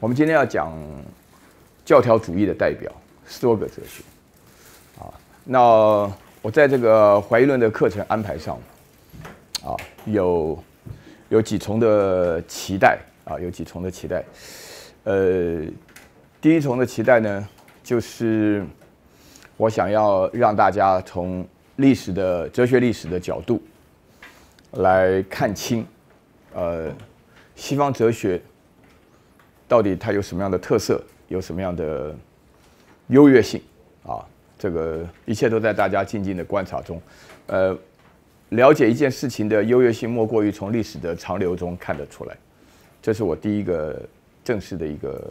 我们今天要讲教条主义的代表斯多葛哲学。啊，那我在这个怀疑论的课程安排上。啊，有有几重的期待啊，有几重的期待。呃，第一重的期待呢，就是我想要让大家从历史的哲学历史的角度来看清，呃，西方哲学到底它有什么样的特色，有什么样的优越性啊？这个一切都在大家静静的观察中，呃。了解一件事情的优越性，莫过于从历史的长流中看得出来。这是我第一个正式的一个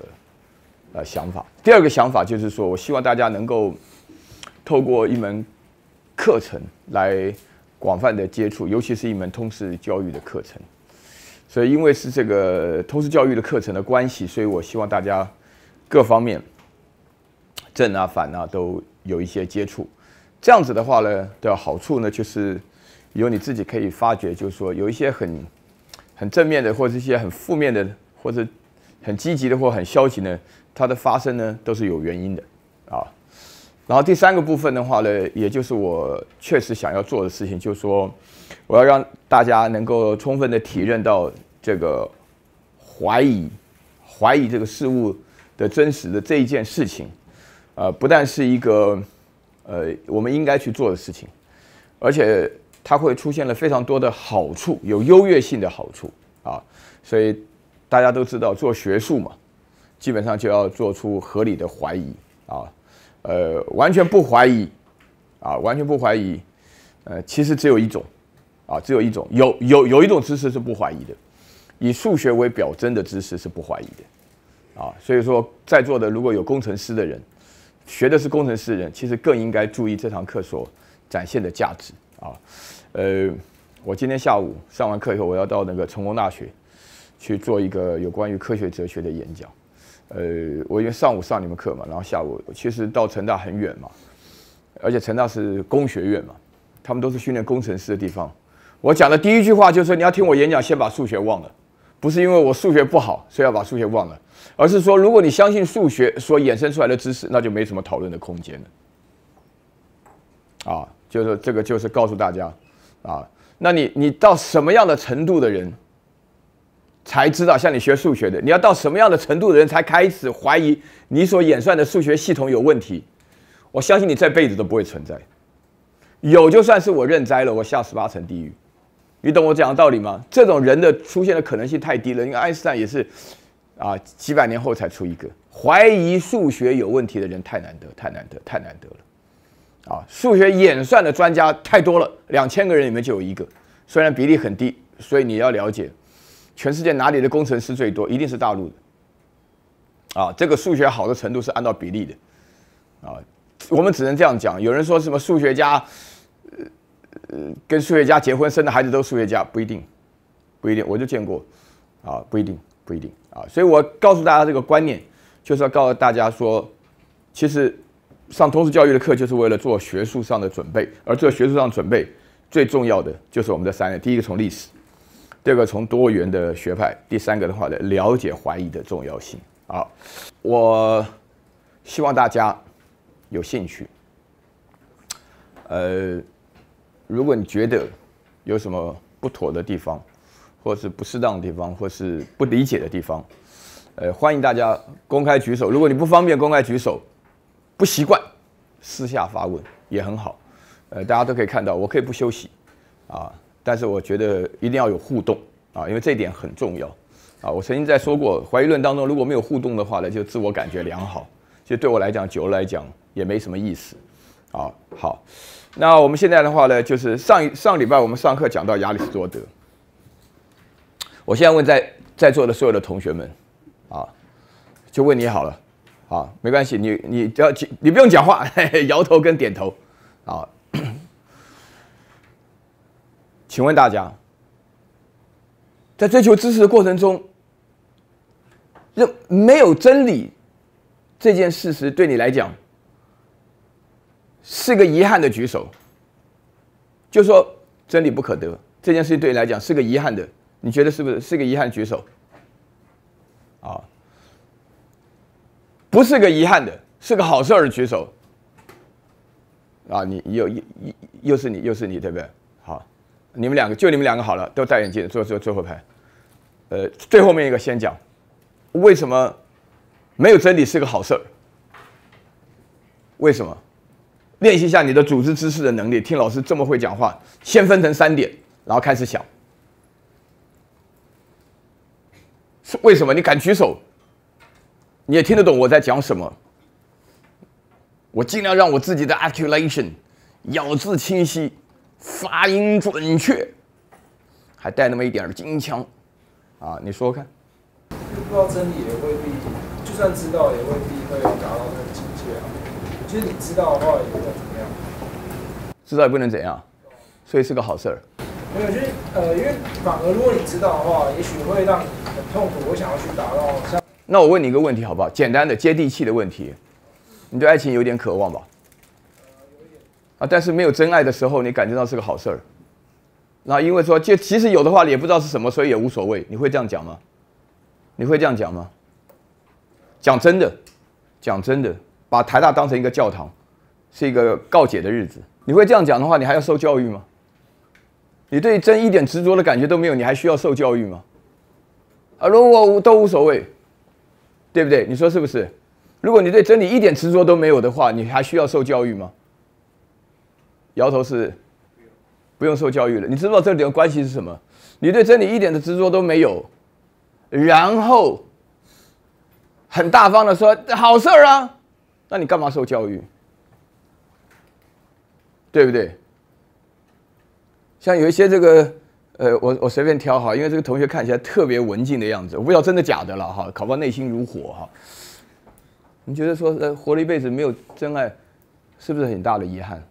呃想法。第二个想法就是说，我希望大家能够透过一门课程来广泛的接触，尤其是一门通识教育的课程。所以，因为是这个通识教育的课程的关系，所以我希望大家各方面正啊反啊都有一些接触。这样子的话呢，的好处呢就是。有你自己可以发觉，就是说有一些很，很正面的，或者一些很负面的，或者很积极的，或很消极的，它的发生呢都是有原因的，啊。然后第三个部分的话呢，也就是我确实想要做的事情，就是说我要让大家能够充分的体认到这个怀疑怀疑这个事物的真实的这一件事情，呃，不但是一个呃我们应该去做的事情，而且。它会出现了非常多的好处，有优越性的好处啊，所以大家都知道做学术嘛，基本上就要做出合理的怀疑啊，呃，完全不怀疑啊，完全不怀疑，呃，其实只有一种啊，只有一种，有有有一种知识是不怀疑的，以数学为表征的知识是不怀疑的啊，所以说在座的如果有工程师的人，学的是工程师的人，其实更应该注意这堂课所展现的价值。啊，呃，我今天下午上完课以后，我要到那个成功大学去做一个有关于科学哲学的演讲。呃，我因为上午上你们课嘛，然后下午其实到成大很远嘛，而且成大是工学院嘛，他们都是训练工程师的地方。我讲的第一句话就是：你要听我演讲，先把数学忘了，不是因为我数学不好，所以要把数学忘了，而是说，如果你相信数学所衍生出来的知识，那就没什么讨论的空间了。啊。就是这个，就是告诉大家，啊，那你你到什么样的程度的人，才知道像你学数学的，你要到什么样的程度的人才开始怀疑你所演算的数学系统有问题？我相信你这辈子都不会存在，有就算是我认栽了，我下十八层地狱。你懂我讲的道理吗？这种人的出现的可能性太低了。因为爱因斯坦也是，啊，几百年后才出一个怀疑数学有问题的人，太难得，太难得，太难得了。啊，数学演算的专家太多了，两千个人里面就有一个，虽然比例很低，所以你要了解，全世界哪里的工程师最多，一定是大陆的。啊，这个数学好的程度是按照比例的，啊，我们只能这样讲。有人说什么数学家，呃，跟数学家结婚生的孩子都是数学家，不一定，不一定，我就见过，啊，不一定，不一定，啊，所以我告诉大家这个观念，就是要告诉大家说，其实。上通识教育的课就是为了做学术上的准备，而做学术上准备最重要的就是我们的三个：第一个从历史，第二个从多元的学派，第三个的话呢，了解怀疑的重要性。好，我希望大家有兴趣。呃，如果你觉得有什么不妥的地方，或是不适当的地方，或是不理解的地方，呃，欢迎大家公开举手。如果你不方便公开举手，不习惯，私下发问也很好，呃，大家都可以看到，我可以不休息，啊，但是我觉得一定要有互动，啊，因为这点很重要，啊，我曾经在说过，怀疑论当中如果没有互动的话呢，就自我感觉良好，其实对我来讲，久来讲也没什么意思，啊，好，那我们现在的话呢，就是上一上礼拜我们上课讲到亚里士多德，我现在问在在座的所有的同学们，啊，就问你好了。啊，没关系，你你只要你不用讲话，嘿嘿，摇头跟点头。好，请问大家，在追求知识的过程中，认没有真理这件事实对你来讲是个遗憾的，举手。就说真理不可得这件事情对你来讲是个遗憾的，你觉得是不是是个遗憾？举手。啊。不是个遗憾的，是个好事儿。举手，啊，你又又又是你又是你，对不对？好，你们两个就你们两个好了，都戴眼镜，坐坐最后排。呃，最后面一个先讲，为什么没有真理是个好事儿？为什么？练习一下你的组织知识的能力。听老师这么会讲话，先分成三点，然后开始想，是为什么？你敢举手？你也听得懂我在讲什么。我尽量让我自己的 a c t c u l a t i o n 咬字清晰，发音准确，还带那么一点金腔。啊，你说说看。不知道真理也未必，就算知道也未必会达到那个境界啊。其实你知道的话也不能怎么样。知道也不能怎样，所以是个好事儿。没有，就是呃，因为反而如果你知道的话，也许会让你很痛苦。我想要去达到像。那我问你一个问题，好不好？简单的、接地气的问题。你对爱情有点渴望吧？啊，但是没有真爱的时候，你感觉到是个好事儿。那因为说，就其实有的话，你也不知道是什么，所以也无所谓。你会这样讲吗？你会这样讲吗？讲真的，讲真的，把台大当成一个教堂，是一个告解的日子。你会这样讲的话，你还要受教育吗？你对真一点执着的感觉都没有，你还需要受教育吗？啊，如果都无所谓。对不对？你说是不是？如果你对真理一点执着都没有的话，你还需要受教育吗？摇头是，不用受教育了。你知道这里的关系是什么？你对真理一点的执着都没有，然后很大方的说好事儿啊，那你干嘛受教育？对不对？像有一些这个。呃，我我随便挑哈，因为这个同学看起来特别文静的样子，我不知道真的假的了哈，考官内心如火哈。你觉得说呃，活了一辈子没有真爱，是不是很大的遗憾？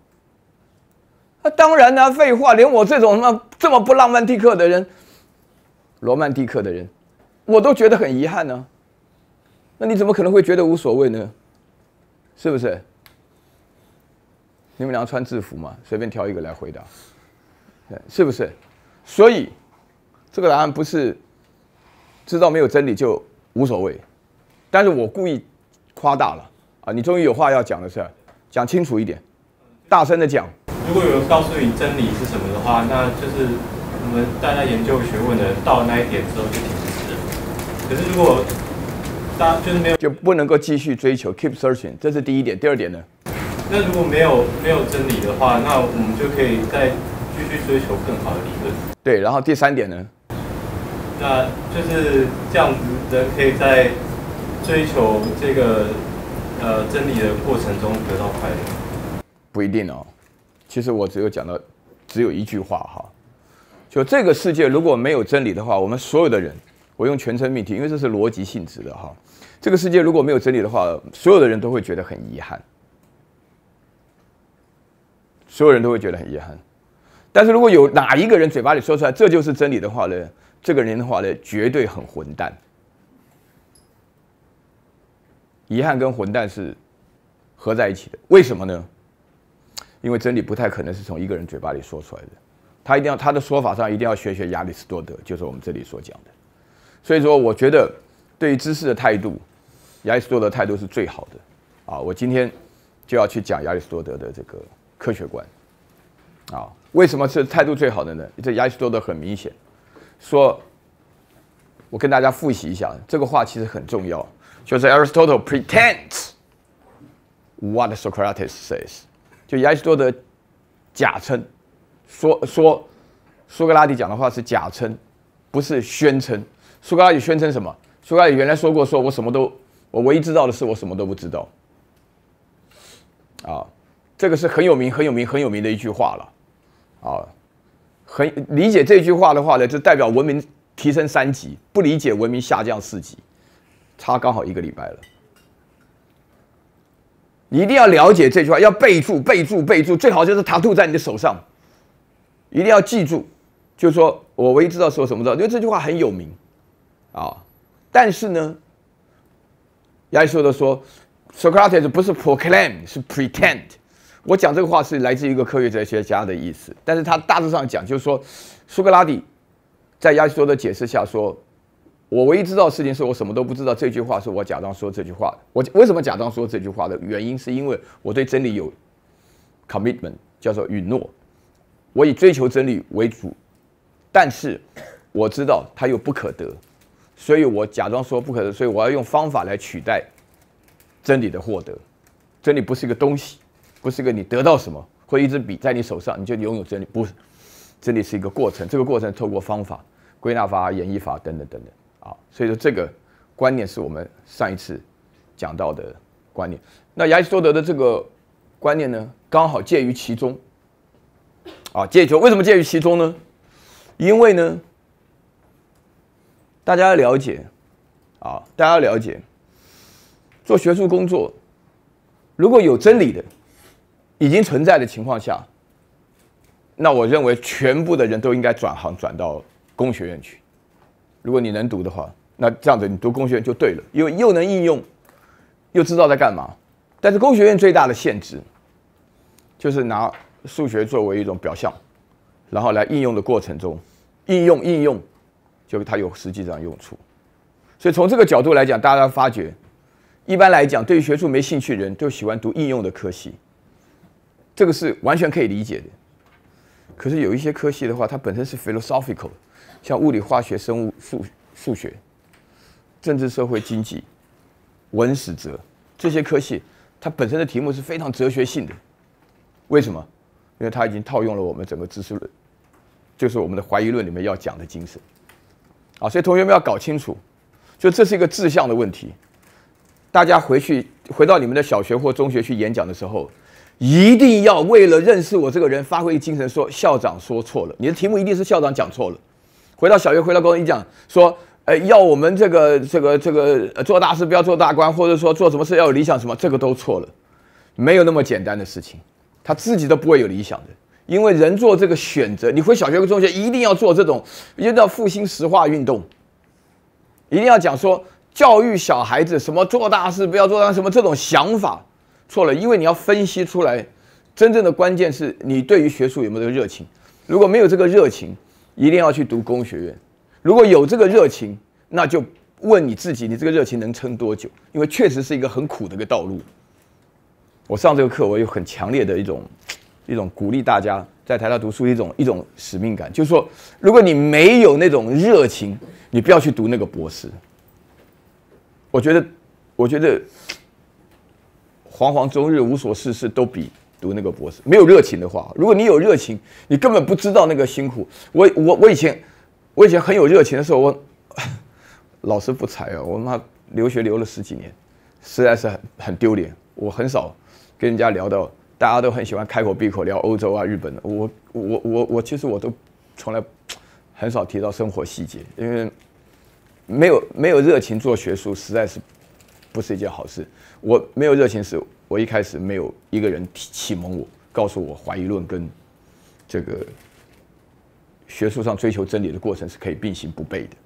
啊，当然啦，废话，连我这种什么这么不浪漫蒂克的人，罗曼蒂克的人，我都觉得很遗憾呢。那你怎么可能会觉得无所谓呢？是不是？你们俩穿制服嘛，随便挑一个来回答，对，是不是？所以，这个答案不是知道没有真理就无所谓。但是我故意夸大了啊！你终于有话要讲的是，讲清楚一点，大声的讲。如果有人告诉你真理是什么的话，那就是我们大家研究学问的到那一点之后就停止了。可是如果大家就是没有，就不能够继续追求 keep searching。这是第一点，第二点呢？那如果没有没有真理的话，那我们就可以在。继续追求更好的理论。对，然后第三点呢？那就是这样子，人可以在追求这个呃真理的过程中得到快乐。不一定哦。其实我只有讲到只有一句话哈，就这个世界如果没有真理的话，我们所有的人，我用全称命题，因为这是逻辑性质的哈。这个世界如果没有真理的话，所有的人都会觉得很遗憾，所有人都会觉得很遗憾。但是，如果有哪一个人嘴巴里说出来这就是真理的话呢？这个人的话呢，绝对很混蛋。遗憾跟混蛋是合在一起的。为什么呢？因为真理不太可能是从一个人嘴巴里说出来的，他一定要他的说法上一定要学学亚里士多德，就是我们这里所讲的。所以说，我觉得对于知识的态度，亚里士多德态度是最好的。啊，我今天就要去讲亚里士多德的这个科学观，啊。为什么是态度最好的呢？这亚里士多德很明显说，我跟大家复习一下，这个话其实很重要，就是 Aristotle pretends what Socrates says，就亚里士多德假称说说苏格拉底讲的话是假称，不是宣称。苏格拉底宣称什么？苏格拉底原来说过，说我什么都我唯一知道的是我什么都不知道。啊，这个是很有名、很有名、很有名的一句话了。啊，很理解这句话的话呢，就代表文明提升三级；不理解文明下降四级，差刚好一个礼拜了。你一定要了解这句话，要备注、备注、备注，最好就是 tattoo 在你的手上，一定要记住。就说，我唯一知道说什么的，因为这句话很有名啊。但是呢，亚里士多德说，Socrates 不是 proclaim，是 pretend。我讲这个话是来自一个科学哲学家的意思，但是他大致上讲就是说，苏格拉底在亚里多的解释下说，我唯一知道的事情是我什么都不知道。这句话是我假装说这句话。的。我为什么假装说这句话的原因是因为我对真理有 commitment，叫做允诺。我以追求真理为主，但是我知道它又不可得，所以我假装说不可得。所以我要用方法来取代真理的获得。真理不是一个东西。不是个你得到什么，或一支笔在你手上你就拥有真理，不是，真理是一个过程，这个过程透过方法，归纳法、演绎法等等等等啊，所以说这个观念是我们上一次讲到的观念。那亚里士多德的这个观念呢，刚好介于其中，啊，介于为什么介于其中呢？因为呢，大家要了解，啊，大家要了解，做学术工作如果有真理的。已经存在的情况下，那我认为全部的人都应该转行转到工学院去。如果你能读的话，那这样子你读工学院就对了，因为又能应用，又知道在干嘛。但是工学院最大的限制，就是拿数学作为一种表象，然后来应用的过程中，应用应用，就它有实际上用处。所以从这个角度来讲，大家发觉，一般来讲，对于学术没兴趣的人，都喜欢读应用的科系。这个是完全可以理解的，可是有一些科系的话，它本身是 philosophical，像物理、化学、生物、数数学、政治、社会、经济、文史哲这些科系，它本身的题目是非常哲学性的。为什么？因为它已经套用了我们整个知识论，就是我们的怀疑论里面要讲的精神。啊，所以同学们要搞清楚，就这是一个志向的问题。大家回去回到你们的小学或中学去演讲的时候。一定要为了认识我这个人，发挥精神说，校长说错了，你的题目一定是校长讲错了。回到小学，回到高中，你讲说，呃，要我们这个这个这个做大事不要做大官，或者说做什么事要有理想什么，这个都错了，没有那么简单的事情。他自己都不会有理想的，因为人做这个选择，你回小学和中学一定要做这种，一定要复兴石化运动，一定要讲说教育小孩子什么做大事不要做大什么这种想法。错了，因为你要分析出来，真正的关键是你对于学术有没有热情。如果没有这个热情，一定要去读工学院；如果有这个热情，那就问你自己，你这个热情能撑多久？因为确实是一个很苦的一个道路。我上这个课，我有很强烈的一种一种鼓励大家在台大读书一种一种使命感，就是说，如果你没有那种热情，你不要去读那个博士。我觉得，我觉得。惶惶终日无所事事都比读那个博士没有热情的话，如果你有热情，你根本不知道那个辛苦。我我我以前，我以前很有热情的时候，我 老师不才啊！我妈留学留了十几年，实在是很很丢脸。我很少跟人家聊到，大家都很喜欢开口闭口聊欧洲啊、日本的。我我我我其实我都从来很少提到生活细节，因为没有没有热情做学术，实在是。不是一件好事。我没有热情时，我一开始没有一个人启蒙我，告诉我怀疑论跟这个学术上追求真理的过程是可以并行不悖的。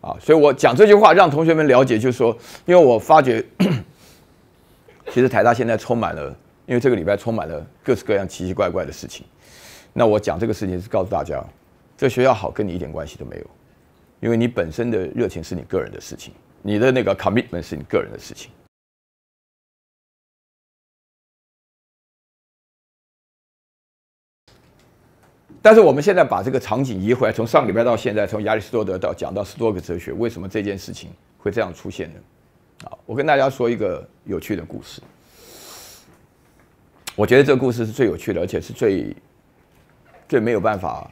啊，所以我讲这句话，让同学们了解，就是说，因为我发觉，其实台大现在充满了，因为这个礼拜充满了各式各样奇奇怪怪的事情。那我讲这个事情是告诉大家，这学校好跟你一点关系都没有，因为你本身的热情是你个人的事情。你的那个 c o m m i t m e n t 是你个人的事情。但是我们现在把这个场景移回来，从上礼拜到现在，从亚里士多德到讲到斯多葛哲学，为什么这件事情会这样出现呢？啊，我跟大家说一个有趣的故事。我觉得这个故事是最有趣的，而且是最最没有办法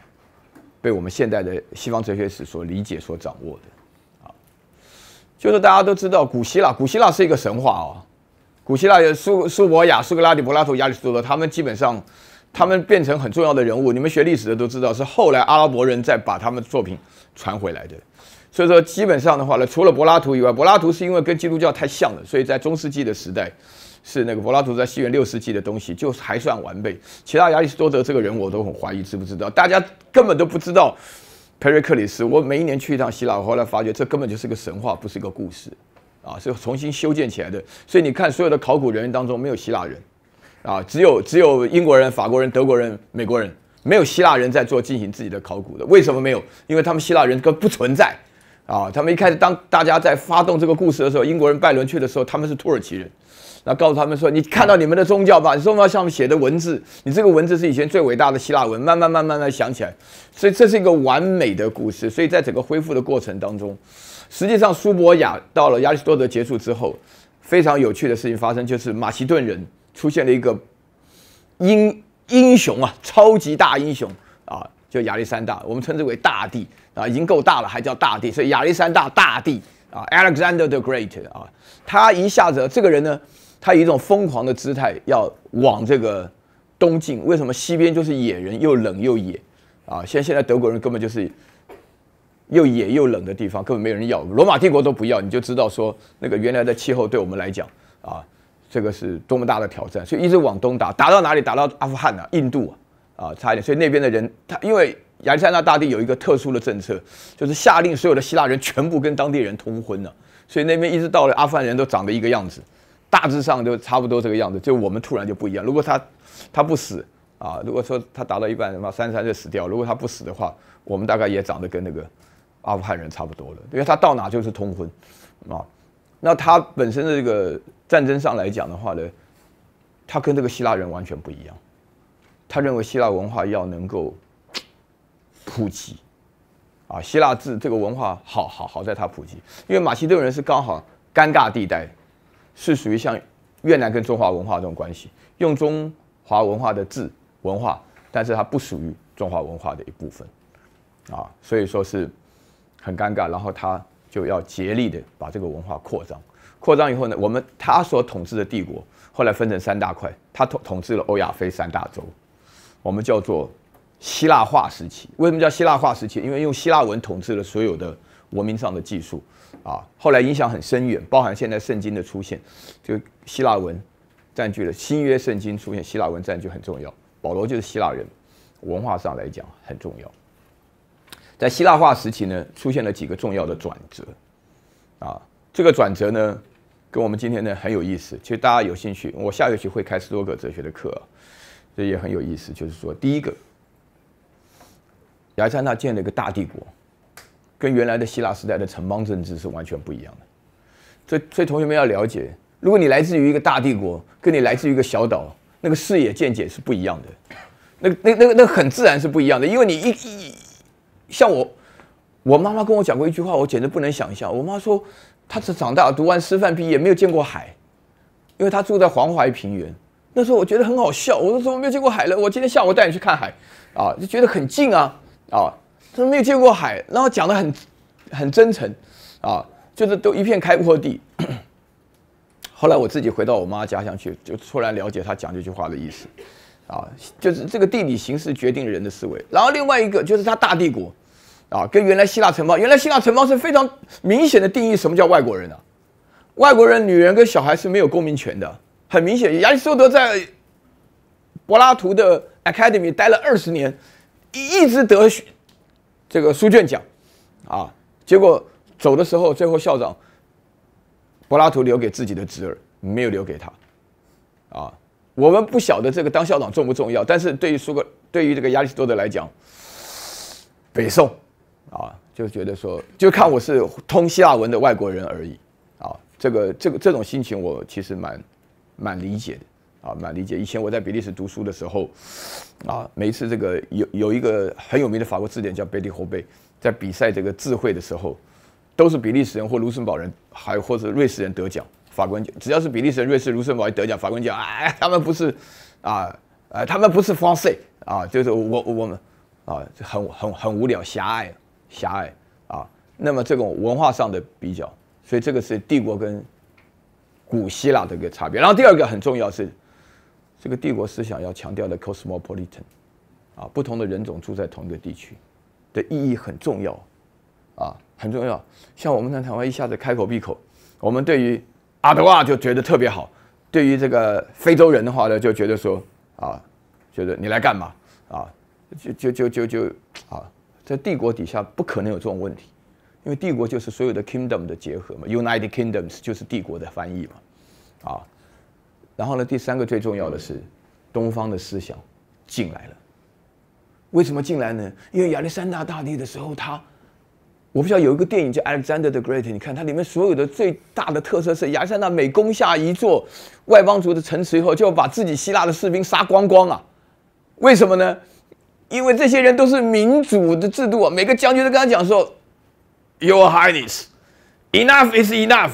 被我们现代的西方哲学史所理解、所掌握的。就是大家都知道，古希腊，古希腊是一个神话啊。古希腊，有苏苏伯雅、苏格拉底、柏拉图、亚里士多德，他们基本上，他们变成很重要的人物。你们学历史的都知道，是后来阿拉伯人再把他们的作品传回来的。所以说，基本上的话呢，除了柏拉图以外，柏拉图是因为跟基督教太像了，所以在中世纪的时代，是那个柏拉图在西元六世纪的东西就还算完备。其他亚里士多德这个人，我都很怀疑知不知道，大家根本都不知道。佩瑞克里斯，我每一年去一趟希腊，后来发觉这根本就是个神话，不是一个故事，啊，是重新修建起来的。所以你看，所有的考古人员当中没有希腊人，啊，只有只有英国人、法国人、德国人、美国人，没有希腊人在做进行自己的考古的。为什么没有？因为他们希腊人根本不存在，啊，他们一开始当大家在发动这个故事的时候，英国人拜伦去的时候，他们是土耳其人。那告诉他们说，你看到你们的宗教吧，宗教上面写的文字，你这个文字是以前最伟大的希腊文，慢慢慢慢慢慢想起来，所以这是一个完美的故事。所以在整个恢复的过程当中，实际上苏博雅到了亚里士多德结束之后，非常有趣的事情发生，就是马其顿人出现了一个英英雄啊，超级大英雄啊，就亚历山大，我们称之为大帝啊，已经够大了，还叫大帝，所以亚历山大大帝啊，Alexander the Great 啊，他一下子这个人呢。他以一种疯狂的姿态要往这个东进，为什么西边就是野人又冷又野啊？像现在德国人根本就是又野又冷的地方，根本没人要，罗马帝国都不要，你就知道说那个原来的气候对我们来讲啊，这个是多么大的挑战，所以一直往东打，打到哪里？打到阿富汗啊、印度啊啊，差一点。所以那边的人，他因为亚历山大大帝有一个特殊的政策，就是下令所有的希腊人全部跟当地人通婚呢，所以那边一直到了阿富汗人都长得一个样子。大致上就差不多这个样子，就我们突然就不一样。如果他他不死啊，如果说他达到一半，什么三十三岁死掉，如果他不死的话，我们大概也长得跟那个阿富汗人差不多了，因为他到哪就是通婚啊。那他本身的这个战争上来讲的话呢，他跟这个希腊人完全不一样。他认为希腊文化要能够普及啊，希腊字这个文化好好好在它普及，因为马其顿人是刚好尴尬地带。是属于像越南跟中华文化这种关系，用中华文化的字文化，但是它不属于中华文化的一部分，啊，所以说是很尴尬，然后他就要竭力的把这个文化扩张，扩张以后呢，我们他所统治的帝国后来分成三大块，他统统治了欧亚非三大洲，我们叫做希腊化时期。为什么叫希腊化时期？因为用希腊文统治了所有的文明上的技术。啊，后来影响很深远，包含现在圣经的出现，就希腊文占据了新约圣经出现，希腊文占据很重要。保罗就是希腊人，文化上来讲很重要。在希腊化时期呢，出现了几个重要的转折，啊，这个转折呢，跟我们今天呢很有意思。其实大家有兴趣，我下学期会开斯多葛哲学的课啊，也很有意思。就是说，第一个，亚历山大建了一个大帝国。跟原来的希腊时代的城邦政治是完全不一样的，所以所以同学们要了解，如果你来自于一个大帝国，跟你来自于一个小岛，那个视野见解是不一样的，那那那个那很自然是不一样的，因为你一一像我，我妈妈跟我讲过一句话，我简直不能想象，我妈说她只长大读完师范毕业，没有见过海，因为她住在黄淮平原。那时候我觉得很好笑，我说怎么没有见过海了，我今天下午带你去看海，啊，就觉得很近啊啊。他没有见过海，然后讲的很，很真诚，啊，就是都一片开阔地。后来我自己回到我妈家乡去，就突然了解她讲这句话的意思，啊，就是这个地理形势决定人的思维。然后另外一个就是他大帝国，啊，跟原来希腊城邦，原来希腊城邦是非常明显的定义什么叫外国人呢？外国人、女人跟小孩是没有公民权的，很明显。亚里士多德在柏拉图的 Academy 待了二十年，一直得这个书卷奖，啊，结果走的时候，最后校长柏拉图留给自己的侄儿，没有留给他，啊，我们不晓得这个当校长重不重要，但是对于苏格，对于这个亚里士多德来讲，北宋，啊，就觉得说，就看我是通希腊文的外国人而已，啊，这个这个这种心情，我其实蛮蛮理解的。啊，蛮理解。以前我在比利时读书的时候，啊，每一次这个有有一个很有名的法国字典叫《贝蒂侯贝》，在比赛这个智慧的时候，都是比利时人或卢森堡人，还或者瑞士人得奖。法官只要是比利时人、瑞士、卢森堡一得奖，法官讲啊，他们不是啊，呃，他们不是 Francis 啊，就是我我们啊，很很很无聊、狭隘、狭隘啊。那么这种文化上的比较，所以这个是帝国跟古希腊的一个差别。然后第二个很重要是。这个帝国思想要强调的 cosmopolitan，啊，不同的人种住在同一个地区的意义很重要，啊，很重要。像我们在台湾一下子开口闭口，我们对于阿德瓦就觉得特别好，对于这个非洲人的话呢，就觉得说啊，觉得你来干嘛啊？就就就就就啊，在帝国底下不可能有这种问题，因为帝国就是所有的 kingdom 的结合嘛，United Kingdoms 就是帝国的翻译嘛，啊。然后呢？第三个最重要的是，东方的思想进来了。为什么进来呢？因为亚历山大大帝的时候，他我不知道有一个电影叫《Alexander the Great》。你看，它里面所有的最大的特色是，亚历山大每攻下一座外邦族的城池以后，就要把自己希腊的士兵杀光光啊！为什么呢？因为这些人都是民主的制度啊！每个将军都跟他讲说：“Your Highness, enough is enough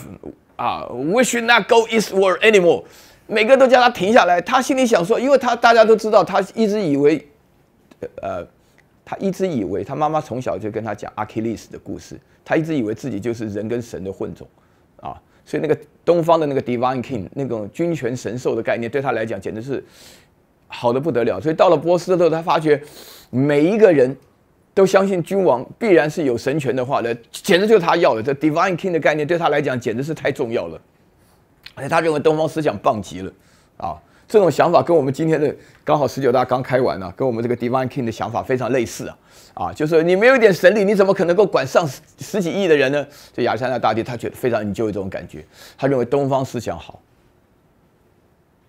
啊，We should not go eastward anymore。”每个都叫他停下来，他心里想说，因为他大家都知道，他一直以为，呃，他一直以为他妈妈从小就跟他讲阿基里斯的故事，他一直以为自己就是人跟神的混种，啊，所以那个东方的那个 divine king 那种君权神授的概念对他来讲简直是好的不得了。所以到了波斯的时候，他发觉每一个人都相信君王必然是有神权的话呢，简直就是他要的。这 divine king 的概念对他来讲简直是太重要了。而且他认为东方思想棒极了，啊，这种想法跟我们今天的刚好十九大刚开完呢，跟我们这个 d e v i n King 的想法非常类似啊，啊，就是你没有一点神力，你怎么可能够管上十几亿的人呢？这亚历山大大帝他觉得非常，你就有这种感觉，他认为东方思想好，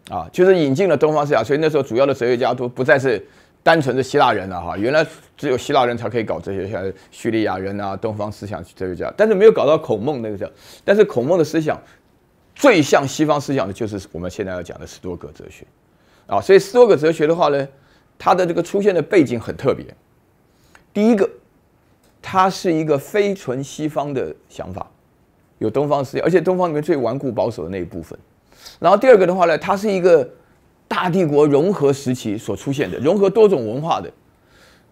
啊，就是引进了东方思想，所以那时候主要的哲学家都不再是单纯的希腊人了哈，原来只有希腊人才可以搞哲学，像叙利亚人啊，东方思想哲学家，但是没有搞到孔孟那个时候，但是孔孟的思想。最像西方思想的就是我们现在要讲的斯多葛哲学，啊，所以斯多葛哲学的话呢，它的这个出现的背景很特别。第一个，它是一个非纯西方的想法，有东方思想，而且东方里面最顽固保守的那一部分。然后第二个的话呢，它是一个大帝国融合时期所出现的，融合多种文化的，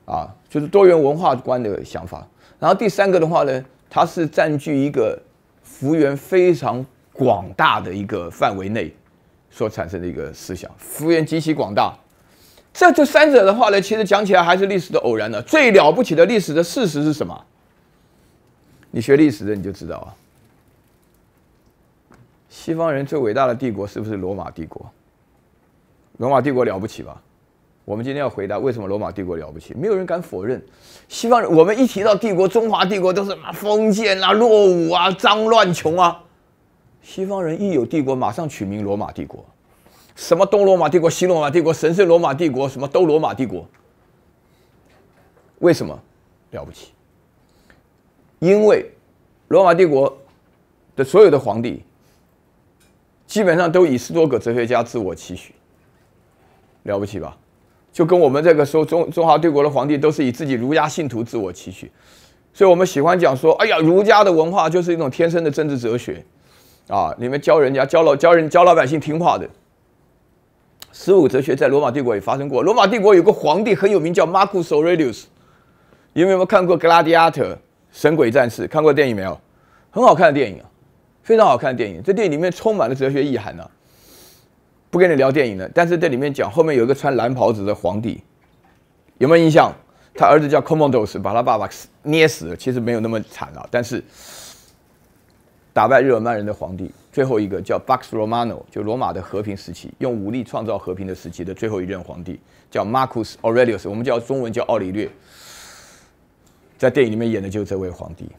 啊，就是多元文化观的想法。然后第三个的话呢，它是占据一个幅员非常。广大的一个范围内所产生的一个思想，幅员极其广大。这这三者的话呢，其实讲起来还是历史的偶然的。最了不起的历史的事实是什么？你学历史的你就知道啊。西方人最伟大的帝国是不是罗马帝国？罗马帝国了不起吧？我们今天要回答为什么罗马帝国了不起，没有人敢否认。西方我们一提到帝国，中华帝国都是么封建啊、落伍啊、脏乱穷啊。西方人一有帝国，马上取名罗马帝国，什么东罗马帝国、西罗马帝国、神圣罗马帝国，什么都罗马帝国。为什么了不起？因为罗马帝国的所有的皇帝基本上都以斯多葛哲学家自我期许，了不起吧？就跟我们这个时候中中华帝国的皇帝都是以自己儒家信徒自我期许，所以我们喜欢讲说：“哎呀，儒家的文化就是一种天生的政治哲学。”啊！你们教人家教老教人教老百姓听话的，十五哲学在罗马帝国也发生过。罗马帝国有个皇帝很有名，叫 Marcus 马库 u s 你们有没有看过《格拉迪亚特》神鬼战士？看过电影没有？很好看的电影啊，非常好看的电影。这电影里面充满了哲学意涵呢。不跟你聊电影了，但是这里面讲后面有一个穿蓝袍子的皇帝，有没有印象？他儿子叫 Commodus，把他爸爸捏死了。其实没有那么惨啊，但是。打败日耳曼人的皇帝，最后一个叫 Bax Romano，就罗马的和平时期，用武力创造和平的时期的最后一任皇帝叫 Marcus Aurelius，我们叫中文叫奥里略，在电影里面演的就是这位皇帝。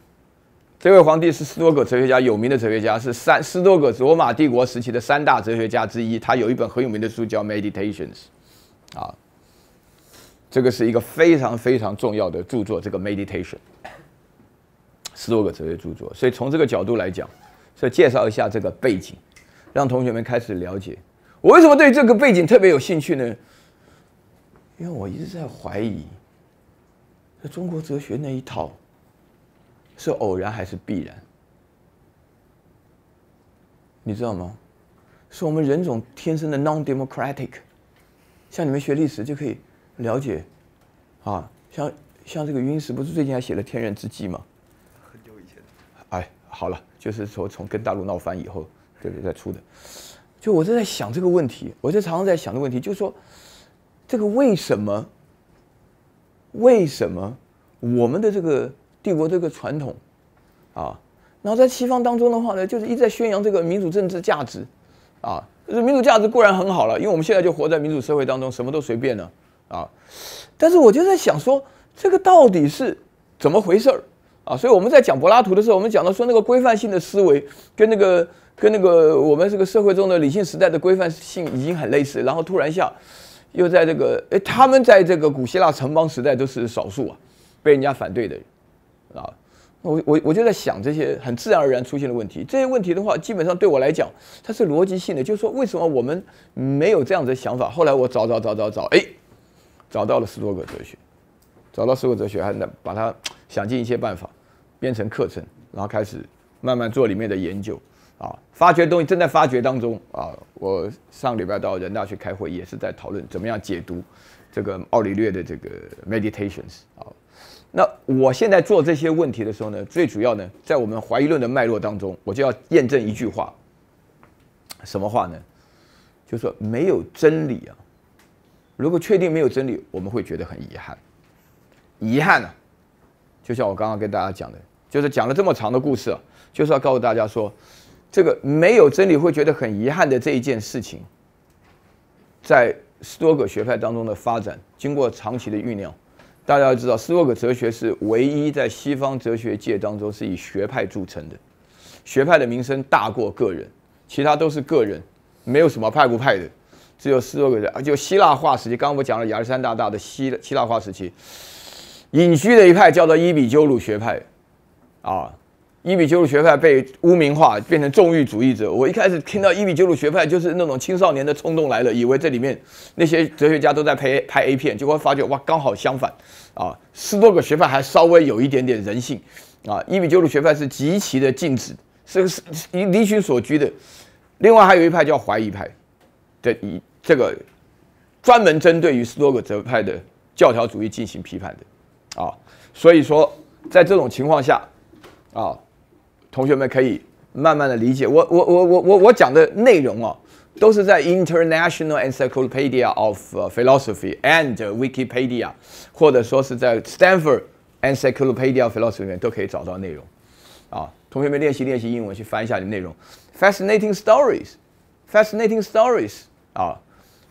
这位皇帝是斯多葛哲学家，有名的哲学家是三斯多葛罗马帝国时期的三大哲学家之一。他有一本很有名的书叫《Meditations》，啊，这个是一个非常非常重要的著作，这个《m e d i t a t i o n 十多个哲学著作，所以从这个角度来讲，所以介绍一下这个背景，让同学们开始了解我为什么对这个背景特别有兴趣呢？因为我一直在怀疑，在中国哲学那一套是偶然还是必然？你知道吗？是我们人种天生的 non-democratic。像你们学历史就可以了解，啊，像像这个云石，不是最近还写了《天人之际》吗？好了，就是说从跟大陆闹翻以后，这对？在出的，就我正在想这个问题，我就常常在想的问题，就是说这个为什么，为什么我们的这个帝国这个传统，啊，然后在西方当中的话呢，就是一在宣扬这个民主政治价值，啊，这民主价值固然很好了，因为我们现在就活在民主社会当中，什么都随便了，啊，但是我就在想说，这个到底是怎么回事儿？啊，所以我们在讲柏拉图的时候，我们讲到说那个规范性的思维，跟那个跟那个我们这个社会中的理性时代的规范性已经很类似。然后突然下，又在这个哎，他们在这个古希腊城邦时代都是少数啊，被人家反对的啊。我我我就在想这些很自然而然出现的问题。这些问题的话，基本上对我来讲，它是逻辑性的，就是说为什么我们没有这样子想法？后来我找找找找找，哎，找到了十多个哲学，找到四个哲学，还能把它想尽一切办法。编程课程，然后开始慢慢做里面的研究啊，发掘东西正在发掘当中啊。我上礼拜到人大去开会，也是在讨论怎么样解读这个奥里略的这个《Meditations》啊。那我现在做这些问题的时候呢，最主要呢，在我们怀疑论的脉络当中，我就要验证一句话，什么话呢？就是说没有真理啊。如果确定没有真理，我们会觉得很遗憾，遗憾呢？就像我刚刚跟大家讲的，就是讲了这么长的故事啊，就是要告诉大家说，这个没有真理会觉得很遗憾的这一件事情，在斯多葛学派当中的发展，经过长期的酝酿，大家要知道斯多葛哲学是唯一在西方哲学界当中是以学派著称的，学派的名声大过个人，其他都是个人，没有什么派不派的，只有斯多葛人就希腊化时期，刚刚我讲了亚历山大大的希希腊化时期。隐居的一派叫做伊比鸠鲁学派，啊，伊比鸠鲁学派被污名化，变成重欲主义者。我一开始听到伊比鸠鲁学派，就是那种青少年的冲动来了，以为这里面那些哲学家都在拍拍 A 片，就会发觉哇，刚好相反，啊，斯多葛学派还稍微有一点点人性，啊，伊比鸠鲁学派是极其的禁止，是是离群所居的。另外还有一派叫怀疑派，的以这个专门针对于斯多葛派的教条主义进行批判的。啊，所以说，在这种情况下，啊，同学们可以慢慢的理解我我我我我我讲的内容啊，都是在《International Encyclopedia of Philosophy》and Wikipedia，或者说是在《Stanford Encyclopedia of Philosophy》里面都可以找到内容。啊，同学们练习练习英文去翻一下你内容，《fascinating stories》，《fascinating stories》啊。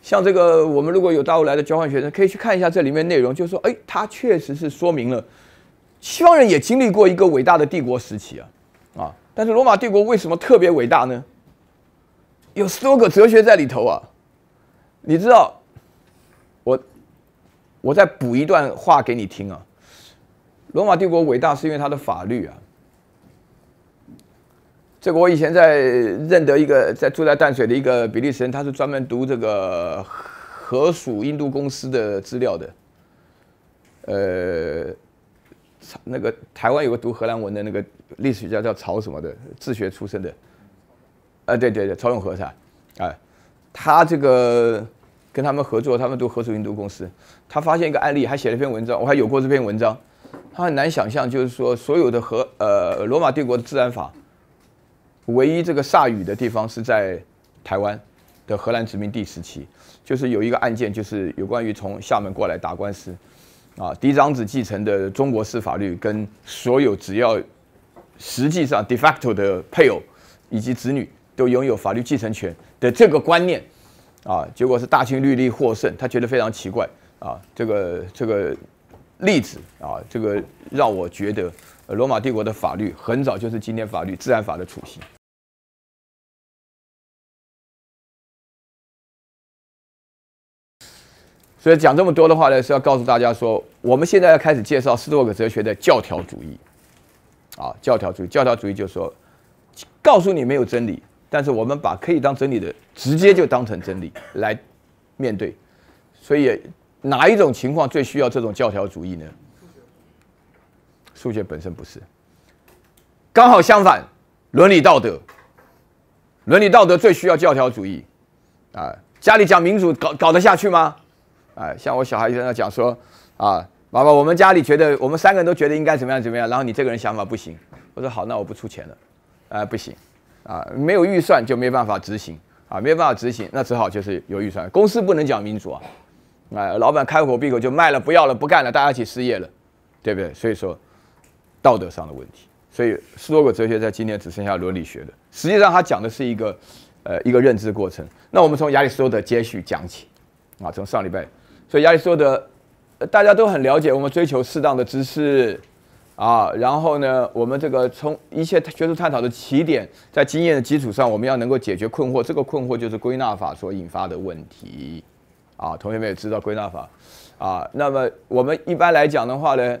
像这个，我们如果有大陆来的交换学生，可以去看一下这里面内容。就说，哎，它确实是说明了西方人也经历过一个伟大的帝国时期啊，啊！但是罗马帝国为什么特别伟大呢？有十多个哲学在里头啊，你知道？我，我再补一段话给你听啊，罗马帝国伟大是因为它的法律啊。这个我以前在认得一个，在住在淡水的一个比利时人，他是专门读这个荷属印度公司的资料的。呃，那个台湾有个读荷兰文的那个历史学家叫曹什么的，自学出身的。啊，对对对，曹永和是吧？他这个跟他们合作，他们读河属印度公司，他发现一个案例，还写了一篇文章。我还有过这篇文章。他很难想象，就是说所有的荷呃罗马帝国的自然法。唯一这个下雨的地方是在台湾的荷兰殖民地时期，就是有一个案件，就是有关于从厦门过来打官司，啊，嫡长子继承的中国式法律跟所有只要实际上 de facto 的配偶以及子女都拥有法律继承权的这个观念，啊，结果是大清律例获胜，他觉得非常奇怪，啊，这个这个例子啊，这个让我觉得罗马帝国的法律很早就是今天法律自然法的雏形。所以讲这么多的话呢，是要告诉大家说，我们现在要开始介绍斯多葛哲学的教条主义。啊，教条主义，教条主义就是说，告诉你没有真理，但是我们把可以当真理的直接就当成真理来面对。所以哪一种情况最需要这种教条主义呢？数学本身不是，刚好相反，伦理道德，伦理道德最需要教条主义。啊，家里讲民主，搞搞得下去吗？啊，像我小孩现在讲说，啊，爸爸，我们家里觉得我们三个人都觉得应该怎么样怎么样，然后你这个人想法不行。我说好，那我不出钱了。啊，不行，啊，没有预算就没办法执行，啊，没办法执行，那只好就是有预算。公司不能讲民主啊，啊，老板开口闭口就卖了，不要了，不干了，大家一起失业了，对不对？所以说，道德上的问题。所以斯多葛哲学在今天只剩下伦理学的，实际上它讲的是一个，呃，一个认知过程。那我们从亚里士多德接续讲起，啊，从上礼拜。所以亚里士多德，大家都很了解，我们追求适当的知识，啊，然后呢，我们这个从一切学术探讨的起点，在经验的基础上，我们要能够解决困惑，这个困惑就是归纳法所引发的问题，啊，同学们也知道归纳法，啊，那么我们一般来讲的话呢，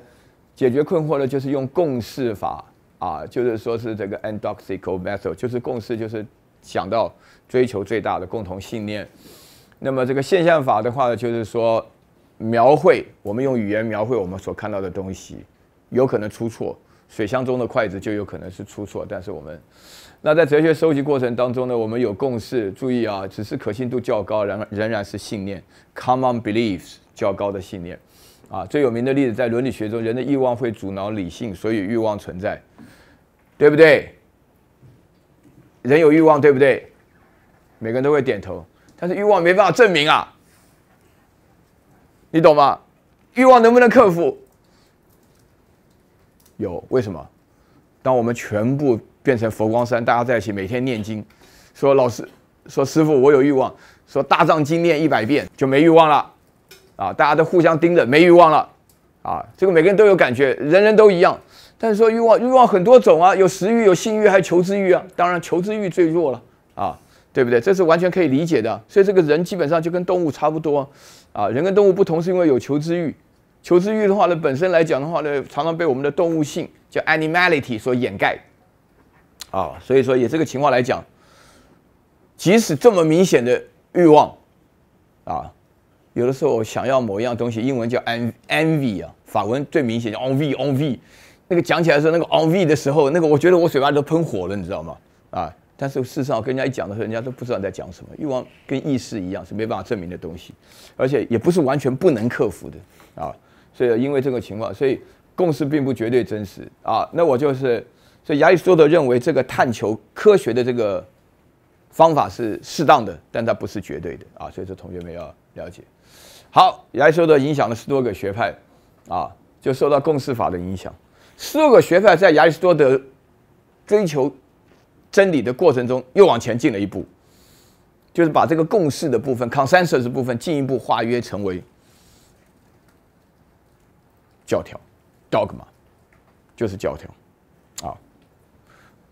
解决困惑呢就是用共识法，啊，就是说是这个 endoxical method，就是共识，就是想到追求最大的共同信念。那么这个现象法的话，呢，就是说，描绘我们用语言描绘我们所看到的东西，有可能出错。水箱中的筷子就有可能是出错，但是我们，那在哲学收集过程当中呢，我们有共识，注意啊，只是可信度较高，然而仍然是信念 （common beliefs） 较高的信念。啊，最有名的例子在伦理学中，人的欲望会阻挠理性，所以欲望存在，对不对？人有欲望，对不对？每个人都会点头。但是欲望没办法证明啊，你懂吗？欲望能不能克服？有，为什么？当我们全部变成佛光山，大家在一起每天念经，说老师说师傅我有欲望，说大藏经念一百遍就没欲望了，啊，大家都互相盯着没欲望了，啊，这个每个人都有感觉，人人都一样。但是说欲望欲望很多种啊，有食欲、有性欲，还有求知欲啊，当然求知欲最弱了，啊。对不对？这是完全可以理解的。所以这个人基本上就跟动物差不多，啊，人跟动物不同是因为有求知欲。求知欲的话呢，本身来讲的话呢，常常被我们的动物性叫 animality 所掩盖，啊，所以说以这个情况来讲，即使这么明显的欲望，啊，有的时候我想要某一样东西，英文叫 envy 啊，法文最明显叫 envy，envy，那个讲起来时候那个 envy 的时候，那个我觉得我嘴巴里都喷火了，你知道吗？啊。但是事实上，跟人家一讲的时候，人家都不知道你在讲什么。欲望跟意识一样，是没办法证明的东西，而且也不是完全不能克服的啊。所以因为这个情况，所以共识并不绝对真实啊。那我就是，所以亚里士多德认为这个探求科学的这个方法是适当的，但它不是绝对的啊。所以说，同学们要了解。好，亚里士多德影响了十多个学派啊，就受到共识法的影响。十多个学派在亚里士多德追求。真理的过程中又往前进了一步，就是把这个共识的部分、consensus 部分进一步化约成为教条，dogma 就是教条。啊，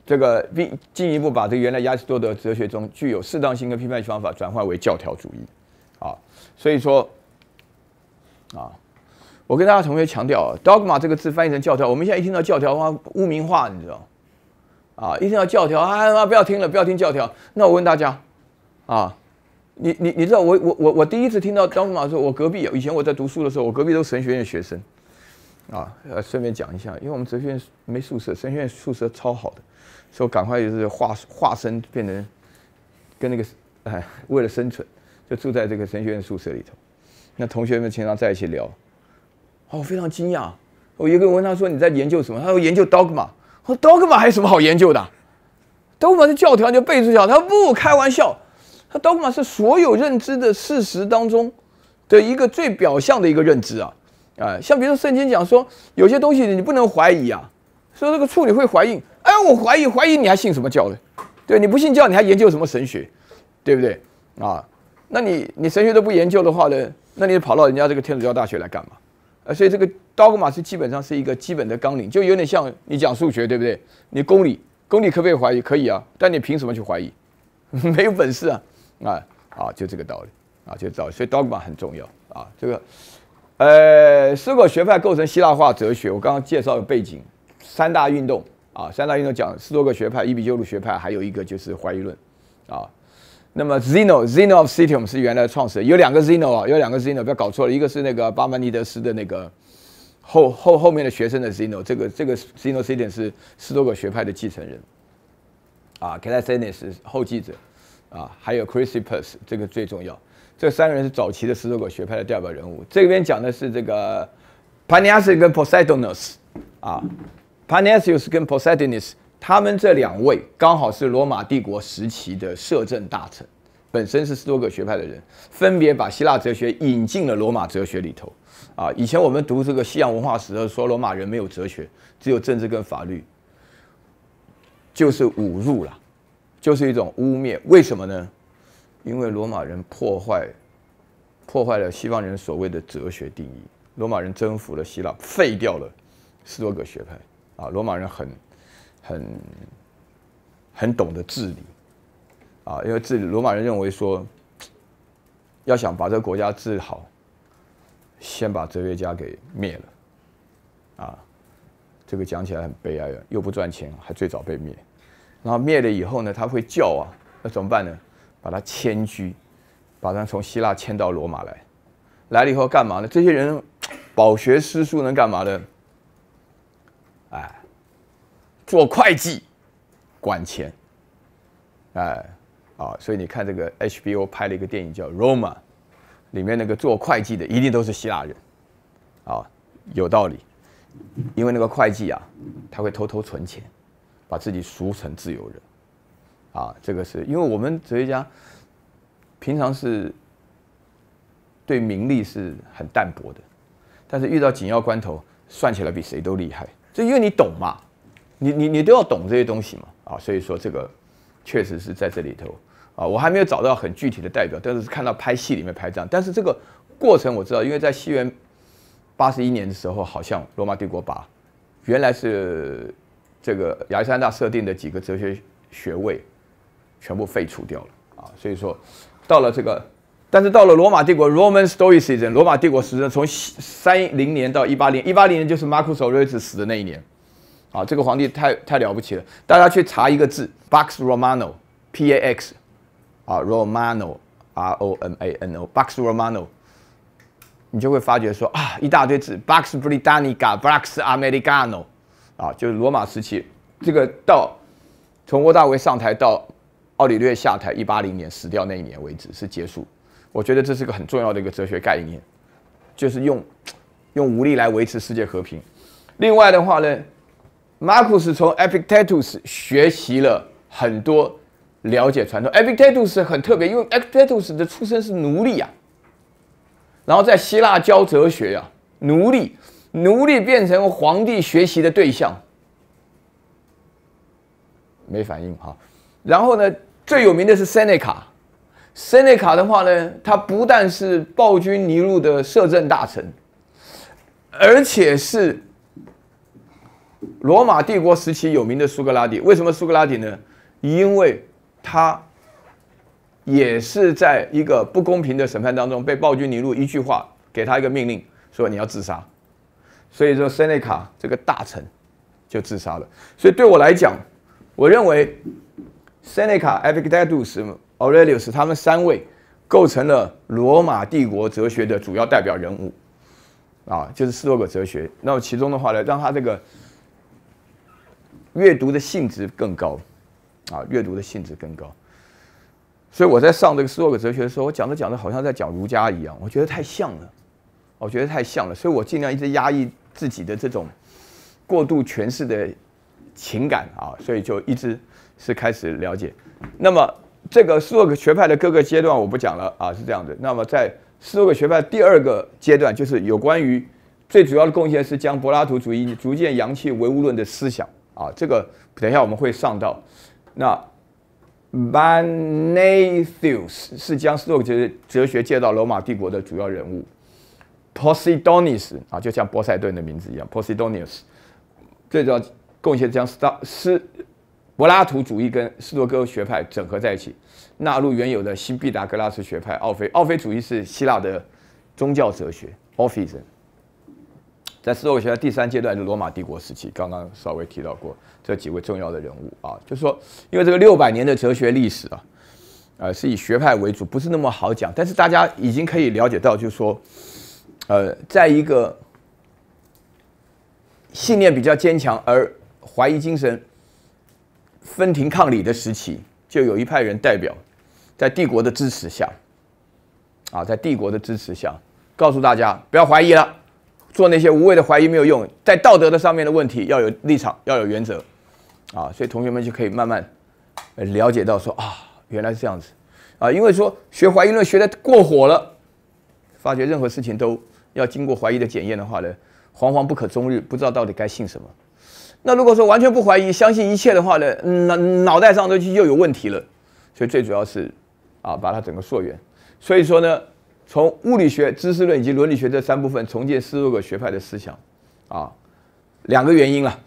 这个并进一步把这原来亚里士多德哲学中具有适当性的批判方法转化为教条主义。啊，所以说，啊，我跟大家同学强调 d o g m a 这个字翻译成教条，我们现在一听到教条的话污名化，你知道？吗？啊，一定要教条啊！不要听了，不要听教条。那我问大家，啊，你你你知道我我我我第一次听到 dogma 我隔壁有。以前我在读书的时候，我隔壁都是神学院学生。啊，呃，顺便讲一下，因为我们哲学院没宿舍，神学院宿舍超好的，所以赶快就是化化身变成跟那个哎，为了生存，就住在这个神学院宿舍里头。那同学们经常在一起聊，哦，非常惊讶。我一个问他说你在研究什么，他说研究 dogma。dogma 还有什么好研究的？m a 是教条，就注一下，他不开玩笑。他 dogma 是所有认知的事实当中的一个最表象的一个认知啊啊！像比如说圣经讲说，有些东西你不能怀疑啊。说这个处女会怀孕，哎，我怀疑怀疑，你还信什么教呢？对，你不信教，你还研究什么神学，对不对？啊，那你你神学都不研究的话呢？那你跑到人家这个天主教大学来干嘛？呃，所以这个。dogma 是基本上是一个基本的纲领，就有点像你讲数学，对不对？你公理，公理可不可以怀疑？可以啊，但你凭什么去怀疑？没有本事啊！啊啊，就这个道理啊，就道理。所以 dogma 很重要啊。这个，呃，斯多学派构成希腊化哲学。我刚刚介绍背景，三大运动啊，三大运动讲十多个学派、伊比鸠鲁学派，还有一个就是怀疑论啊。那么 Zeno，Zeno of Citium 是原来创始人，有两个 Zeno 啊，有两个 Zeno，不要搞错了，一个是那个巴门尼德斯的那个。后后后面的学生的 z e n o 这个这个 z e n o c i d e n 是斯多葛学派的继承人，啊 c a l i s i e n e s 后继者，啊，还有 Chrysippus 这个最重要，这三个人是早期的斯多葛学派的代表人物。这边讲的是这个 Panaeus 跟 Poseidonius，啊，Panaeus 跟 Poseidonius，他们这两位刚好是罗马帝国时期的摄政大臣，本身是斯多葛学派的人，分别把希腊哲学引进了罗马哲学里头。啊，以前我们读这个西洋文化史的时候，说罗马人没有哲学，只有政治跟法律，就是侮辱了，就是一种污蔑。为什么呢？因为罗马人破坏，破坏了西方人所谓的哲学定义。罗马人征服了希腊，废掉了十多个学派。啊，罗马人很、很、很懂得治理。啊，因为治理罗马人认为说，要想把这个国家治好。先把哲学家给灭了，啊，这个讲起来很悲哀啊，又不赚钱，还最早被灭。然后灭了以后呢，他会叫啊，那怎么办呢？把他迁居，把他从希腊迁到罗马来。来了以后干嘛呢？这些人饱学诗书能干嘛呢？哎，做会计，管钱。哎，啊，所以你看这个 HBO 拍了一个电影叫《Roma》。里面那个做会计的一定都是希腊人，啊，有道理，因为那个会计啊，他会偷偷存钱，把自己赎成自由人，啊，这个是因为我们哲学家平常是对名利是很淡薄的，但是遇到紧要关头，算起来比谁都厉害，这因为你懂嘛，你你你都要懂这些东西嘛，啊，所以说这个确实是在这里头。啊，我还没有找到很具体的代表，但是看到拍戏里面拍这样，但是这个过程我知道，因为在西元八十一年的时候，好像罗马帝国把原来是这个亚历山大设定的几个哲学学位全部废除掉了啊，所以说到了这个，但是到了罗马帝国 Roman Stoicism，罗马帝国时从三零年到一八零一八零年就是 Marcus Aurelius 死的那一年，啊，这个皇帝太太了不起了，大家去查一个字 b a x r o m a n o Pax。啊 r o m a n o r o m a n o b o x Roman。o 你就会发觉说啊，一大堆字 b o x Britannica，Bax Americano，啊，就是罗马时期，这个到从沃大维上台到奥里略下台，一八零年死掉那一年为止是结束。我觉得这是个很重要的一个哲学概念，就是用用武力来维持世界和平。另外的话呢，马库斯从 Epictetus 学习了很多。了解传统，Epictetus 很特别，因为 Epictetus 的出身是奴隶啊，然后在希腊教哲学呀，奴隶奴隶变成皇帝学习的对象，没反应哈。然后呢，最有名的是 Seneca，Seneca 的话呢，他不但是暴君尼禄的摄政大臣，而且是罗马帝国时期有名的苏格拉底。为什么苏格拉底呢？因为他也是在一个不公平的审判当中被暴君尼禄一句话给他一个命令，说你要自杀，所以说塞内卡这个大臣就自杀了。所以对我来讲，我认为塞内卡、e 皮克泰杜斯、奥雷 lius 他们三位构成了罗马帝国哲学的主要代表人物啊，就是斯多葛哲学。那么其中的话呢，让他这个阅读的性质更高。啊，阅读的性质更高，所以我在上这个斯多葛哲学的时候，我讲着讲着好像在讲儒家一样，我觉得太像了，我觉得太像了，所以我尽量一直压抑自己的这种过度诠释的情感啊，所以就一直是开始了解。那么这个斯多葛学派的各个阶段我不讲了啊，是这样的。那么在斯多葛学派第二个阶段，就是有关于最主要的贡献是将柏拉图主义逐渐扬弃唯物论的思想啊，这个等一下我们会上到。那，Banathius 是将斯多哲学借到罗马帝国的主要人物，Posidonius 啊，就像波塞顿的名字一样，Posidonius 最主要贡献将斯多斯柏拉图主义跟斯多哥学派整合在一起，纳入原有的新毕达哥拉斯学派，奥菲奥菲主义是希腊的宗教哲学，Ophism。在四所学的第三阶段是罗马帝国时期，刚刚稍微提到过这几位重要的人物啊，就是说，因为这个六百年的哲学历史啊，呃，是以学派为主，不是那么好讲，但是大家已经可以了解到，就是说，呃，在一个信念比较坚强而怀疑精神分庭抗礼的时期，就有一派人代表，在帝国的支持下，啊，在帝国的支持下，告诉大家不要怀疑了。做那些无谓的怀疑没有用，在道德的上面的问题要有立场，要有原则，啊，所以同学们就可以慢慢了解到说啊，原来是这样子，啊，因为说学怀疑论学的过火了，发觉任何事情都要经过怀疑的检验的话呢，惶惶不可终日，不知道到底该信什么。那如果说完全不怀疑，相信一切的话呢，脑脑袋上都又有问题了。所以最主要是，啊，把它整个溯源。所以说呢。从物理学、知识论以及伦理学这三部分重建斯多格学派的思想，啊，两个原因了。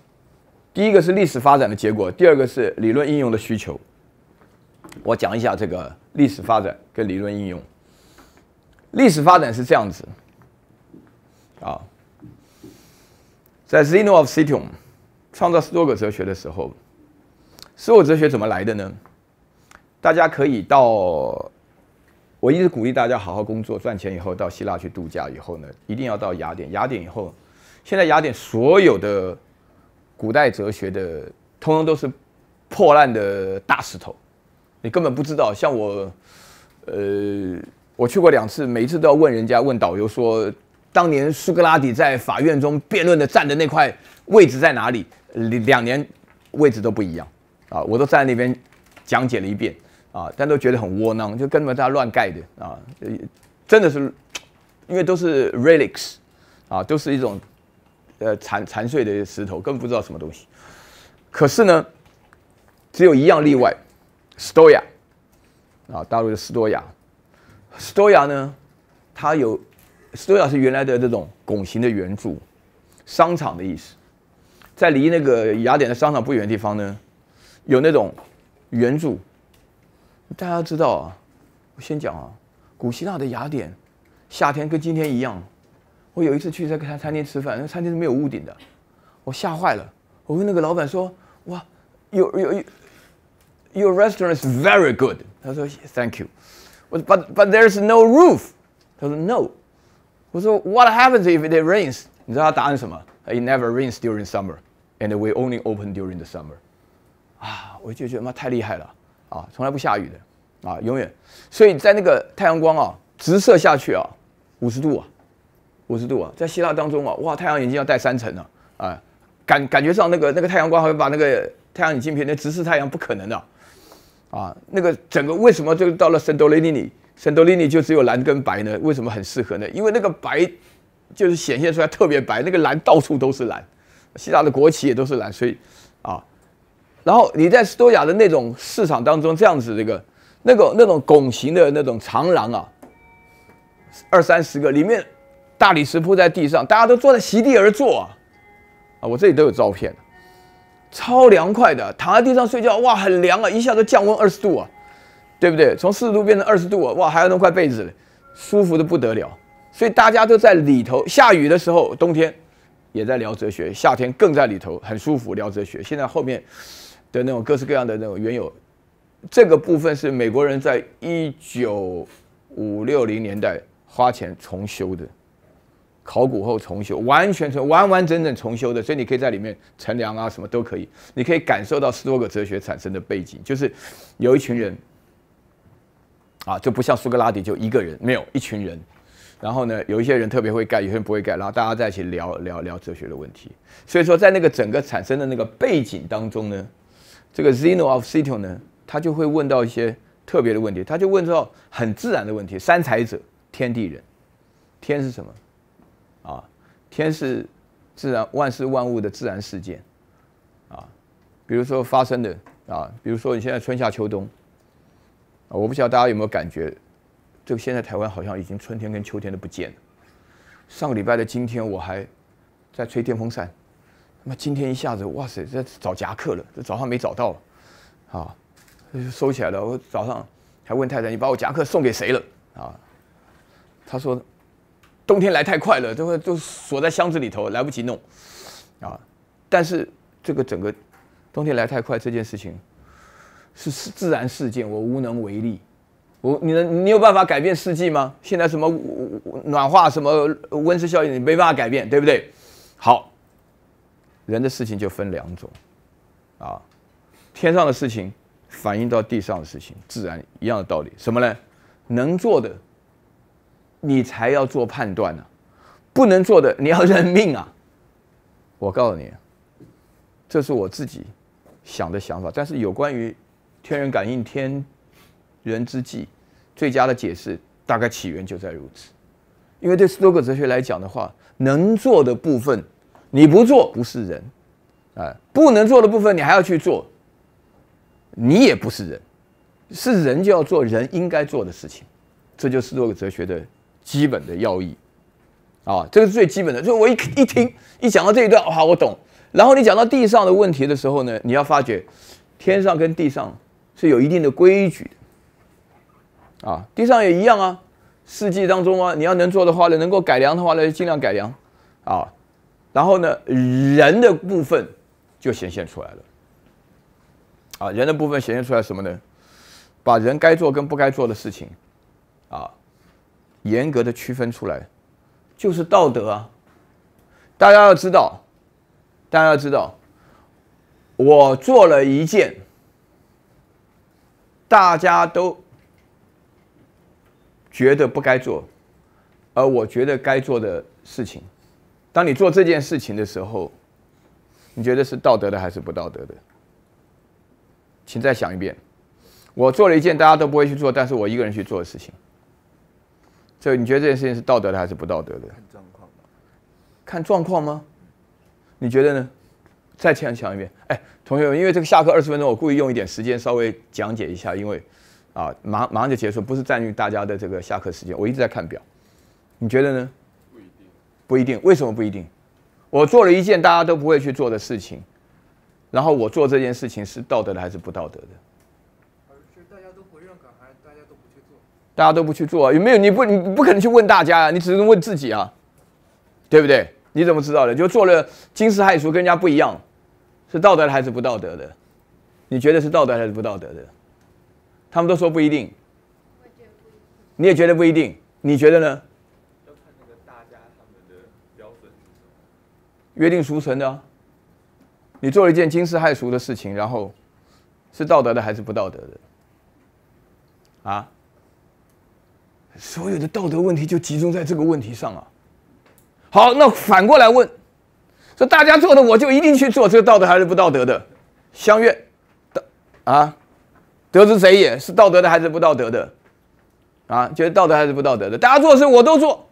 第一个是历史发展的结果，第二个是理论应用的需求。我讲一下这个历史发展跟理论应用。历史发展是这样子，啊，在 Zeno of Citium 创造斯多格哲学的时候，斯多哲学怎么来的呢？大家可以到。我一直鼓励大家好好工作，赚钱以后到希腊去度假。以后呢，一定要到雅典。雅典以后，现在雅典所有的古代哲学的，通通都是破烂的大石头，你根本不知道。像我，呃，我去过两次，每一次都要问人家、问导游说，当年苏格拉底在法院中辩论的站的那块位置在哪里？两两年位置都不一样啊！我都站在那边讲解了一遍。啊，但都觉得很窝囊，就跟他们大家乱盖的啊，真的是，因为都是 relics 啊，都是一种呃残残碎的石头，根本不知道什么东西。可是呢，只有一样例外，Stoa 啊，大陆的斯多亚，斯多亚呢，它有斯多亚是原来的这种拱形的圆柱，商场的意思，在离那个雅典的商场不远的地方呢，有那种圆柱。大家知道啊，我先讲啊，古希腊的雅典，夏天跟今天一样。我有一次去在他餐厅吃饭，那餐厅是没有屋顶的，我吓坏了。我跟那个老板说：“哇，有有有，Your restaurant is very good。”他说：“Thank you。”我：“But but there's no roof。”他说：“No。”我说：“What happens if it rains？” 你知道他答案什么？It never rains during summer, and we only open during the summer。啊，我就觉得妈太厉害了。啊，从来不下雨的，啊，永远，所以在那个太阳光啊直射下去啊，五十度啊，五十度啊，在希腊当中啊，哇，太阳眼镜要戴三层了，啊，感感觉上那个那个太阳光还会把那个太阳眼镜片那直视太阳不可能的，啊，那个整个为什么就到了圣多雷尼圣多利尼就只有蓝跟白呢？为什么很适合呢？因为那个白就是显现出来特别白，那个蓝到处都是蓝，希腊的国旗也都是蓝，所以，啊。然后你在斯多亚的那种市场当中，这样子一个那个那种拱形的那种长廊啊，二三十个里面，大理石铺在地上，大家都坐在席地而坐啊，啊，我这里都有照片，超凉快的，躺在地上睡觉，哇，很凉啊，一下子降温二十度啊，对不对？从四十度变成二十度啊，哇，还有那块被子，舒服的不得了，所以大家都在里头，下雨的时候，冬天也在聊哲学，夏天更在里头，很舒服聊哲学。现在后面。的那种各式各样的那种原有，这个部分是美国人在一九五六零年代花钱重修的，考古后重修，完全是完完整整重修的，所以你可以在里面乘凉啊，什么都可以，你可以感受到斯多葛哲学产生的背景，就是有一群人啊，就不像苏格拉底就一个人，没有一群人，然后呢，有一些人特别会盖，有些人不会盖，然后大家在一起聊聊聊哲学的问题，所以说在那个整个产生的那个背景当中呢。这个 Zeno of c i t i 呢，他就会问到一些特别的问题，他就问到很自然的问题。三才者，天地人。天是什么？啊，天是自然万事万物的自然事件。啊，比如说发生的啊，比如说你现在春夏秋冬。啊，我不晓得大家有没有感觉，这个现在台湾好像已经春天跟秋天都不见了。上个礼拜的今天，我还在吹电风扇。那今天一下子，哇塞，这找夹克了。这早上没找到，啊，就收起来了。我早上还问太太：“你把我夹克送给谁了？”啊，他说：“冬天来太快了，都都锁在箱子里头，来不及弄。”啊，但是这个整个冬天来太快这件事情，是是自然事件，我无能为力。我你能你有办法改变四季吗？现在什么暖化，什么温室效应，你没办法改变，对不对？好。人的事情就分两种，啊，天上的事情反映到地上的事情，自然一样的道理。什么呢？能做的，你才要做判断呢；不能做的，你要认命啊。我告诉你，这是我自己想的想法。但是有关于天人感应、天人之际，最佳的解释大概起源就在如此。因为对斯多葛哲学来讲的话，能做的部分。你不做不是人，啊。不能做的部分你还要去做，你也不是人，是人就要做人应该做的事情，这就是这个哲学的基本的要义，啊，这个是最基本的。就我一一听一讲到这一段，哇，我懂。然后你讲到地上的问题的时候呢，你要发觉天上跟地上是有一定的规矩的，啊，地上也一样啊，四季当中啊，你要能做的话呢，能够改良的话呢，尽量改良，啊。然后呢，人的部分就显现出来了。啊，人的部分显现出来什么呢？把人该做跟不该做的事情，啊，严格的区分出来，就是道德。啊。大家要知道，大家要知道，我做了一件大家都觉得不该做，而我觉得该做的事情。当你做这件事情的时候，你觉得是道德的还是不道德的？请再想一遍，我做了一件大家都不会去做，但是我一个人去做的事情，这你觉得这件事情是道德的还是不道德的？看状况。看状况吗？你觉得呢？再强想一遍。哎，同学们，因为这个下课二十分钟，我故意用一点时间稍微讲解一下，因为啊，马马上就结束，不是占用大家的这个下课时间。我一直在看表，你觉得呢？不一定，为什么不一定？我做了一件大家都不会去做的事情，然后我做这件事情是道德的还是不道德的？是大家都不认可，还是大家都不去做？大家都不去做，有没有？你不，你不可能去问大家啊，你只能问自己啊，对不对？你怎么知道的？就做了惊世骇俗，跟人家不一样，是道德的还是不道德的？你觉得是道德还是不道德的？他们都说不一定，你也觉得不一定，你觉得呢？约定俗成的，你做了一件惊世骇俗的事情，然后是道德的还是不道德的？啊，所有的道德问题就集中在这个问题上啊。好，那反过来问，说大家做的，我就一定去做，这个道德还是不道德的？啊，得之贼也是道德的还是不道德的？啊，觉得道德还是不道德的？大家做事我都做，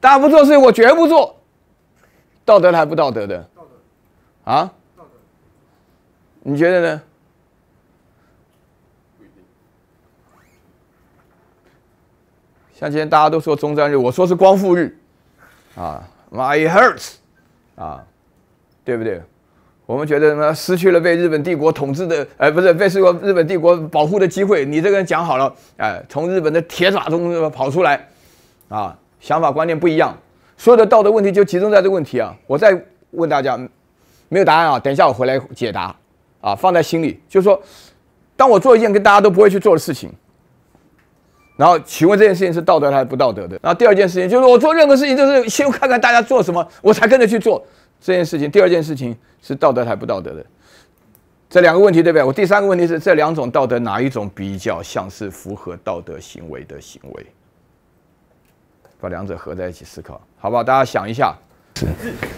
大家不做事我绝不做。道德还不道德的？啊？你觉得呢？像今天大家都说中专日，我说是光复日，啊，my hurts，啊，对不对？我们觉得什么失去了被日本帝国统治的，哎，不是被受日本帝国保护的机会。你这个人讲好了，哎，从日本的铁爪中跑出来，啊，想法观念不一样。所有的道德问题就集中在这个问题啊！我再问大家，没有答案啊！等一下我回来解答啊，放在心里。就是说，当我做一件跟大家都不会去做的事情，然后请问这件事情是道德还是不道德的？然后第二件事情就是我做任何事情都是先看看大家做什么，我才跟着去做这件事情。第二件事情是道德还是不道德的？这两个问题对不对？我第三个问题是这两种道德哪一种比较像是符合道德行为的行为？把两者合在一起思考，好不好？大家想一下，是，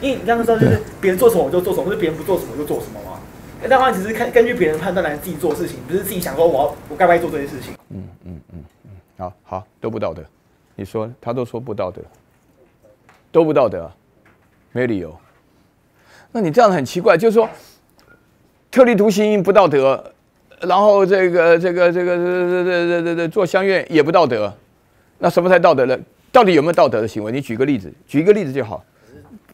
因为你刚刚说就是别人做什么我就做什么，者别人不做什么就做什么嘛。那他只是看根据别人判断来自己做事情，不是自己想说我要我该不该做这件事情？嗯嗯嗯，好好都不道德，你说他都说不道德，都不道德，没理由。那你这样很奇怪，就是说特立独行不道德，然后这个这个这个这这这这这做相愿也不道德，那什么才道德呢？到底有没有道德的行为？你举个例子，举一个例子就好，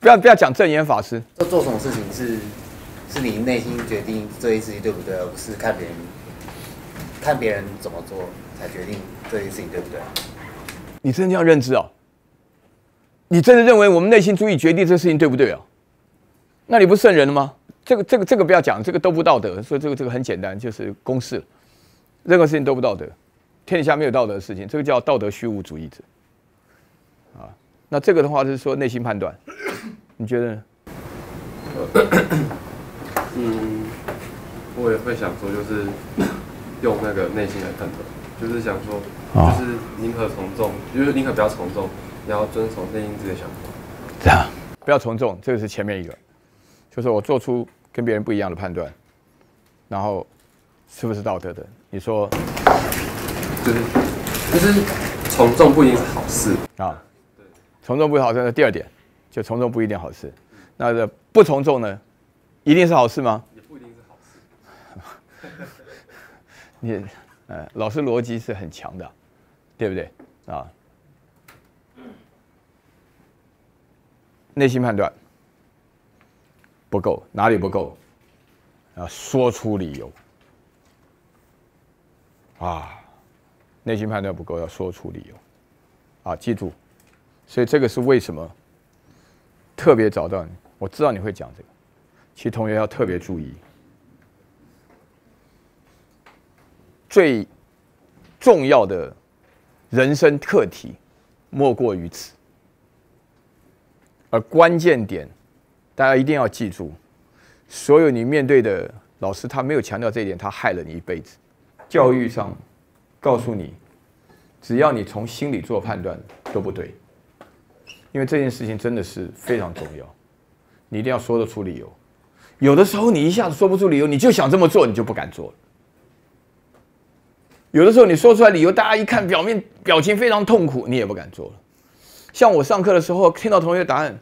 不要不要讲证言法师。做做什么事情是是你内心决定这一事情对不对，而不是看别人看别人怎么做才决定这一事情对不对？你真这样认知哦，你真的认为我们内心足以决定这事情对不对哦？那你不圣人了吗？这个这个这个不要讲，这个都不道德。所以这个这个很简单，就是公式，任何事情都不道德，天底下没有道德的事情，这个叫道德虚无主义者。那这个的话就是说内心判断，你觉得？呢？嗯，我也会想说，就是用那个内心来判断，就是想说，就是宁可从众，就是宁可不要从众，你要遵从内心自己的想法。这样，不要从众，这个是前面一个，就是我做出跟别人不一样的判断，然后是不是道德的？你说？就是，就是从众不一定是好事啊。从众不是好事，那第二点，就从众不一定好事。那这不从众呢，一定是好事吗？也不一定是好事。你，呃，老师逻辑是很强的，对不对？啊，内心判断不够，哪里不够？啊，说出理由。啊，内心判断不够，要说出理由。啊，记住。所以这个是为什么特别找到你？我知道你会讲这个，其实同学要特别注意，最重要的人生课题莫过于此。而关键点，大家一定要记住：所有你面对的老师，他没有强调这一点，他害了你一辈子。教育上告诉你，只要你从心里做判断，都不对。因为这件事情真的是非常重要，你一定要说得出理由。有的时候你一下子说不出理由，你就想这么做，你就不敢做了。有的时候你说出来理由，大家一看表面表情非常痛苦，你也不敢做了。像我上课的时候听到同学答案，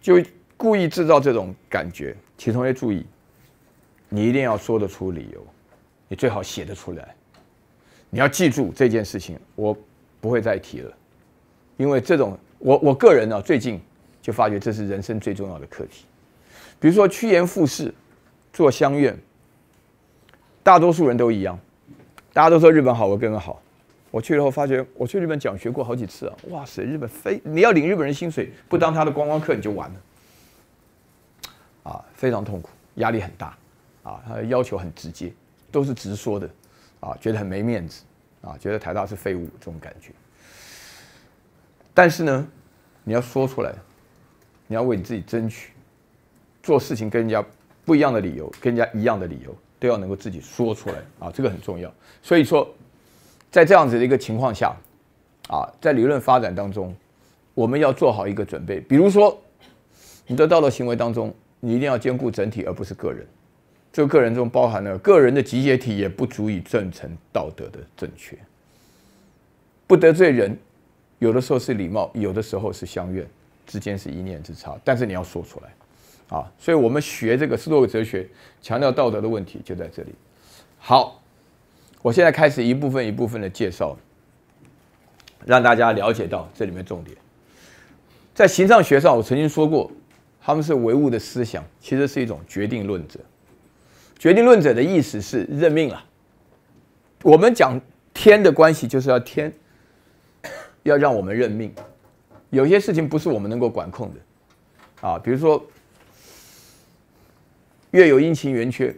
就故意制造这种感觉。请同学注意，你一定要说得出理由，你最好写得出来。你要记住这件事情，我不会再提了。因为这种，我我个人呢，最近就发觉这是人生最重要的课题。比如说趋炎附势、做乡愿，大多数人都一样。大家都说日本好，我跟着好。我去了后发觉，我去日本讲学过好几次啊，哇塞，日本非你要领日本人薪水，不当他的观光客你就完了。啊，非常痛苦，压力很大啊，他的要求很直接，都是直说的啊，觉得很没面子啊，觉得台大是废物，这种感觉。但是呢，你要说出来，你要为你自己争取，做事情跟人家不一样的理由，跟人家一样的理由，都要能够自己说出来啊，这个很重要。所以说，在这样子的一个情况下，啊，在理论发展当中，我们要做好一个准备。比如说，你的道德行为当中，你一定要兼顾整体，而不是个人。这个个人中包含了个人的集结体，也不足以证成道德的正确。不得罪人。有的时候是礼貌，有的时候是相怨，之间是一念之差。但是你要说出来，啊，所以我们学这个斯多葛哲学，强调道德的问题就在这里。好，我现在开始一部分一部分的介绍，让大家了解到这里面重点。在形上学上，我曾经说过，他们是唯物的思想，其实是一种决定论者。决定论者的意思是认命了。我们讲天的关系，就是要天。要让我们认命，有些事情不是我们能够管控的，啊，比如说月有阴晴圆缺，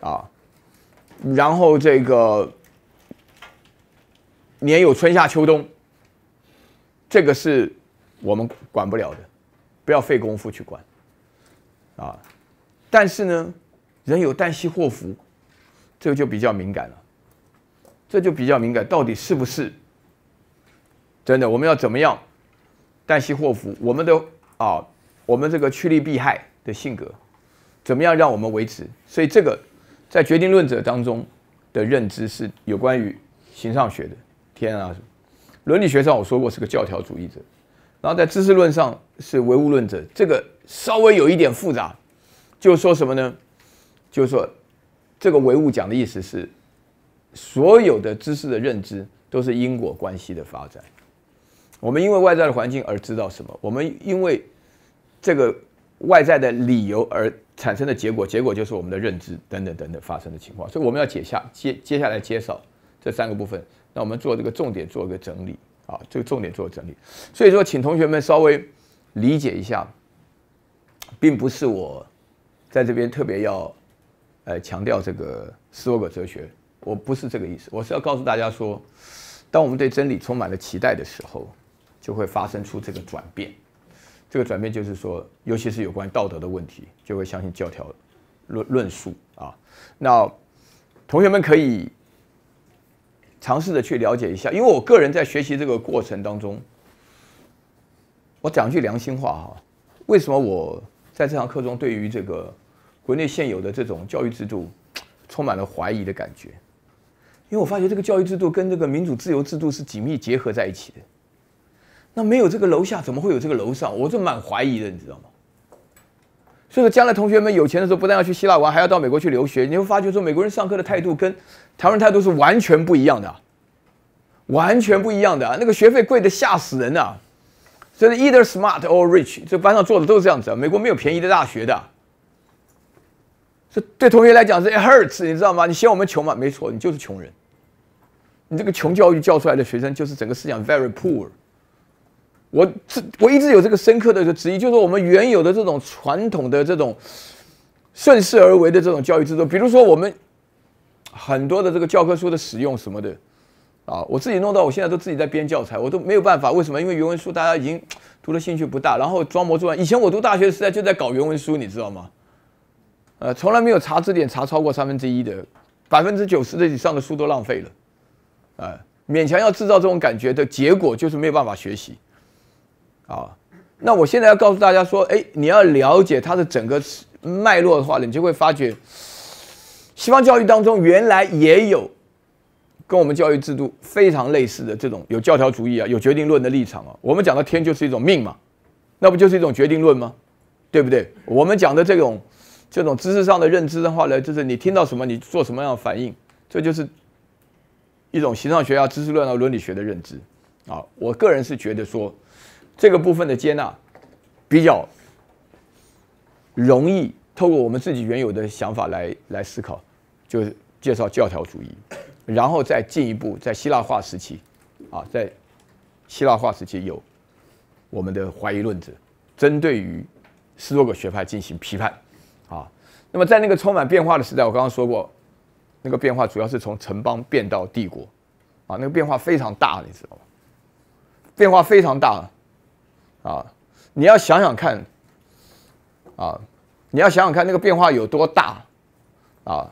啊，然后这个年有春夏秋冬，这个是我们管不了的，不要费功夫去管，啊，但是呢，人有旦夕祸福，这个就比较敏感了，这就比较敏感，到底是不是？真的，我们要怎么样？旦夕祸福，我们的啊，我们这个趋利避害的性格，怎么样让我们维持？所以，这个在决定论者当中的认知是有关于形上学的。天啊，伦理学上我说过是个教条主义者，然后在知识论上是唯物论者。这个稍微有一点复杂，就说什么呢？就是说，这个唯物讲的意思是，所有的知识的认知都是因果关系的发展。我们因为外在的环境而知道什么？我们因为这个外在的理由而产生的结果，结果就是我们的认知等等等等发生的情况。所以我们要解下接接下来介绍这三个部分，那我们做这个重点做一个整理啊，这个重点做个整理。所以说，请同学们稍微理解一下，并不是我在这边特别要呃强调这个斯多格哲学，我不是这个意思，我是要告诉大家说，当我们对真理充满了期待的时候。就会发生出这个转变，这个转变就是说，尤其是有关道德的问题，就会相信教条论论述啊。那同学们可以尝试着去了解一下，因为我个人在学习这个过程当中，我讲句良心话哈，为什么我在这堂课中对于这个国内现有的这种教育制度 充满了怀疑的感觉？因为我发觉这个教育制度跟这个民主自由制度是紧密结合在一起的。那没有这个楼下，怎么会有这个楼上？我是蛮怀疑的，你知道吗？所以说，将来同学们有钱的时候，不但要去希腊玩，还要到美国去留学。你会发觉说，美国人上课的态度跟台湾人态度是完全不一样的，完全不一样的。那个学费贵得吓死人啊！所以，either smart or rich，这班上坐的都是这样子美国没有便宜的大学的。这对同学来讲是 hurts，你知道吗？你嫌我们穷吗？没错，你就是穷人。你这个穷教育教出来的学生，就是整个思想 very poor。我自我一直有这个深刻的一个质疑，就是我们原有的这种传统的这种顺势而为的这种教育制度，比如说我们很多的这个教科书的使用什么的啊，我自己弄到我现在都自己在编教材，我都没有办法。为什么？因为原文书大家已经读的兴趣不大，然后装模作样。以前我读大学时代就在搞原文书，你知道吗？呃，从来没有查字典查超过三分之一的，百分之九十的以上的书都浪费了，啊，勉强要制造这种感觉的结果就是没有办法学习。啊，那我现在要告诉大家说，哎，你要了解它的整个脉络的话，你就会发觉，西方教育当中原来也有跟我们教育制度非常类似的这种有教条主义啊，有决定论的立场啊。我们讲的天就是一种命嘛，那不就是一种决定论吗？对不对？我们讲的这种这种知识上的认知的话呢，就是你听到什么，你做什么样的反应，这就是一种形上学啊、知识论啊、伦理学的认知啊。我个人是觉得说。这个部分的接纳比较容易，透过我们自己原有的想法来来思考，就是介绍教条主义，然后再进一步，在希腊化时期，啊，在希腊化时期有我们的怀疑论者，针对于斯多葛学派进行批判，啊，那么在那个充满变化的时代，我刚刚说过，那个变化主要是从城邦变到帝国，啊，那个变化非常大，你知道吗？变化非常大。啊，你要想想看，啊，你要想想看那个变化有多大，啊，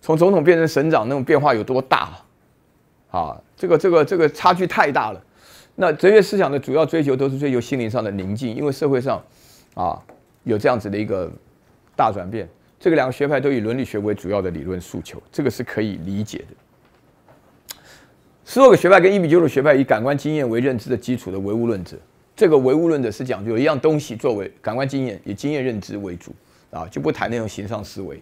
从总统变成省长那种变化有多大，啊，这个这个这个差距太大了。那哲学思想的主要追求都是追求心灵上的宁静，因为社会上，啊，有这样子的一个大转变。这个两个学派都以伦理学为主要的理论诉求，这个是可以理解的。斯洛格学派跟一比九鲁学派以感官经验为认知的基础的唯物论者。这个唯物论者是讲，有一样东西作为感官经验，以经验认知为主，啊，就不谈那种形上思维。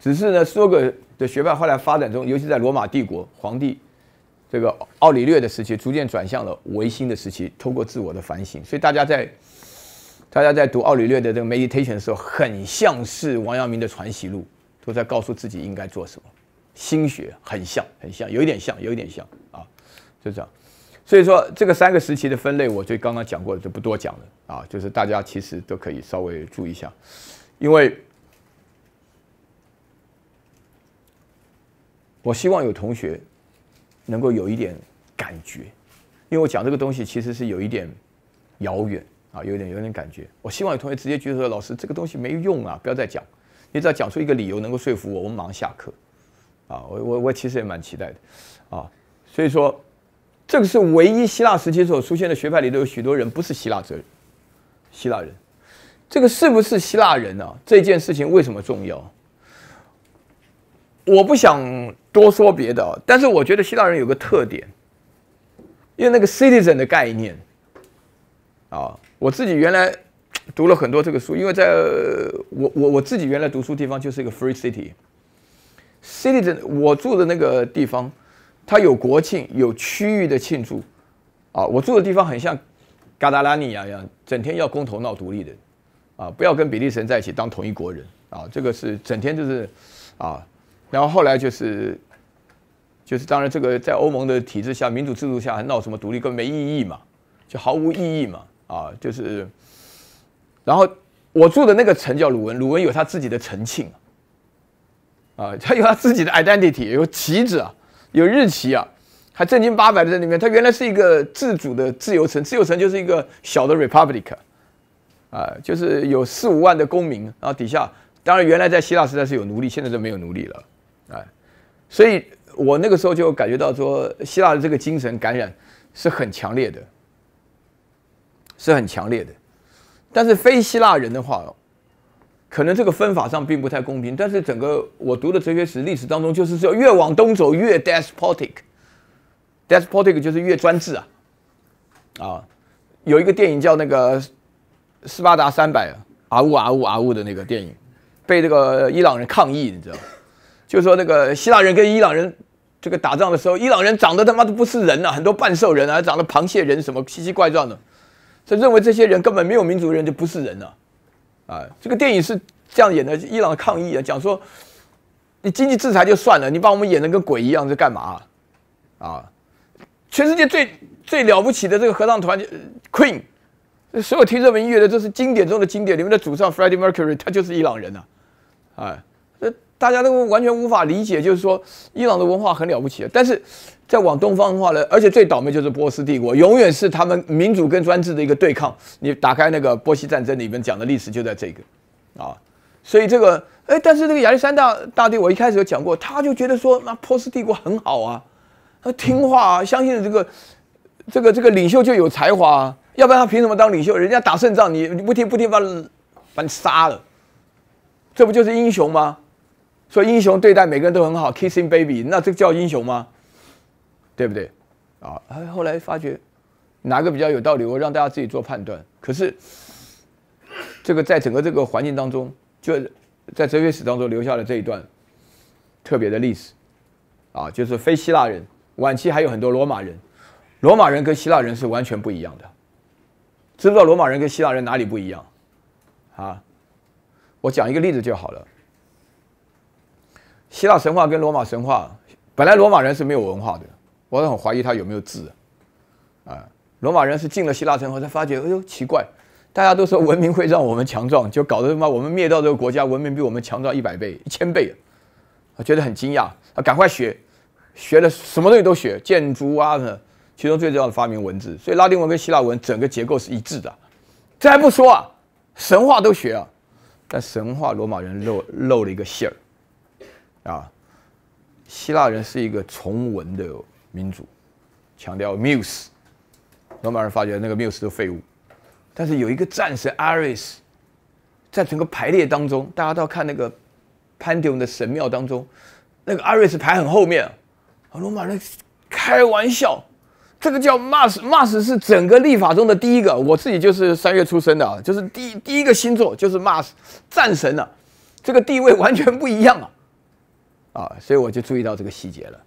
只是呢，斯多葛的学派后来发展中，尤其在罗马帝国皇帝这个奥里略的时期，逐渐转向了唯心的时期，通过自我的反省。所以大家在大家在读奥里略的这个《Meditation》的时候，很像是王阳明的《传习录》，都在告诉自己应该做什么，心学很像，很像，有一点像，有一点像，啊，就这样。所以说，这个三个时期的分类，我就刚刚讲过的就不多讲了啊，就是大家其实都可以稍微注意一下，因为我希望有同学能够有一点感觉，因为我讲这个东西其实是有一点遥远啊，有点有点感觉。我希望有同学直接举手说：“老师，这个东西没用啊，不要再讲。”你只要讲出一个理由，能够说服我，我们马上下课啊。我我我其实也蛮期待的啊，所以说。这个是唯一希腊时期所出现的学派里头有许多人不是希腊哲人，希腊人，这个是不是希腊人啊？这件事情为什么重要？我不想多说别的，但是我觉得希腊人有个特点，因为那个 citizen 的概念啊，我自己原来读了很多这个书，因为在我我我自己原来读书地方就是一个 free city，citizen，我住的那个地方。他有国庆，有区域的庆祝，啊，我住的地方很像，嘎达拉尼亚一样，整天要公投闹独立的，啊，不要跟比利时在一起当同一国人，啊，这个是整天就是，啊，然后后来就是，就是当然这个在欧盟的体制下、民主制度下还闹什么独立更没意义嘛，就毫无意义嘛，啊，就是，然后我住的那个城叫鲁文，鲁文有他自己的城庆，啊，他有他自己的 identity，有旗帜啊。有日期啊，还正经八百的在里面。它原来是一个自主的自由城，自由城就是一个小的 republic 啊，就是有四五万的公民。然后底下当然原来在希腊时代是有奴隶，现在就没有奴隶了。哎，所以我那个时候就感觉到说，希腊的这个精神感染是很强烈的，是很强烈的。但是非希腊人的话，可能这个分法上并不太公平，但是整个我读的哲学史历史当中，就是说越往东走越 despotic，despotic 就是越专制啊，啊，有一个电影叫那个《斯巴达三百》，啊呜啊呜啊呜的那个电影，被这个伊朗人抗议，你知道，就说那个希腊人跟伊朗人这个打仗的时候，伊朗人长得他妈的不是人啊，很多半兽人啊，长得螃蟹人什么奇奇怪状的，他认为这些人根本没有民族人就不是人了。啊，这个电影是这样演的：伊朗抗议啊，讲说，你经济制裁就算了，你把我们演的跟鬼一样在干嘛？啊，全世界最最了不起的这个合唱团，Queen，所有听热门音乐的都是经典中的经典，里面的主唱 Freddie Mercury 他就是伊朗人呐。哎，这大家都完全无法理解，就是说伊朗的文化很了不起，但是。再往东方的话呢，而且最倒霉就是波斯帝国，永远是他们民主跟专制的一个对抗。你打开那个波西战争里面讲的历史，就在这个，啊，所以这个，哎，但是这个亚历山大大帝，我一开始有讲过，他就觉得说，那波斯帝国很好啊，他听话，啊，相信这个，这个这个领袖就有才华，啊，要不然他凭什么当领袖？人家打胜仗，你你不听不听，把把你杀了，这不就是英雄吗？说英雄对待每个人都很好，kissing baby，那这叫英雄吗？对不对？啊，哎，后来发觉哪个比较有道理，我让大家自己做判断。可是这个在整个这个环境当中，就在哲学史当中留下了这一段特别的历史啊，就是非希腊人，晚期还有很多罗马人。罗马人跟希腊人是完全不一样的。知道罗马人跟希腊人哪里不一样啊？我讲一个例子就好了。希腊神话跟罗马神话，本来罗马人是没有文化的。我都很怀疑他有没有字，啊，罗马人是进了希腊城后才发觉，哎呦奇怪，大家都说文明会让我们强壮，就搞得他妈我们灭掉这个国家，文明比我们强壮一百倍、一千倍，啊觉得很惊讶，啊赶快学，学了什么东西都学，建筑啊，其中最重要的发明文字，所以拉丁文跟希腊文整个结构是一致的，这还不说啊，神话都学啊，但神话罗马人漏漏了一个馅儿，啊，希腊人是一个崇文的。民主强调 Muse，罗马人发觉那个 Muse 都废物，但是有一个战神 Ares，在整个排列当中，大家都要看那个 Pantheon 的神庙当中，那个 Ares 排很后面，罗马人开玩笑，这个叫 Mars，Mars 是整个立法中的第一个，我自己就是三月出生的啊，就是第第一个星座就是 Mars 战神啊，这个地位完全不一样啊，啊，所以我就注意到这个细节了。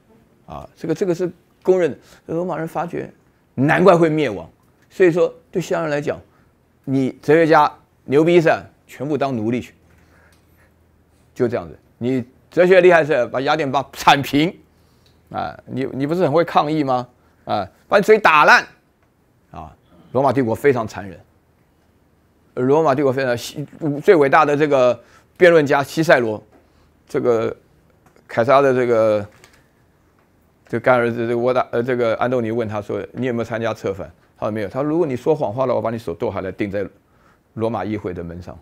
啊，这个这个是公认的，罗马人发觉，难怪会灭亡。所以说，对西洋人来讲，你哲学家牛逼是，全部当奴隶去，就这样子。你哲学厉害是，把雅典把铲平，啊，你你不是很会抗议吗？啊，把你嘴打烂，啊，罗马帝国非常残忍。罗马帝国非常西，最伟大的这个辩论家西塞罗，这个凯撒的这个。这干儿子，这我打呃，这个安东尼问他说：“你有没有参加策反？”他说：“没有。”他说：“如果你说谎话了，我把你手剁下来钉在罗马议会的门上。”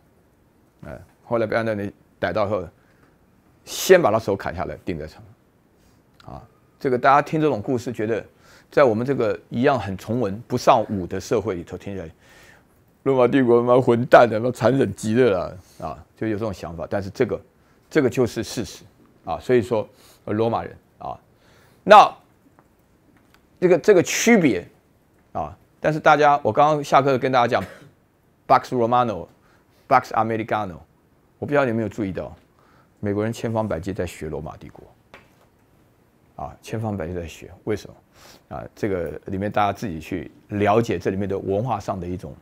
哎，后来被安东尼逮到后，先把他手砍下来钉在上面。啊，这个大家听这种故事，觉得在我们这个一样很崇文不上武的社会里头，听起来罗马帝国他妈混蛋的，他妈残忍极了啊，就有这种想法。但是这个，这个就是事实啊，所以说，罗马人。那，这个这个区别，啊，但是大家，我刚刚下课跟大家讲，Box Romano，Box Americano，我不知道有没有注意到，美国人千方百计在学罗马帝国，啊，千方百计在学，为什么？啊，这个里面大家自己去了解，这里面的文化上的一种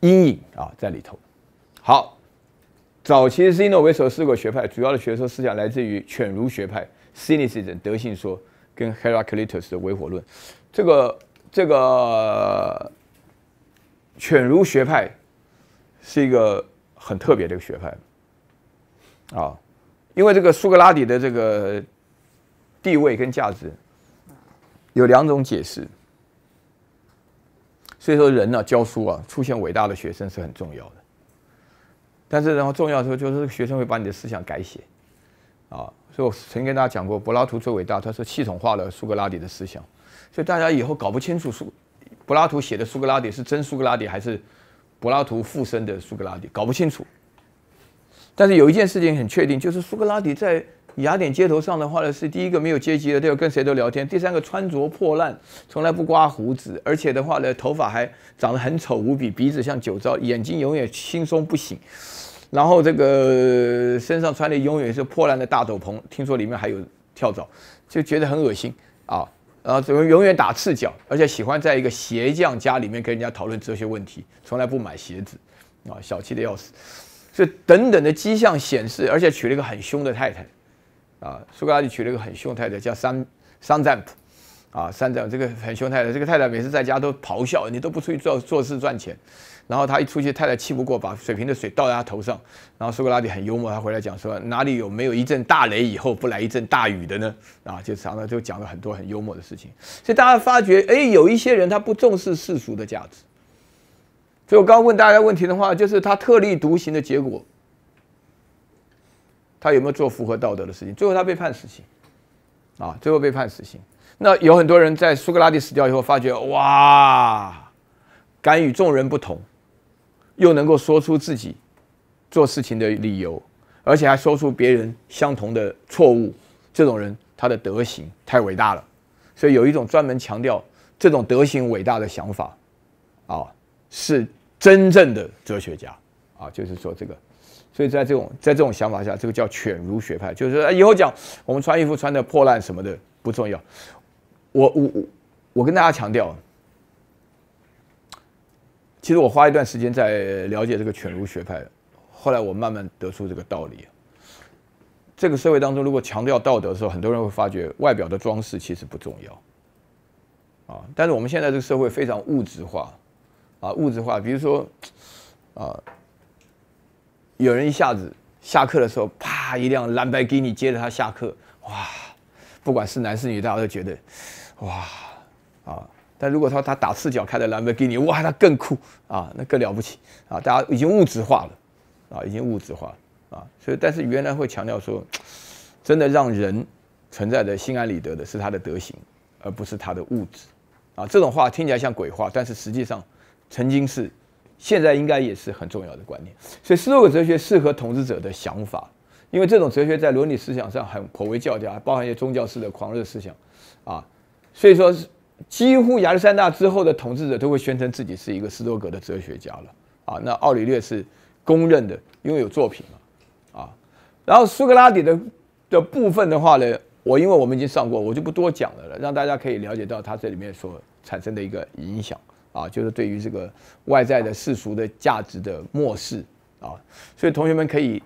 阴影啊，在里头。好，早期 z e n o 为首四个学派，主要的学说思想来自于犬儒学派。Cynicism 德性说跟 h e r a c l i t u s 的唯火论，这个这个犬儒学派是一个很特别的一个学派，啊，因为这个苏格拉底的这个地位跟价值有两种解释，所以说人呢教书啊，出现伟大的学生是很重要的，但是然后重要的时候就是学生会把你的思想改写，啊。所以，我曾跟大家讲过，柏拉图最伟大，他是系统化了苏格拉底的思想。所以，大家以后搞不清楚苏柏拉图写的苏格拉底是真苏格拉底还是柏拉图附身的苏格拉底，搞不清楚。但是有一件事情很确定，就是苏格拉底在雅典街头上的话呢，是第一个没有阶级的，二要跟谁都聊天；第三个穿着破烂，从来不刮胡子，而且的话呢，头发还长得很丑无比，鼻子像酒糟，眼睛永远轻松不醒。然后这个身上穿的永远是破烂的大斗篷，听说里面还有跳蚤，就觉得很恶心啊。然后怎么永远打赤脚，而且喜欢在一个鞋匠家里面跟人家讨论哲学问题，从来不买鞋子，啊，小气的要死。这等等的迹象显示，而且娶了一个很凶的太太，啊，苏格拉底娶了一个很凶太太，叫桑桑赞普，啊，桑赞这个很凶太太，这个太太每次在家都咆哮，你都不出去做做事赚钱。然后他一出去，太太气不过，把水瓶的水倒在他头上。然后苏格拉底很幽默，他回来讲说：哪里有没有一阵大雷以后不来一阵大雨的呢？啊，就常常就讲了很多很幽默的事情。所以大家发觉，哎，有一些人他不重视世俗的价值。所以我刚问大家问题的话，就是他特立独行的结果，他有没有做符合道德的事情？最后他被判死刑，啊，最后被判死刑。那有很多人在苏格拉底死掉以后，发觉哇，敢与众人不同。又能够说出自己做事情的理由，而且还说出别人相同的错误，这种人他的德行太伟大了，所以有一种专门强调这种德行伟大的想法，啊，是真正的哲学家啊，就是说这个，所以在这种在这种想法下，这个叫犬儒学派，就是说以后讲我们穿衣服穿的破烂什么的不重要，我我我跟大家强调。其实我花一段时间在了解这个犬儒学派，后来我慢慢得出这个道理：，这个社会当中，如果强调道德的时候，很多人会发觉外表的装饰其实不重要，啊！但是我们现在这个社会非常物质化，啊，物质化，比如说，啊，有人一下子下课的时候，啪，一辆蓝白吉尼接着他下课，哇，不管是男是女，大家都觉得，哇，啊。但如果说他打赤脚开的兰博基尼，哇，他更酷啊，那更了不起啊！大家已经物质化了，啊，已经物质化了啊！所以，但是原来会强调说，真的让人存在的心安理得的是他的德行，而不是他的物质啊！这种话听起来像鬼话，但是实际上曾经是，现在应该也是很重要的观念。所以斯多葛哲学适合统治者的想法，因为这种哲学在伦理思想上很颇为教条，包含一些宗教式的狂热思想啊！所以说是。几乎亚历山大之后的统治者都会宣称自己是一个斯多葛的哲学家了啊。那奥里略是公认的拥有作品嘛啊。然后苏格拉底的的部分的话呢，我因为我们已经上过，我就不多讲了了，让大家可以了解到他这里面所产生的一个影响啊，就是对于这个外在的世俗的价值的漠视啊。所以同学们可以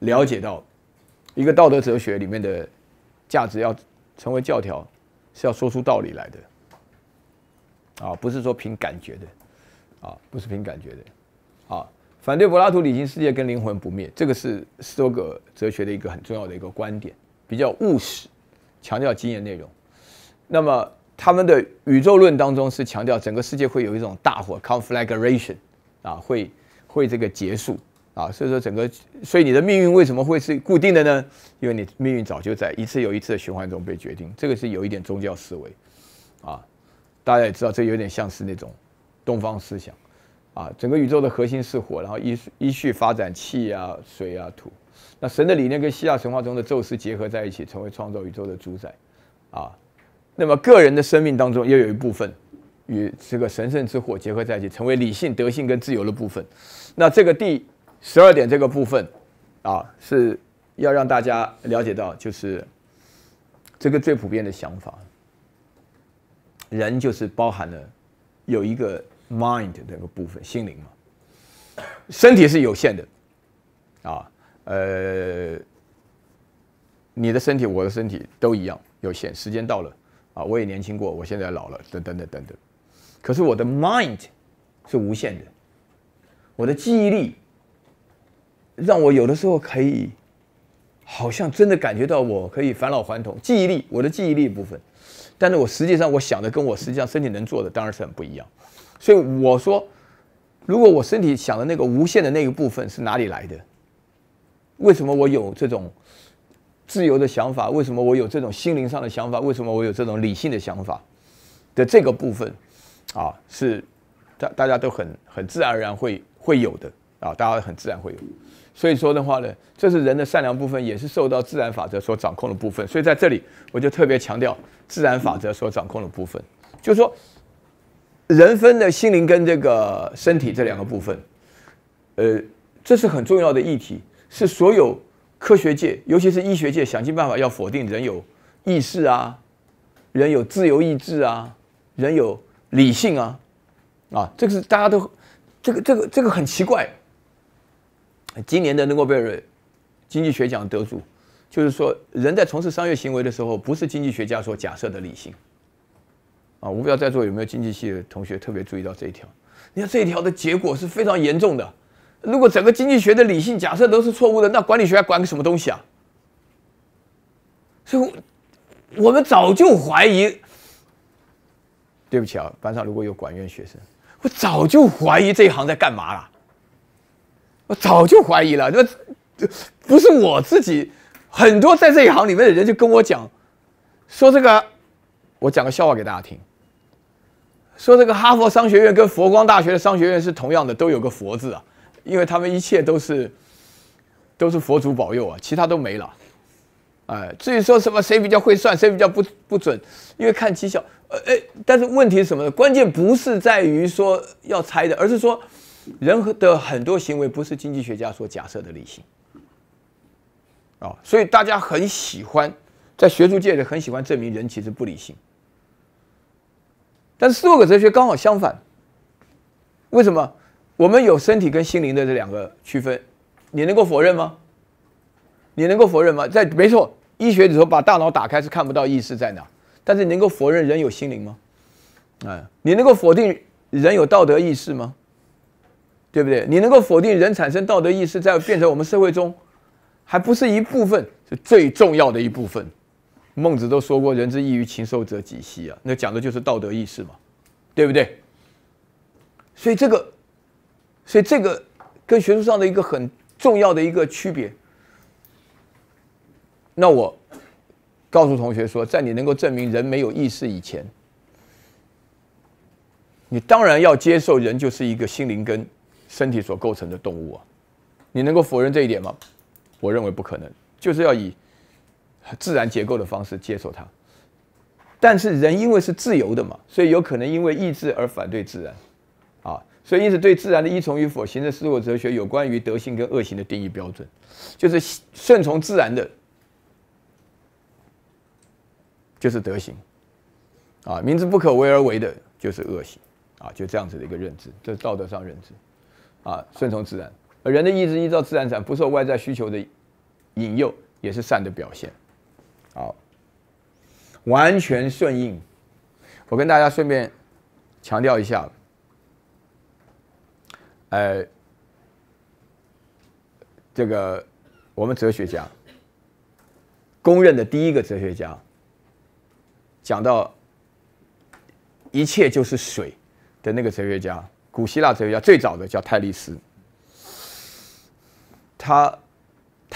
了解到，一个道德哲学里面的价值要成为教条，是要说出道理来的。啊，不是说凭感觉的，啊，不是凭感觉的，啊，反对柏拉图理性世界跟灵魂不灭，这个是斯多葛哲学的一个很重要的一个观点，比较务实，强调经验内容。那么他们的宇宙论当中是强调整个世界会有一种大火 （conflagration），啊，会会这个结束，啊，所以说整个，所以你的命运为什么会是固定的呢？因为你命运早就在一次又一次的循环中被决定，这个是有一点宗教思维，啊。大家也知道，这有点像是那种东方思想啊，整个宇宙的核心是火，然后依依序发展气啊、水啊、土。那神的理念跟希腊神话中的宙斯结合在一起，成为创造宇宙的主宰啊。那么个人的生命当中，又有一部分与这个神圣之火结合在一起，成为理性、德性跟自由的部分。那这个第十二点这个部分啊，是要让大家了解到，就是这个最普遍的想法。人就是包含了有一个 mind 的个部分，心灵嘛。身体是有限的，啊，呃，你的身体，我的身体都一样有限。时间到了，啊，我也年轻过，我现在老了，等等等等等。可是我的 mind 是无限的，我的记忆力让我有的时候可以好像真的感觉到我可以返老还童。记忆力，我的记忆力部分。但是我实际上我想的跟我实际上身体能做的当然是很不一样，所以我说，如果我身体想的那个无限的那个部分是哪里来的？为什么我有这种自由的想法？为什么我有这种心灵上的想法？为什么我有这种理性的想法的这个部分啊？是大大家都很很自然而然会会有的啊，大家很自然会有。所以说的话呢，这是人的善良部分，也是受到自然法则所掌控的部分。所以在这里，我就特别强调。自然法则所掌控的部分，就是说，人分的心灵跟这个身体这两个部分，呃，这是很重要的议题，是所有科学界，尤其是医学界想尽办法要否定人有意识啊，人有自由意志啊，人有理性啊，啊，这个是大家都，这个这个这个很奇怪。今年的诺贝尔经济学奖得主。就是说，人在从事商业行为的时候，不是经济学家所假设的理性啊！我不知道在座有没有经济系的同学特别注意到这一条。你看这一条的结果是非常严重的。如果整个经济学的理性假设都是错误的，那管理学还管个什么东西啊？所以，我们早就怀疑。对不起啊，班上如果有管院学生，我早就怀疑这一行在干嘛了。我早就怀疑了，这不是我自己。很多在这一行里面的人就跟我讲，说这个，我讲个笑话给大家听。说这个哈佛商学院跟佛光大学的商学院是同样的，都有个佛字啊，因为他们一切都是，都是佛祖保佑啊，其他都没了。哎，至于说什么谁比较会算，谁比较不不准，因为看绩效。呃，哎，但是问题是什么呢？关键不是在于说要猜的，而是说人的很多行为不是经济学家所假设的理性。啊，所以大家很喜欢，在学术界里很喜欢证明人其实不理性。但是斯多葛哲学刚好相反。为什么？我们有身体跟心灵的这两个区分，你能够否认吗？你能够否认吗？在没错，医学里头把大脑打开是看不到意识在哪，但是你能够否认人有心灵吗？哎，你能够否定人有道德意识吗？对不对？你能够否定人产生道德意识在变成我们社会中？还不是一部分，是最重要的一部分。孟子都说过：“人之异于禽兽者几兮啊！”那讲的就是道德意识嘛，对不对？所以这个，所以这个跟学术上的一个很重要的一个区别。那我告诉同学说，在你能够证明人没有意识以前，你当然要接受人就是一个心灵跟身体所构成的动物啊。你能够否认这一点吗？我认为不可能，就是要以自然结构的方式接受它。但是人因为是自由的嘛，所以有可能因为意志而反对自然，啊，所以因此对自然的依从与否，形成自我哲学有关于德性跟恶行的定义标准，就是顺从自然的，就是德行，啊，明知不可为而为的就是恶行，啊，就这样子的一个认知，这道德上认知，啊，顺从自然，而人的意志依照自然展，不受外在需求的。引诱也是善的表现，好，完全顺应。我跟大家顺便强调一下，呃，这个我们哲学家公认的第一个哲学家，讲到一切就是水的那个哲学家，古希腊哲学家最早的叫泰利斯，他。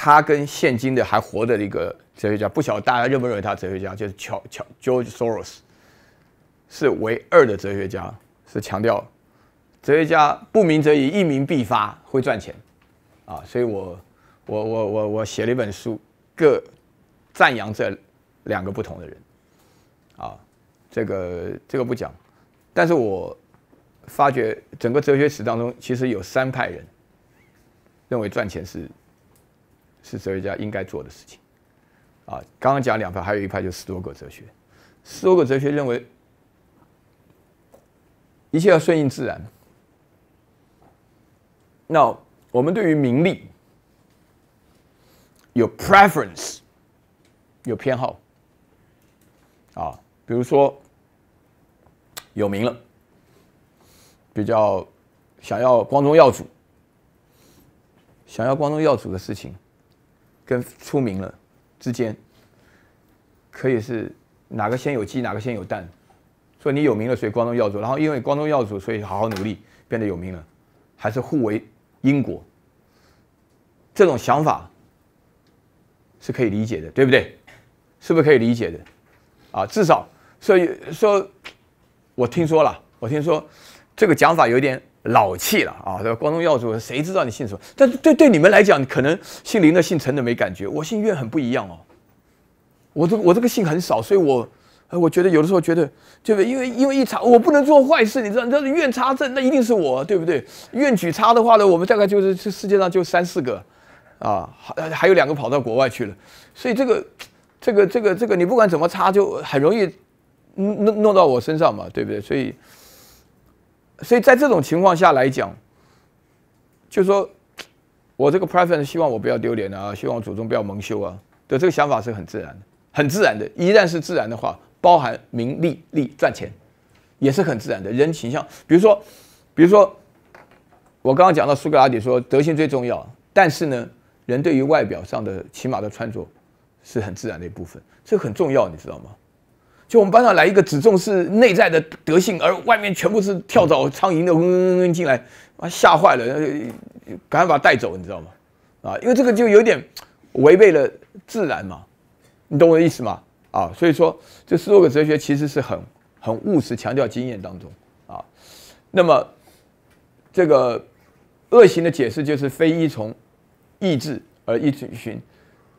他跟现今的还活的一个哲学家，不晓得大家认不认为他哲学家，就是乔乔 George Soros，是唯二的哲学家，是强调哲学家不鸣则已，一鸣必发会赚钱啊！所以，我我我我我写了一本书，各赞扬这两个不同的人啊，这个这个不讲，但是我发觉整个哲学史当中，其实有三派人认为赚钱是。是哲学家应该做的事情，啊，刚刚讲两派，还有一派就是斯多葛哲学。斯多葛哲学认为，一切要顺应自然。那我们对于名利有 preference，有偏好，啊，比如说有名了，比较想要光宗耀祖，想要光宗耀祖的事情。跟出名了之间，可以是哪个先有鸡，哪个先有蛋，所以你有名了，所以光宗耀祖，然后因为光宗耀祖，所以好好努力变得有名了，还是互为因果，这种想法是可以理解的，对不对？是不是可以理解的？啊，至少所以说，我听说了，我听说这个讲法有点。老气了啊！光宗耀祖，谁知道你姓什么？但是对对你们来讲，可能姓林的、姓陈的没感觉。我姓岳很不一样哦。我这我这个姓很少，所以我，呃，我觉得有的时候觉得，对不对？因为因为一查，我不能做坏事，你知道？你知道苑插证，那一定是我，对不对？苑举差的话呢，我们大概就是这世界上就三四个，啊，还还有两个跑到国外去了。所以这个这个这个这个，你不管怎么查，就很容易弄弄弄到我身上嘛，对不对？所以。所以在这种情况下来讲，就是说我这个 preference 希望我不要丢脸啊，希望祖宗不要蒙羞啊，的这个想法是很自然的，很自然的。一旦是自然的话，包含名利利赚钱，也是很自然的。人形象，比如说，比如说，我刚刚讲到苏格拉底说德性最重要，但是呢，人对于外表上的起码的穿着是很自然的一部分，这很重要，你知道吗？就我们班上来一个只重视内在的德性，而外面全部是跳蚤、苍蝇的嗡嗡嗡进来，啊吓坏了，赶快把带走，你知道吗？啊，因为这个就有点违背了自然嘛，你懂我的意思吗？啊，所以说这斯六个哲学其实是很很务实，强调经验当中啊。那么这个恶行的解释就是非依从意志而意志于心。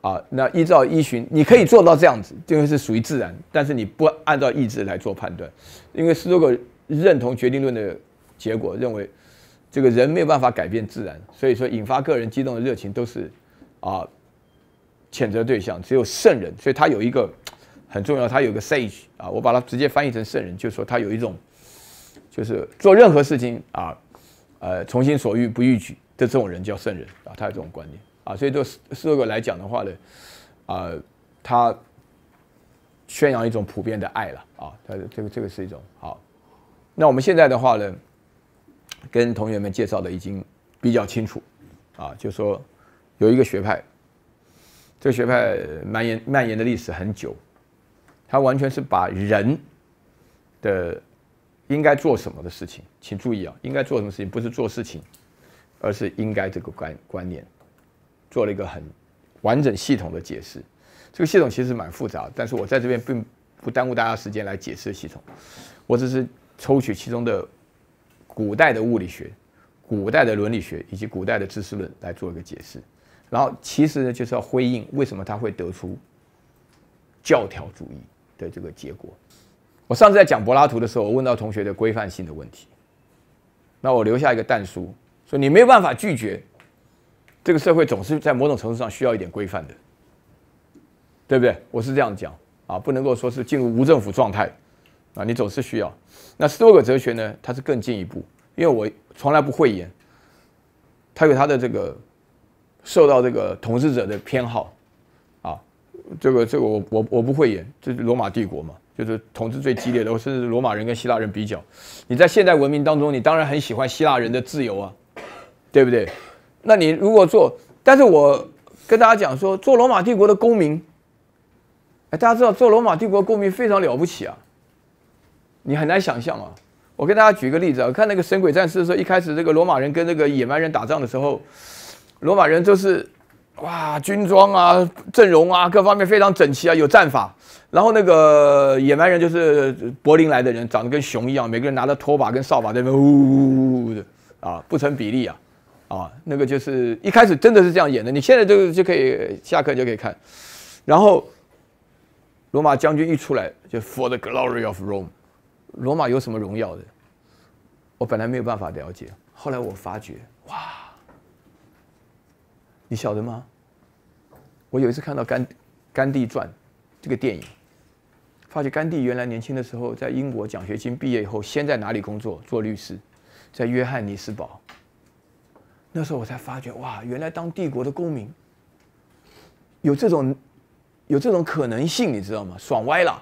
啊，那依照依循，你可以做到这样子，这个是属于自然，但是你不按照意志来做判断，因为是多个认同决定论的结果，认为这个人没有办法改变自然，所以说引发个人激动的热情都是啊谴责对象，只有圣人，所以他有一个很重要，他有个 sage 啊，我把它直接翻译成圣人，就是说他有一种就是做任何事情啊，呃，从心所欲不逾矩的这种人叫圣人啊，他有这种观念。啊，所以这四个来讲的话呢，啊，它宣扬一种普遍的爱了啊，它这个这个是一种好。那我们现在的话呢，跟同学们介绍的已经比较清楚啊，就说有一个学派，这个学派蔓延蔓延的历史很久，它完全是把人的应该做什么的事情，请注意啊，应该做什么事情不是做事情，而是应该这个观观念。做了一个很完整系统的解释，这个系统其实蛮复杂，但是我在这边并不耽误大家时间来解释系统，我只是抽取其中的古代的物理学、古代的伦理学以及古代的知识论来做一个解释，然后其实呢就是要回应为什么他会得出教条主义的这个结果。我上次在讲柏拉图的时候，我问到同学的规范性的问题，那我留下一个弹书，说你没有办法拒绝。这个社会总是在某种程度上需要一点规范的，对不对？我是这样讲啊，不能够说是进入无政府状态啊，你总是需要。那斯多葛哲学呢，它是更进一步，因为我从来不会演，它有它的这个受到这个统治者的偏好啊，这个这个我我我不会演，这是罗马帝国嘛，就是统治最激烈的，甚至罗马人跟希腊人比较，你在现代文明当中，你当然很喜欢希腊人的自由啊，对不对？那你如果做，但是我跟大家讲说，做罗马帝国的公民，哎，大家知道做罗马帝国公民非常了不起啊，你很难想象啊。我跟大家举个例子啊，看那个《神鬼战士》的时候，一开始这个罗马人跟这个野蛮人打仗的时候，罗马人就是哇军装啊、阵容啊各方面非常整齐啊，有战法。然后那个野蛮人就是柏林来的人，长得跟熊一样，每个人拿着拖把跟扫把在那呜呜呜的啊，不成比例啊。啊，那个就是一开始真的是这样演的。你现在就就可以下课就可以看，然后罗马将军一出来就 For the glory of Rome，罗马有什么荣耀的？我本来没有办法了解，后来我发觉哇，你晓得吗？我有一次看到《甘甘地传》这个电影，发觉甘地原来年轻的时候在英国奖学金毕业以后，先在哪里工作做律师，在约翰尼斯堡。那时候我才发觉，哇，原来当帝国的公民，有这种，有这种可能性，你知道吗？爽歪了。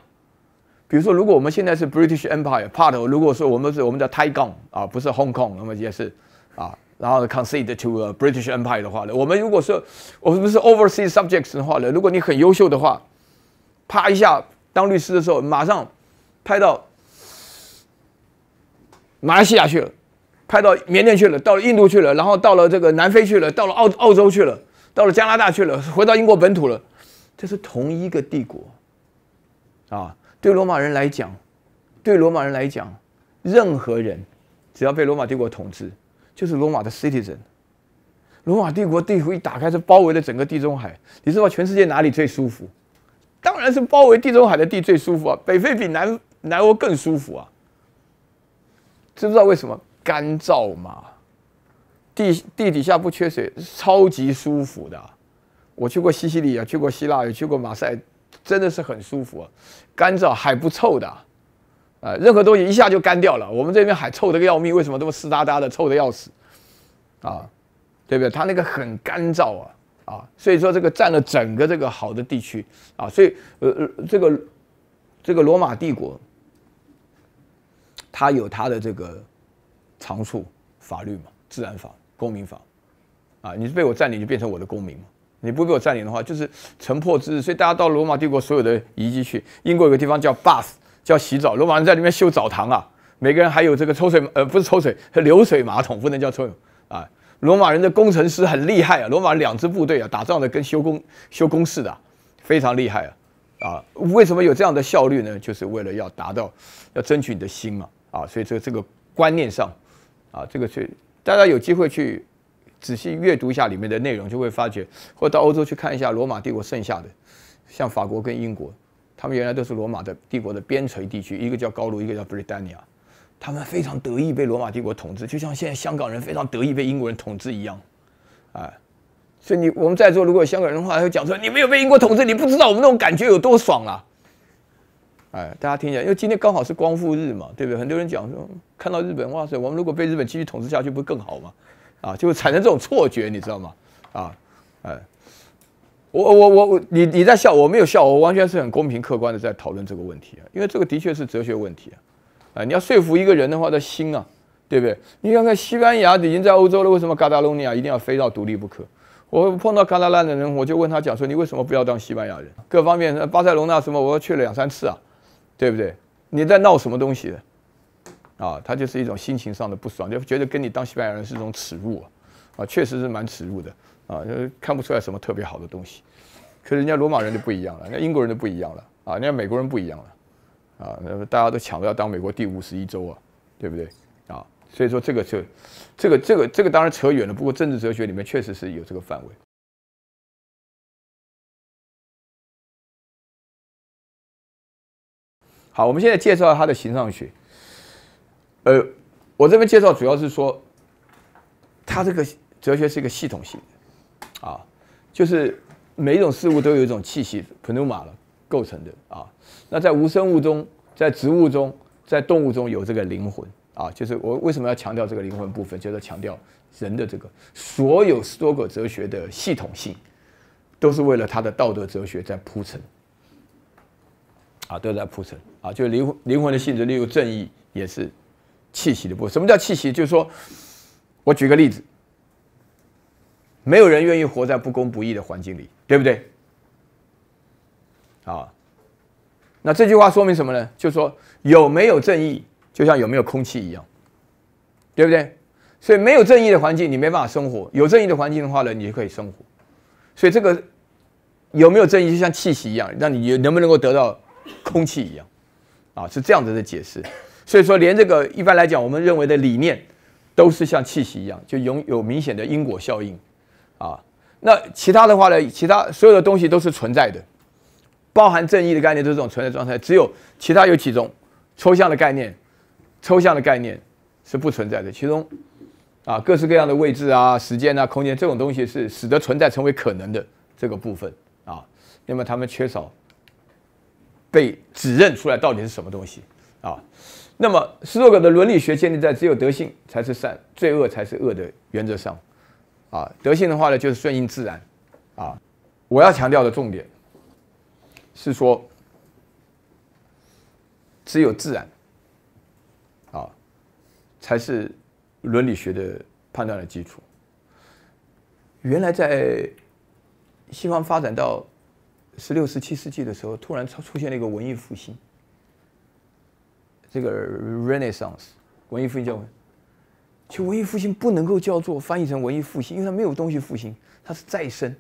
比如说，如果我们现在是 British Empire part，如果说我们是我们的 Taiwan 啊，不是 Hong Kong，那么也是啊，然后 concede to a British Empire 的话呢，我们如果说我们是 overseas subjects 的话呢，如果你很优秀的话，啪一下当律师的时候，马上派到马来西亚去了。派到缅甸去了，到了印度去了，然后到了这个南非去了，到了澳澳洲去了，到了加拿大去了，回到英国本土了。这是同一个帝国，啊，对罗马人来讲，对罗马人来讲，任何人只要被罗马帝国统治，就是罗马的 citizen。罗马帝国地图一打开，是包围了整个地中海。你知道全世界哪里最舒服？当然是包围地中海的地最舒服啊。北非比南南欧更舒服啊。知不知道为什么？干燥嘛，地地底下不缺水，超级舒服的。我去过西西里啊，去过希腊，也去过马赛，真的是很舒服。啊，干燥，海不臭的，啊，任何东西一下就干掉了。我们这边海臭的要命，为什么这么湿哒哒的，臭的要死？啊，对不对？它那个很干燥啊啊，所以说这个占了整个这个好的地区啊，所以呃呃，这个这个罗马帝国，它有它的这个。长处，法律嘛，自然法、公民法，啊，你是被我占领就变成我的公民，你不被我占领的话，就是城破之日。所以大家到罗马帝国所有的遗迹去，英国有个地方叫 b bus 叫洗澡。罗马人在里面修澡堂啊，每个人还有这个抽水，呃，不是抽水，流水马桶，不能叫抽。啊，罗马人的工程师很厉害啊，罗马两支部队啊，打仗的跟修工修工似的，非常厉害啊。啊，为什么有这样的效率呢？就是为了要达到，要争取你的心嘛。啊，所以这个这个观念上。啊，这个是大家有机会去仔细阅读一下里面的内容，就会发觉，或者到欧洲去看一下罗马帝国剩下的，像法国跟英国，他们原来都是罗马的帝国的边陲地区，一个叫高卢，一个叫布列丹尼亚，他们非常得意被罗马帝国统治，就像现在香港人非常得意被英国人统治一样，啊，所以你我们在座如果香港人的话，会讲说，你没有被英国统治，你不知道我们那种感觉有多爽啊。哎，大家听一下，因为今天刚好是光复日嘛，对不对？很多人讲说看到日本，哇塞，我们如果被日本继续统治下去，不是更好吗？啊，就会产生这种错觉，你知道吗？啊，哎，我我我我，你你在笑，我没有笑，我完全是很公平客观的在讨论这个问题啊。因为这个的确是哲学问题啊，啊，你要说服一个人的话，的心啊，对不对？你看看西班牙已经在欧洲了，为什么嘎达隆尼亚一定要非要独立不可？我碰到嘎达兰的人，我就问他讲说，你为什么不要当西班牙人？各方面，巴塞罗那什么，我去了两三次啊。对不对？你在闹什么东西？啊，他就是一种心情上的不爽，就觉得跟你当西班牙人是一种耻辱，啊，确实是蛮耻辱的，啊，就是看不出来什么特别好的东西。可人家罗马人就不一样了，那英国人就不一样了，啊，人家美国人不一样了，啊，那大家都抢着要当美国第五十一州啊，对不对？啊，所以说这个就，这个这个这个当然扯远了，不过政治哲学里面确实是有这个范围。好，我们现在介绍他的形上学。呃，我这边介绍主要是说，他这个哲学是一个系统性的，啊，就是每一种事物都有一种气息 p n e u m a 了构成的啊。那在无生物中，在植物中，在动物中有这个灵魂啊。就是我为什么要强调这个灵魂部分？就是强调人的这个所有十多个哲学的系统性，都是为了他的道德哲学在铺陈。啊，都在铺陈啊，就灵魂灵魂的性质，例如正义也是气息的部分。什么叫气息？就是说我举个例子，没有人愿意活在不公不义的环境里，对不对？啊，那这句话说明什么呢？就是说有没有正义，就像有没有空气一样，对不对？所以没有正义的环境，你没办法生活；有正义的环境的话呢，你就可以生活。所以这个有没有正义，就像气息一样，让你能不能够得到。空气一样，啊，是这样子的解释。所以说，连这个一般来讲，我们认为的理念，都是像气息一样，就拥有明显的因果效应，啊。那其他的话呢？其他所有的东西都是存在的，包含正义的概念都是这种存在状态。只有其他有几种抽象的概念，抽象的概念是不存在的。其中，啊，各式各样的位置啊、时间啊、空间这种东西是使得存在成为可能的这个部分啊。那么，他们缺少。被指认出来到底是什么东西啊？那么斯诺格的伦理学建立在只有德性才是善、罪恶才是恶的原则上啊。德性的话呢，就是顺应自然啊。我要强调的重点是说，只有自然啊，才是伦理学的判断的基础。原来在西方发展到。十六、十七世纪的时候，突然出出现了一个文艺复兴，这个 Renaissance 文艺复兴教。其实文艺复兴不能够叫做翻译成文艺复兴，因为它没有东西复兴，它是再生，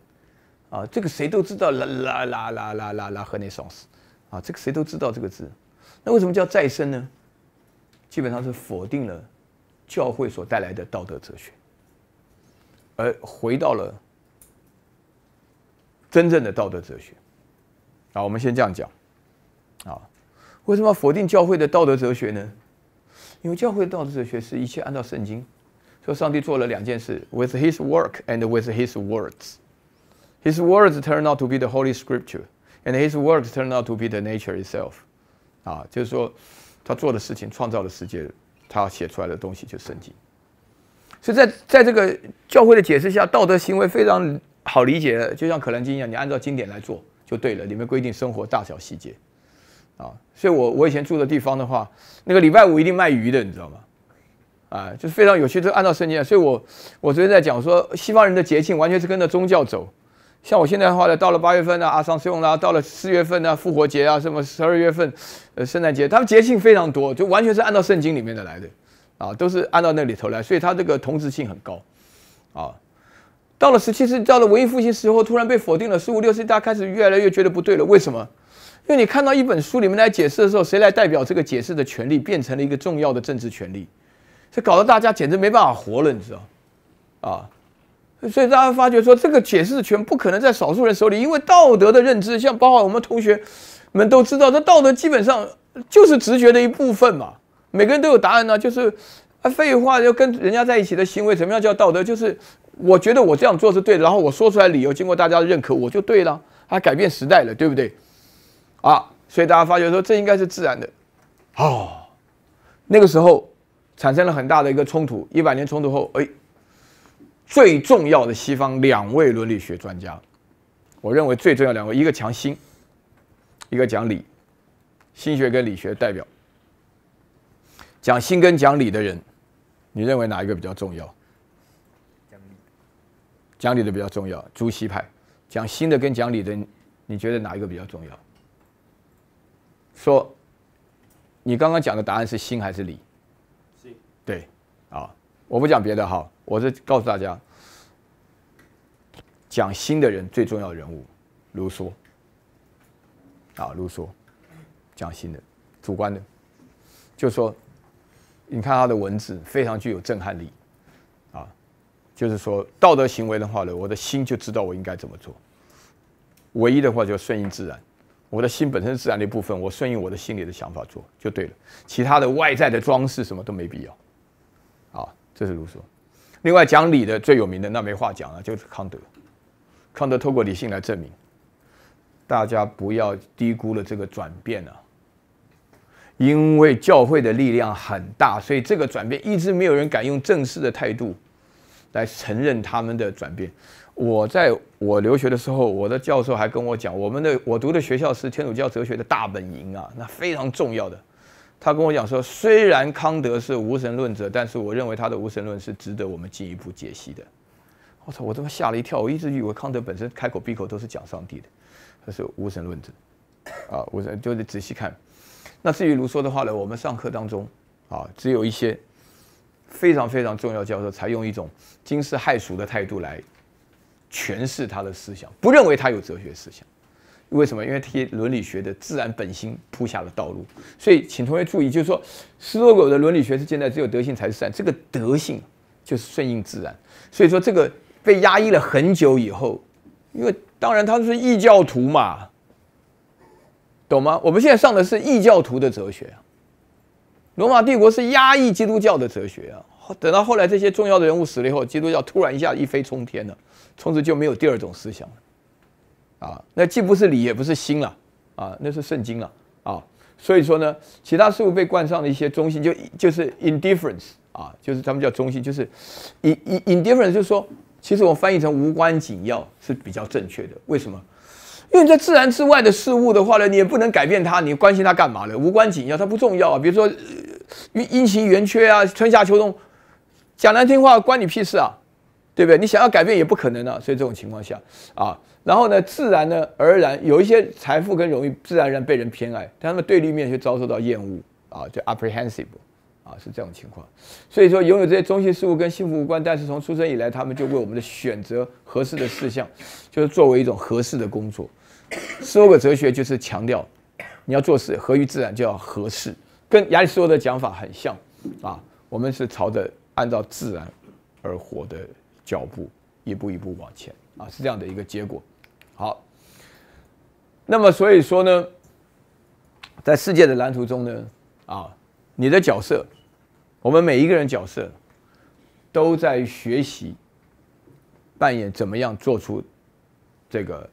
啊，这个谁都知道，啦啦啦啦啦啦拉 Renaissance，啊，这个谁都知道这个字。那为什么叫再生呢？基本上是否定了教会所带来的道德哲学，而回到了真正的道德哲学。啊，我们先这样讲，啊，为什么要否定教会的道德哲学呢？因为教会道德哲学是一切按照圣经，说上帝做了两件事：with His work and with His words。His words turn out to be the Holy Scripture，and His works turn out to be the nature itself。啊，就是说他做的事情创造了世界，他写出来的东西就是圣经。所以在在这个教会的解释下，道德行为非常好理解的，就像可兰经一样，你按照经典来做。就对了，里面规定生活大小细节，啊，所以我我以前住的地方的话，那个礼拜五一定卖鱼的，你知道吗？啊，就是非常有趣，就按照圣经。所以我我昨天在讲说，西方人的节庆完全是跟着宗教走。像我现在的话呢，到了八月份啊，阿桑斯隆啊，到了四月份啊，复活节啊，什么十二月份，呃，圣诞节，他们节庆非常多，就完全是按照圣经里面的来的，啊，都是按照那里头来，所以它这个同质性很高，啊。到了十七世，到了文艺复兴时候，突然被否定了。十五六岁，大家开始越来越觉得不对了。为什么？因为你看到一本书里面来解释的时候，谁来代表这个解释的权利，变成了一个重要的政治权利，这搞得大家简直没办法活了，你知道？啊，所以大家发觉说，这个解释权不可能在少数人手里，因为道德的认知，像包括我们同学们都知道，这道德基本上就是直觉的一部分嘛。每个人都有答案呢，就是啊，废话，要跟人家在一起的行为怎么样叫道德，就是。我觉得我这样做是对的，然后我说出来理由，经过大家的认可，我就对了，啊，改变时代了，对不对？啊，所以大家发觉说这应该是自然的，哦，那个时候产生了很大的一个冲突。一百年冲突后，哎，最重要的西方两位伦理学专家，我认为最重要两位，一个讲心，一个讲理，心学跟理学代表，讲心跟讲理的人，你认为哪一个比较重要？讲理的比较重要，朱熹派讲心的跟讲理的，你觉得哪一个比较重要？说你刚刚讲的答案是心还是理？心。对，啊，我不讲别的哈，我是告诉大家，讲心的人最重要人物，卢梭，啊，卢梭讲心的，主观的，就说你看他的文字非常具有震撼力。就是说，道德行为的话呢，我的心就知道我应该怎么做。唯一的话就顺应自然，我的心本身是自然的一部分，我顺应我的心里的想法做就对了，其他的外在的装饰什么都没必要。啊，这是卢梭。另外讲理的最有名的那没话讲了，就是康德。康德透过理性来证明，大家不要低估了这个转变啊，因为教会的力量很大，所以这个转变一直没有人敢用正式的态度。来承认他们的转变。我在我留学的时候，我的教授还跟我讲，我们的我读的学校是天主教哲学的大本营啊，那非常重要的。他跟我讲说，虽然康德是无神论者，但是我认为他的无神论是值得我们进一步解析的。我操，我他妈吓了一跳，我一直以为康德本身开口闭口都是讲上帝的，他是无神论者啊。我在，就得仔细看。那至于卢梭的话呢，我们上课当中啊，只有一些。非常非常重要，教授才用一种惊世骇俗的态度来诠释他的思想，不认为他有哲学思想。为什么？因为替伦理学的自然本心铺下了道路。所以，请同学注意，就是说，斯多狗的伦理学是现在只有德性才是善，这个德性就是顺应自然。所以说，这个被压抑了很久以后，因为当然他是异教徒嘛，懂吗？我们现在上的是异教徒的哲学啊。罗马帝国是压抑基督教的哲学啊！等到后来这些重要的人物死了以后，基督教突然一下一飞冲天了，从此就没有第二种思想了啊！那既不是理，也不是心了啊，那是圣经了啊！所以说呢，其他事物被冠上了一些中心，就就是 indifference 啊，就是他们叫中心，就是 indifference 就是说，其实我翻译成无关紧要是比较正确的。为什么？因为在自然之外的事物的话呢，你也不能改变它，你关心它干嘛呢？无关紧要，它不重要啊。比如说，阴晴圆缺啊，春夏秋冬，讲难听话，关你屁事啊，对不对？你想要改变也不可能啊。所以这种情况下啊，然后呢，自然呢而然有一些财富跟荣誉，自然而然被人偏爱，但他们对立面却遭受到厌恶啊，就 apprehensive，啊，是这种情况。所以说，拥有这些中心事物跟幸福无关，但是从出生以来，他们就为我们的选择合适的事项，就是作为一种合适的工作。苏格哲学就是强调，你要做事合于自然，就要合适，跟亚里士多德讲法很像啊。我们是朝着按照自然而活的脚步，一步一步往前啊，是这样的一个结果。好，那么所以说呢，在世界的蓝图中呢，啊，你的角色，我们每一个人角色，都在学习扮演怎么样做出这个。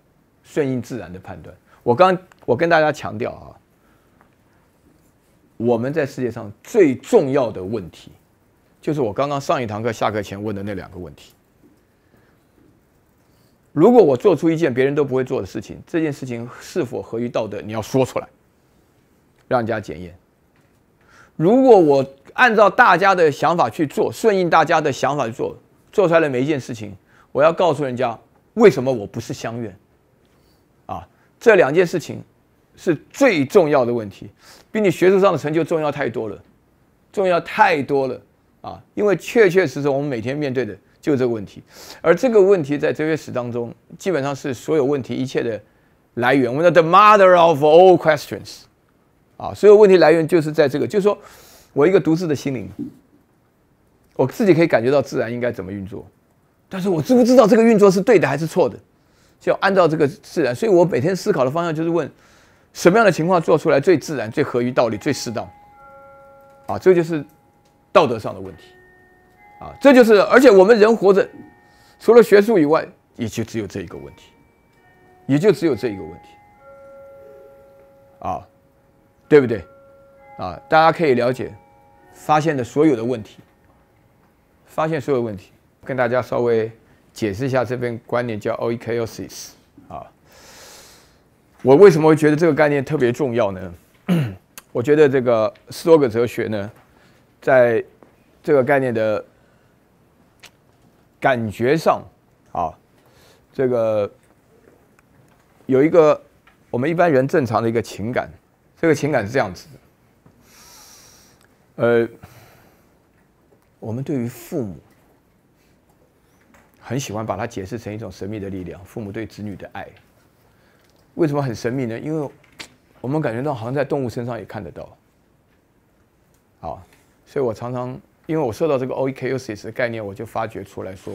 顺应自然的判断。我刚我跟大家强调啊，我们在世界上最重要的问题，就是我刚刚上一堂课下课前问的那两个问题。如果我做出一件别人都不会做的事情，这件事情是否合于道德，你要说出来，让人家检验。如果我按照大家的想法去做，顺应大家的想法去做，做出来的每一件事情，我要告诉人家为什么我不是相愿。这两件事情是最重要的问题，比你学术上的成就重要太多了，重要太多了啊！因为确确实实，我们每天面对的就这个问题，而这个问题在哲学史当中，基本上是所有问题一切的来源。我们的 the mother of all questions，啊，所有问题来源就是在这个，就是说我一个独自的心灵，我自己可以感觉到自然应该怎么运作，但是我知不知道这个运作是对的还是错的？就按照这个自然，所以我每天思考的方向就是问：什么样的情况做出来最自然、最合于道理、最适当？啊，这就是道德上的问题，啊，这就是而且我们人活着，除了学术以外，也就只有这一个问题，也就只有这一个问题，啊，对不对？啊，大家可以了解发现的所有的问题，发现所有问题，跟大家稍微。解释一下，这边观念叫 Oikosis 啊。我为什么会觉得这个概念特别重要呢？我觉得这个斯多葛哲学呢，在这个概念的感觉上啊，这个有一个我们一般人正常的一个情感，这个情感是这样子的，呃，我们对于父母。很喜欢把它解释成一种神秘的力量，父母对子女的爱，为什么很神秘呢？因为，我们感觉到好像在动物身上也看得到，啊，所以我常常因为我受到这个 o e c o s i s 的概念，我就发掘出来说，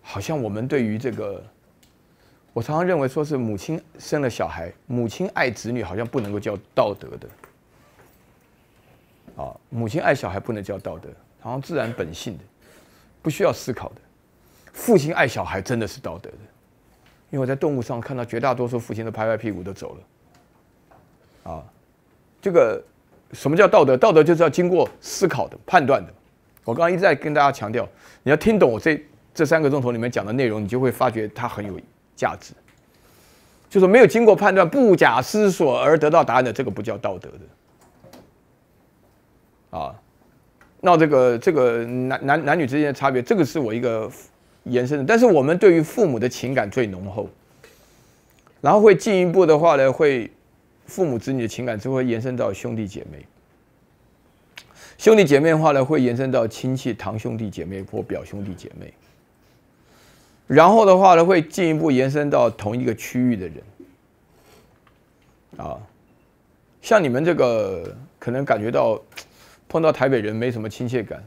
好像我们对于这个，我常常认为说是母亲生了小孩，母亲爱子女，好像不能够叫道德的，啊，母亲爱小孩不能叫道德，好像自然本性的，不需要思考的。父亲爱小孩真的是道德的，因为我在动物上看到绝大多数父亲都拍拍屁股都走了，啊，这个什么叫道德？道德就是要经过思考的、判断的。我刚刚一在跟大家强调，你要听懂我这这三个钟头里面讲的内容，你就会发觉它很有价值。就是没有经过判断、不假思索而得到答案的，这个不叫道德的。啊，那这个这个男男男女之间的差别，这个是我一个。延伸，但是我们对于父母的情感最浓厚，然后会进一步的话呢，会父母子女的情感就会延伸到兄弟姐妹，兄弟姐妹的话呢，会延伸到亲戚堂兄弟姐妹或表兄弟姐妹，然后的话呢，会进一步延伸到同一个区域的人，啊，像你们这个可能感觉到碰到台北人没什么亲切感。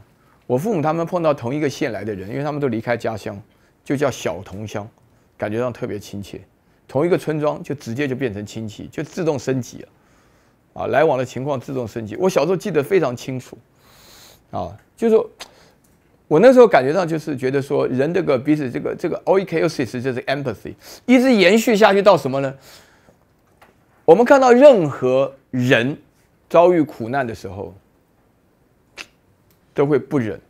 我父母他们碰到同一个县来的人，因为他们都离开家乡，就叫小同乡，感觉上特别亲切。同一个村庄就直接就变成亲戚，就自动升级了，啊，来往的情况自动升级。我小时候记得非常清楚，啊，就是我那时候感觉上就是觉得说，人这个彼此这个这个，O i K O S 就是 Empathy，一直延续下去到什么呢？我们看到任何人遭遇苦难的时候。都会不忍。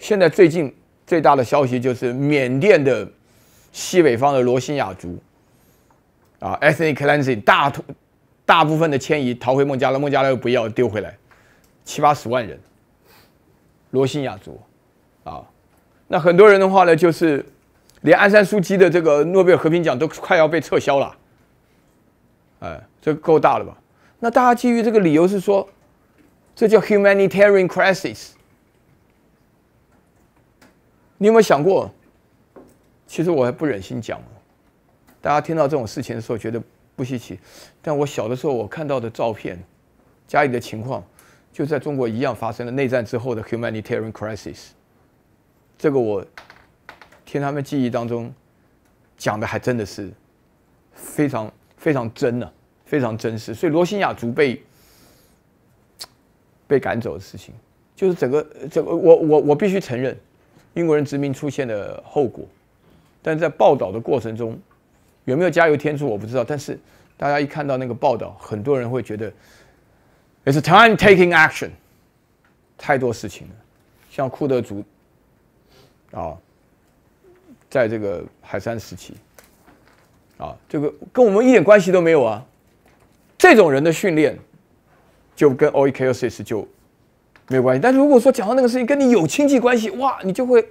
现在最近最大的消息就是缅甸的西北方的罗兴亚族啊，S N K l a n n g 大大部分的迁移逃回孟加拉，孟加拉又不要丢回来，七八十万人。罗兴亚族啊，那很多人的话呢，就是连安山苏基的这个诺贝尔和平奖都快要被撤销了，哎，这够大了吧？那大家基于这个理由是说。这叫 humanitarian crisis。你有没有想过？其实我还不忍心讲。大家听到这种事情的时候，觉得不稀奇。但我小的时候，我看到的照片，家里的情况，就在中国一样发生了内战之后的 humanitarian crisis。这个我听他们记忆当中讲的，还真的是非常非常真啊，非常真实。所以罗新亚族被。被赶走的事情，就是整个这我我我必须承认，英国人殖民出现的后果。但在报道的过程中，有没有加油添醋我不知道。但是大家一看到那个报道，很多人会觉得，It's time taking action。太多事情了，像库德族啊，在这个海山时期啊，这个跟我们一点关系都没有啊。这种人的训练。就跟 OeKosis 就没有关系，但是如果说讲到那个事情跟你有亲戚关系，哇，你就会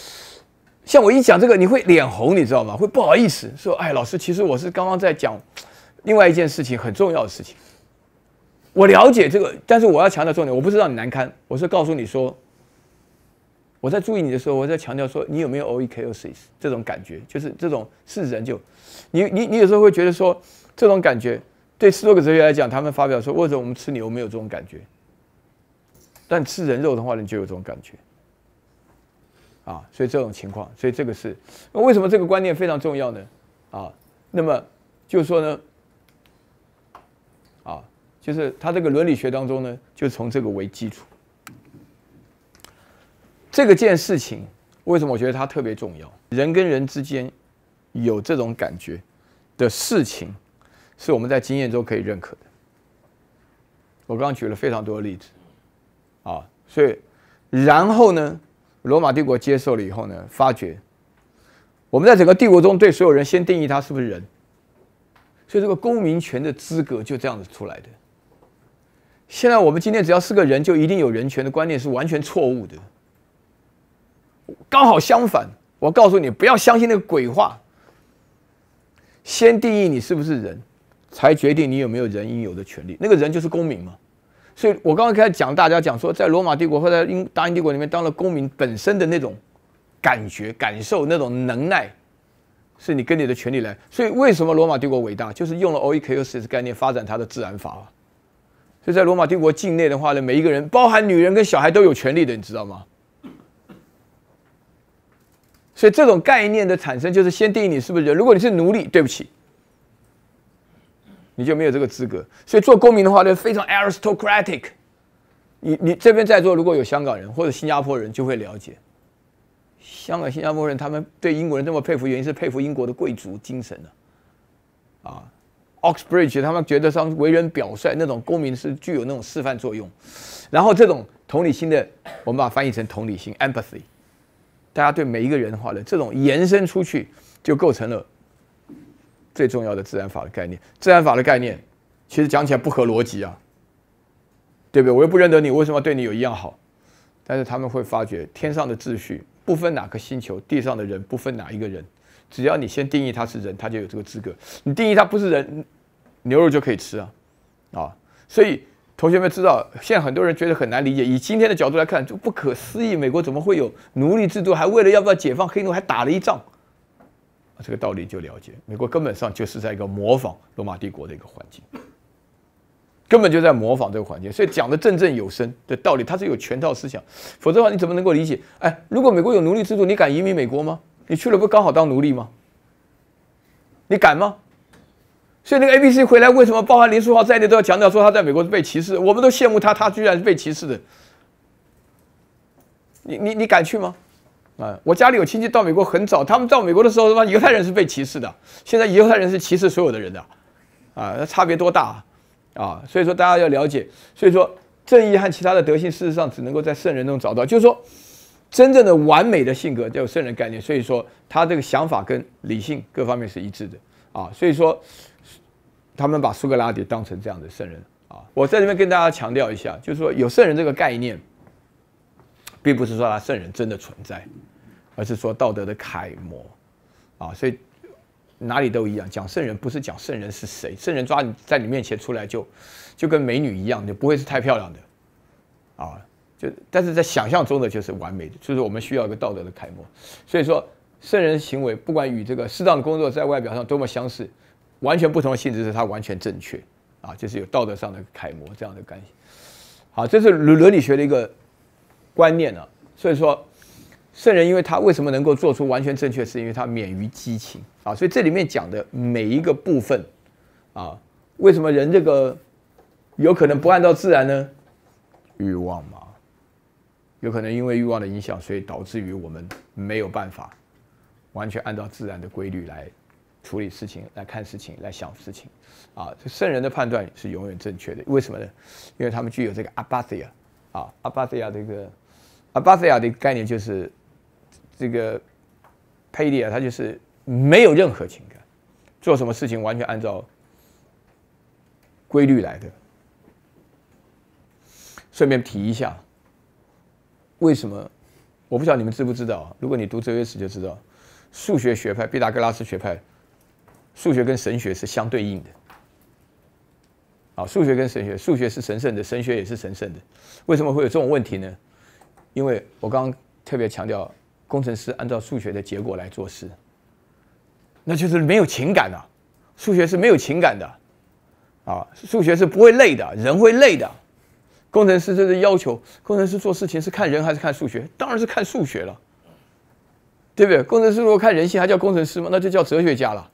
像我一讲这个，你会脸红，你知道吗？会不好意思说，哎，老师，其实我是刚刚在讲另外一件事情，很重要的事情。我了解这个，但是我要强调重点，我不是让你难堪，我是告诉你说，我在注意你的时候，我在强调说，你有没有 OeKosis 这种感觉，就是这种是人就，你你你有时候会觉得说这种感觉。对斯多葛哲学来讲，他们发表说：为什么我们吃牛没有这种感觉，但吃人肉的话，你就有这种感觉。啊，所以这种情况，所以这个是为什么这个观念非常重要呢？啊，那么就是说呢，啊，就是他这个伦理学当中呢，就从这个为基础。这个件事情，为什么我觉得它特别重要？人跟人之间有这种感觉的事情。是我们在经验中可以认可的。我刚刚举了非常多的例子，啊，所以然后呢，罗马帝国接受了以后呢，发觉我们在整个帝国中对所有人先定义他是不是人，所以这个公民权的资格就这样子出来的。现在我们今天只要是个人就一定有人权的观念是完全错误的，刚好相反，我告诉你不要相信那个鬼话，先定义你是不是人。才决定你有没有人应有的权利，那个人就是公民嘛。所以我刚刚开始讲，大家讲说，在罗马帝国或者英大英帝国里面当了公民本身的那种感觉、感受、那种能耐，是你跟你的权利来。所以为什么罗马帝国伟大，就是用了 Oikosis 概念发展它的自然法。所以在罗马帝国境内的话呢，每一个人，包含女人跟小孩都有权利的，你知道吗？所以这种概念的产生，就是先定义你是不是人。如果你是奴隶，对不起。你就没有这个资格，所以做公民的话就非常 aristocratic。你你这边在座如果有香港人或者新加坡人，就会了解，香港新加坡人他们对英国人这么佩服，原因是佩服英国的贵族精神呢。啊 o x b r i d g e 他们觉得上为人表率那种公民是具有那种示范作用，然后这种同理心的，我们把它翻译成同理心 （empathy），大家对每一个人的话呢，这种延伸出去就构成了。最重要的自然法的概念，自然法的概念，其实讲起来不合逻辑啊，对不对？我又不认得你，为什么对你有一样好？但是他们会发觉，天上的秩序不分哪颗星球，地上的人不分哪一个人，只要你先定义他是人，他就有这个资格。你定义他不是人，牛肉就可以吃啊，啊！所以同学们知道，现在很多人觉得很难理解，以今天的角度来看就不可思议，美国怎么会有奴隶制度，还为了要不要解放黑奴还打了一仗？这个道理就了解，美国根本上就是在一个模仿罗马帝国的一个环境，根本就在模仿这个环境，所以讲的振振有声的道理，他是有全套思想，否则的话你怎么能够理解？哎，如果美国有奴隶制度，你敢移民美国吗？你去了不刚好当奴隶吗？你敢吗？所以那个 A、B、C 回来为什么？包含林书豪在内都要强调说他在美国是被歧视，我们都羡慕他，他居然是被歧视的，你你你敢去吗？啊，我家里有亲戚到美国很早，他们到美国的时候，他妈犹太人是被歧视的，现在犹太人是歧视所有的人的，啊，那差别多大啊！所以说大家要了解，所以说正义和其他的德性，事实上只能够在圣人中找到，就是说真正的完美的性格有圣人概念，所以说他这个想法跟理性各方面是一致的啊，所以说他们把苏格拉底当成这样的圣人啊，我在这边跟大家强调一下，就是说有圣人这个概念。并不是说他圣人真的存在，而是说道德的楷模啊，所以哪里都一样。讲圣人不是讲圣人是谁，圣人抓你在你面前出来就就跟美女一样，就不会是太漂亮的啊。就但是在想象中的就是完美的，就是我们需要一个道德的楷模。所以说圣人行为不管与这个适当的工作在外表上多么相似，完全不同的性质是它完全正确啊，就是有道德上的楷模这样的关系。好，这是伦伦理学的一个。观念呢，所以说圣人，因为他为什么能够做出完全正确，是因为他免于激情啊。所以这里面讲的每一个部分啊，为什么人这个有可能不按照自然呢？欲望嘛，有可能因为欲望的影响，所以导致于我们没有办法完全按照自然的规律来处理事情、来看事情、来想事情啊。圣人的判断是永远正确的，为什么呢？因为他们具有这个阿巴西亚啊，阿巴西亚这个。阿巴西亚的概念就是，这个，佩利亚，他就是没有任何情感，做什么事情完全按照规律来的。顺便提一下，为什么？我不知道你们知不知道，如果你读哲学史就知道，数学学派毕达哥拉斯学派，数学跟神学是相对应的。啊，数学跟神学，数学是神圣的，神学也是神圣的。为什么会有这种问题呢？因为我刚刚特别强调，工程师按照数学的结果来做事，那就是没有情感的，数学是没有情感的，啊，数学是不会累的，人会累的。工程师这是要求，工程师做事情是看人还是看数学？当然是看数学了，对不对？工程师如果看人性还叫工程师吗？那就叫哲学家了。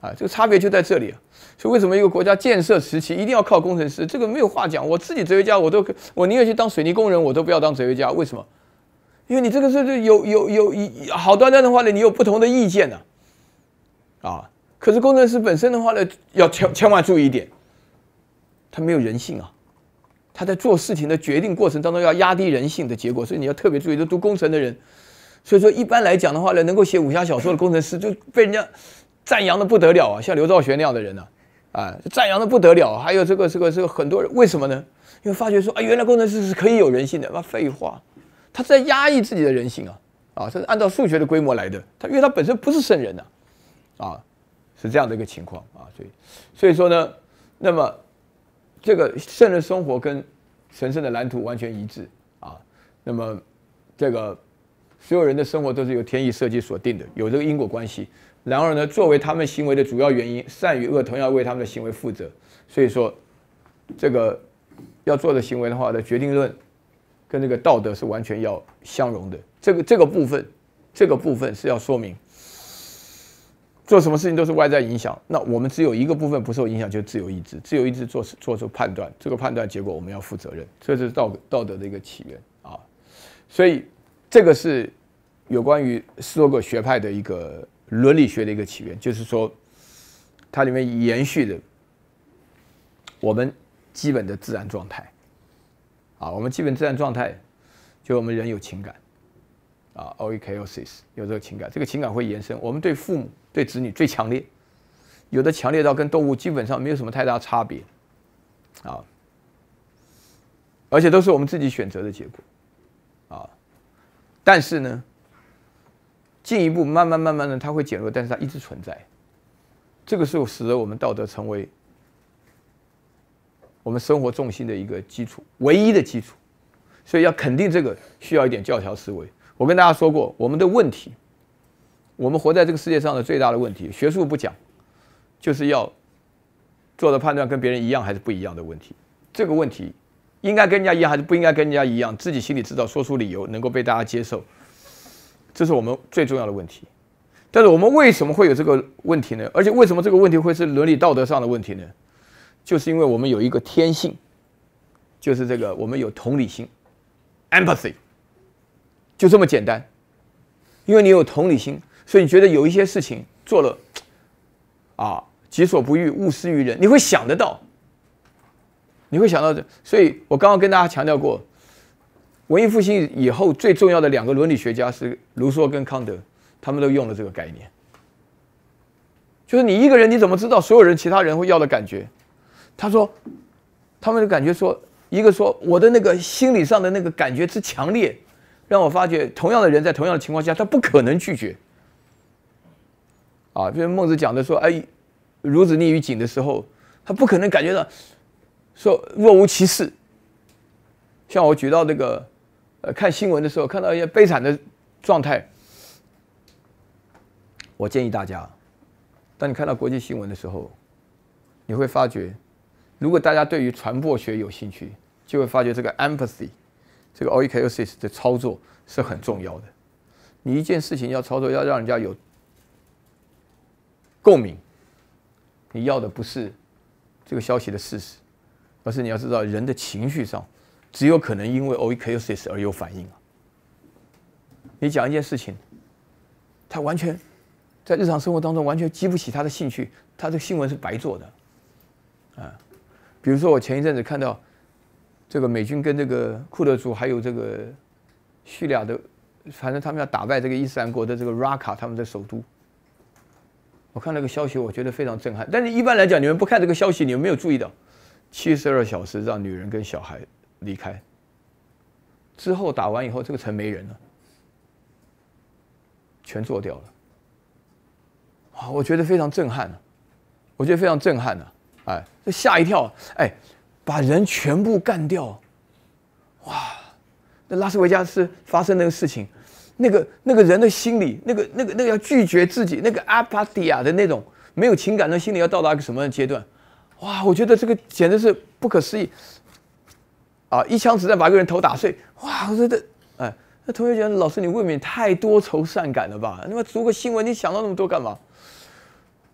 啊，这个差别就在这里啊，所以为什么一个国家建设时期一定要靠工程师？这个没有话讲，我自己哲学家我都，我宁愿去当水泥工人，我都不要当哲学家。为什么？因为你这个是有有有有好端端的话呢，你有不同的意见呢，啊，可是工程师本身的话呢，要千千万注意一点，他没有人性啊，他在做事情的决定过程当中要压低人性的结果，所以你要特别注意，都读工程的人，所以说一般来讲的话呢，能够写武侠小说的工程师就被人家。赞扬的不得了啊，像刘兆玄那样的人呢，啊，赞扬的不得了。还有这个这个这个很多人，为什么呢？因为发觉说，啊，原来工程师是可以有人性的，那废话，他在压抑自己的人性啊，啊，是按照数学的规模来的。他因为他本身不是圣人呐，啊，是这样的一个情况啊，所以，所以说呢，那么这个圣人生活跟神圣的蓝图完全一致啊，那么这个所有人的生活都是由天意设计所定的，有这个因果关系。然而呢，作为他们行为的主要原因，善与恶同样为他们的行为负责。所以说，这个要做的行为的话呢，决定论跟这个道德是完全要相容的。这个这个部分，这个部分是要说明做什么事情都是外在影响。那我们只有一个部分不受影响，就自由意志，自由意志做做出判断，这个判断结果我们要负责任。这是道道德的一个起源啊。所以这个是有关于多个学派的一个。伦理学的一个起源，就是说，它里面延续的我们基本的自然状态，啊，我们基本自然状态，就我们人有情感，啊 o i k o s i s 有这个情感，这个情感会延伸，我们对父母、对子女最强烈，有的强烈到跟动物基本上没有什么太大差别，啊，而且都是我们自己选择的结果，啊，但是呢。进一步慢慢慢慢的，它会减弱，但是它一直存在。这个是使得我们道德成为我们生活重心的一个基础，唯一的基础。所以要肯定这个，需要一点教条思维。我跟大家说过，我们的问题，我们活在这个世界上的最大的问题，学术不讲，就是要做的判断跟别人一样还是不一样的问题。这个问题应该跟人家一样还是不应该跟人家一样，自己心里知道，说出理由能够被大家接受。这是我们最重要的问题，但是我们为什么会有这个问题呢？而且为什么这个问题会是伦理道德上的问题呢？就是因为我们有一个天性，就是这个我们有同理心 （empathy），就这么简单。因为你有同理心，所以你觉得有一些事情做了，啊，己所不欲，勿施于人，你会想得到，你会想到这。所以我刚刚跟大家强调过。文艺复兴以后最重要的两个伦理学家是卢梭跟康德，他们都用了这个概念，就是你一个人你怎么知道所有人其他人会要的感觉？他说，他们的感觉说，一个说我的那个心理上的那个感觉之强烈，让我发觉同样的人在同样的情况下他不可能拒绝。啊，就是孟子讲的说，哎，孺子逆于井的时候，他不可能感觉到，说若无其事。像我举到那个。看新闻的时候，看到一些悲惨的状态，我建议大家，当你看到国际新闻的时候，你会发觉，如果大家对于传播学有兴趣，就会发觉这个 empathy，这个 o e c o s i s 的操作是很重要的。你一件事情要操作，要让人家有共鸣，你要的不是这个消息的事实，而是你要知道人的情绪上。只有可能因为 O i C O S 而有反应啊！你讲一件事情，他完全在日常生活当中完全激不起他的兴趣，他的新闻是白做的啊！比如说我前一阵子看到这个美军跟这个库德族还有这个叙利亚的，反正他们要打败这个伊斯兰国的这个 r a k a 他们的首都，我看那个消息我觉得非常震撼。但是一般来讲，你们不看这个消息，你们没有注意到七十二小时让女人跟小孩。离开之后，打完以后，这个城没人了，全做掉了。哇，我觉得非常震撼啊，我觉得非常震撼呢。哎，这吓一跳，哎，把人全部干掉，哇！那拉斯维加斯发生那个事情，那个那个人的心理，那个那个那个要拒绝自己，那个阿帕迪亚的那种没有情感的心理，要到达一个什么阶段？哇，我觉得这个简直是不可思议。啊！一枪子弹把一个人头打碎，哇！我说这，哎，那同学觉得老师你未免太多愁善感了吧？那么读个新闻，你想到那么多干嘛？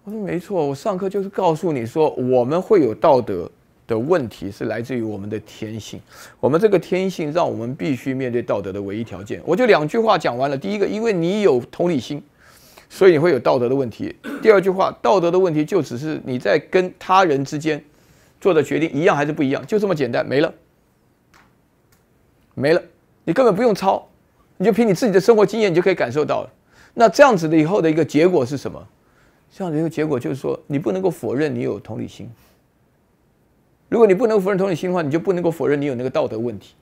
我说没错，我上课就是告诉你说，我们会有道德的问题，是来自于我们的天性。我们这个天性让我们必须面对道德的唯一条件。我就两句话讲完了。第一个，因为你有同理心，所以你会有道德的问题。第二句话，道德的问题就只是你在跟他人之间做的决定一样还是不一样，就这么简单，没了。没了，你根本不用抄，你就凭你自己的生活经验，你就可以感受到了。那这样子的以后的一个结果是什么？这样的一个结果就是说，你不能够否认你有同理心。如果你不能否认同理心的话，你就不能够否认你有那个道德问题。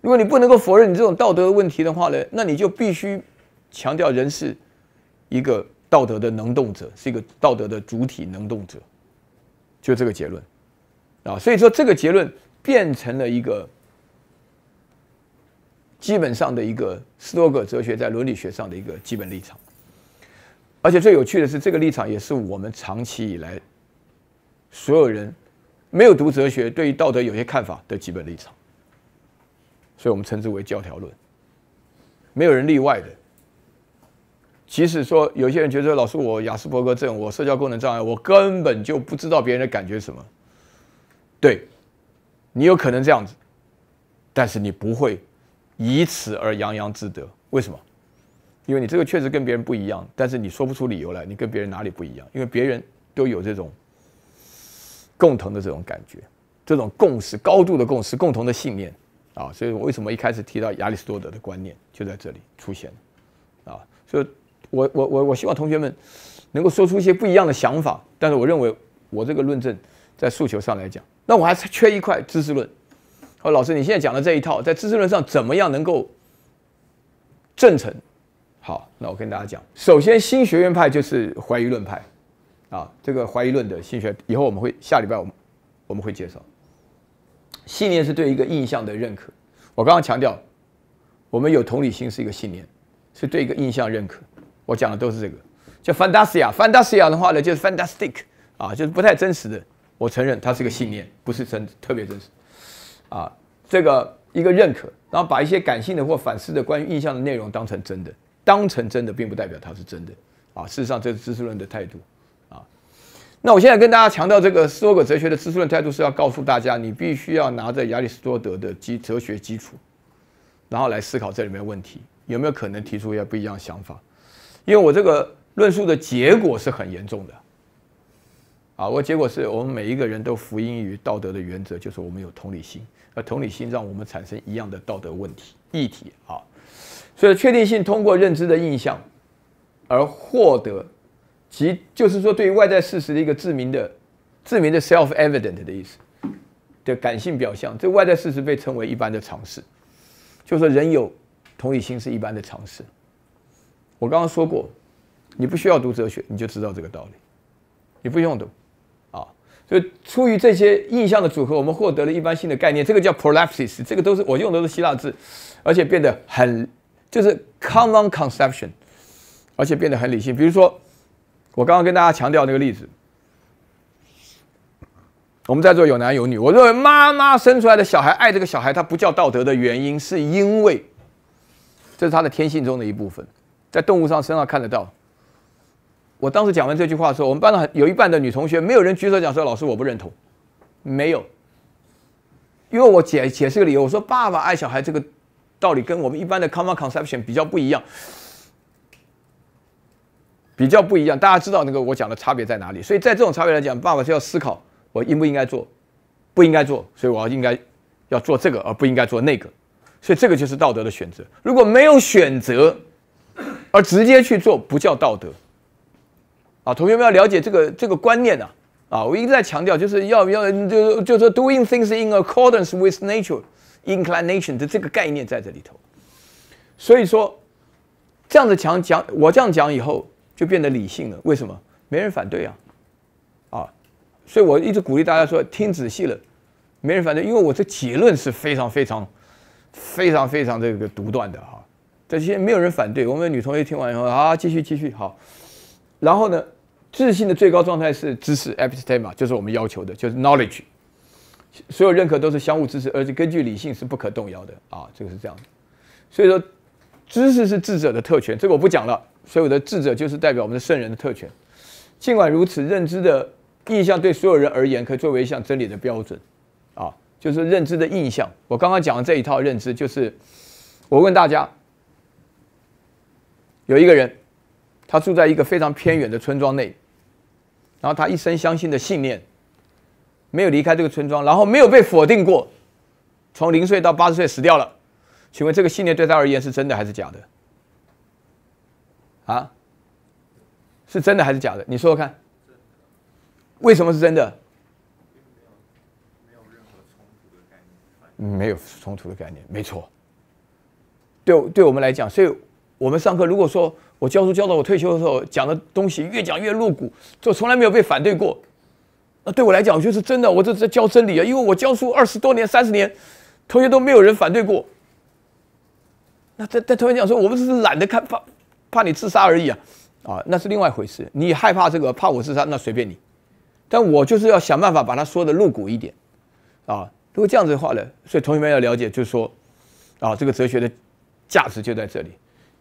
如果你不能够否认你这种道德问题的话呢，那你就必须强调人是一个道德的能动者，是一个道德的主体能动者，就这个结论啊。所以说这个结论变成了一个。基本上的一个斯多葛哲学在伦理学上的一个基本立场，而且最有趣的是，这个立场也是我们长期以来所有人没有读哲学对于道德有些看法的基本立场，所以我们称之为教条论。没有人例外的，即使说有些人觉得老师我雅斯伯格症，我社交功能障碍，我根本就不知道别人的感觉什么，对，你有可能这样子，但是你不会。以此而洋洋自得，为什么？因为你这个确实跟别人不一样，但是你说不出理由来，你跟别人哪里不一样？因为别人都有这种共同的这种感觉，这种共识、高度的共识、共同的信念啊！所以我为什么一开始提到亚里士多德的观念就在这里出现？啊！所以，我我我我希望同学们能够说出一些不一样的想法，但是我认为我这个论证在诉求上来讲，那我还是缺一块知识论。哦，老师，你现在讲的这一套在知识论上怎么样能够正成？好，那我跟大家讲，首先新学院派就是怀疑论派，啊，这个怀疑论的新学，以后我们会下礼拜我们我们会介绍。信念是对一个印象的认可。我刚刚强调，我们有同理心是一个信念，是对一个印象认可。我讲的都是这个。叫 f a n t a s i a f a n t a s i a 的话呢，就是 fantastic 啊，就是不太真实的。我承认它是个信念，不是真特别真实。啊，这个一个认可，然后把一些感性的或反思的关于印象的内容当成真的，当成真的，并不代表它是真的。啊，事实上这是知识论的态度。啊，那我现在跟大家强调这个斯多葛哲学的知识论态度，是要告诉大家，你必须要拿着亚里士多德的基哲学基础，然后来思考这里面问题有没有可能提出一些不一样的想法，因为我这个论述的结果是很严重的。啊，我结果是我们每一个人都福音于道德的原则，就是我们有同理心。而同理心让我们产生一样的道德问题议题啊，所以确定性通过认知的印象而获得，即就是说对于外在事实的一个自明的、自明的 self-evident 的意思的感性表象，这外在事实被称为一般的常识，就是人有同理心是一般的常识。我刚刚说过，你不需要读哲学，你就知道这个道理，你不用读。就出于这些意象的组合，我们获得了一般性的概念，这个叫 prolepsis，这个都是我用的是希腊字，而且变得很，就是 common conception，而且变得很理性。比如说，我刚刚跟大家强调那个例子，我们在座有男有女，我认为妈妈生出来的小孩爱这个小孩，他不叫道德的原因，是因为这是他的天性中的一部分，在动物上身上看得到。我当时讲完这句话的时候，我们班上有一半的女同学没有人举手讲说：“老师，我不认同。”没有，因为我解解释个理由，我说：“爸爸爱小孩这个道理跟我们一般的 common conception 比较不一样，比较不一样。”大家知道那个我讲的差别在哪里？所以在这种差别来讲，爸爸是要思考我应不应该做，不应该做，所以我要应该要做这个而不应该做那个，所以这个就是道德的选择。如果没有选择而直接去做，不叫道德。啊，同学们要了解这个这个观念呐，啊，我一直在强调就是要要就就是 doing things in accordance with nature inclination 的这个概念在这里头。所以说，这样子讲讲我这样讲以后就变得理性了。为什么？没人反对啊，啊，所以我一直鼓励大家说听仔细了，没人反对，因为我这结论是非常非常非常非常这个独断的哈。这些没有人反对，我们女同学听完以后啊，继续继续好，然后呢？智性的最高状态是知识 e p i s t e m a 就是我们要求的，就是 knowledge。所有认可都是相互支持，而且根据理性是不可动摇的啊，这个是这样的。所以说，知识是智者的特权，这个我不讲了。所有的智者就是代表我们的圣人的特权。尽管如此，认知的印象对所有人而言可以作为一项真理的标准啊，就是认知的印象。我刚刚讲的这一套认知，就是我问大家：有一个人，他住在一个非常偏远的村庄内。然后他一生相信的信念，没有离开这个村庄，然后没有被否定过，从零岁到八十岁死掉了。请问这个信念对他而言是真的还是假的？啊，是真的还是假的？你说说看，为什么是真的？没有冲突的概念，没错。对，对我们来讲，所以我们上课，如果说我教书教到我退休的时候，讲的东西越讲越露骨，就从来没有被反对过。那对我来讲，我就是真的，我这是教真理啊。因为我教书二十多年、三十年，同学都没有人反对过。那在在同学讲说，我们只是懒得看，怕怕你自杀而已啊啊，那是另外一回事。你害怕这个，怕我自杀，那随便你。但我就是要想办法把它说的露骨一点啊。如果这样子的话呢，所以同学们要了解，就是说啊，这个哲学的价值就在这里。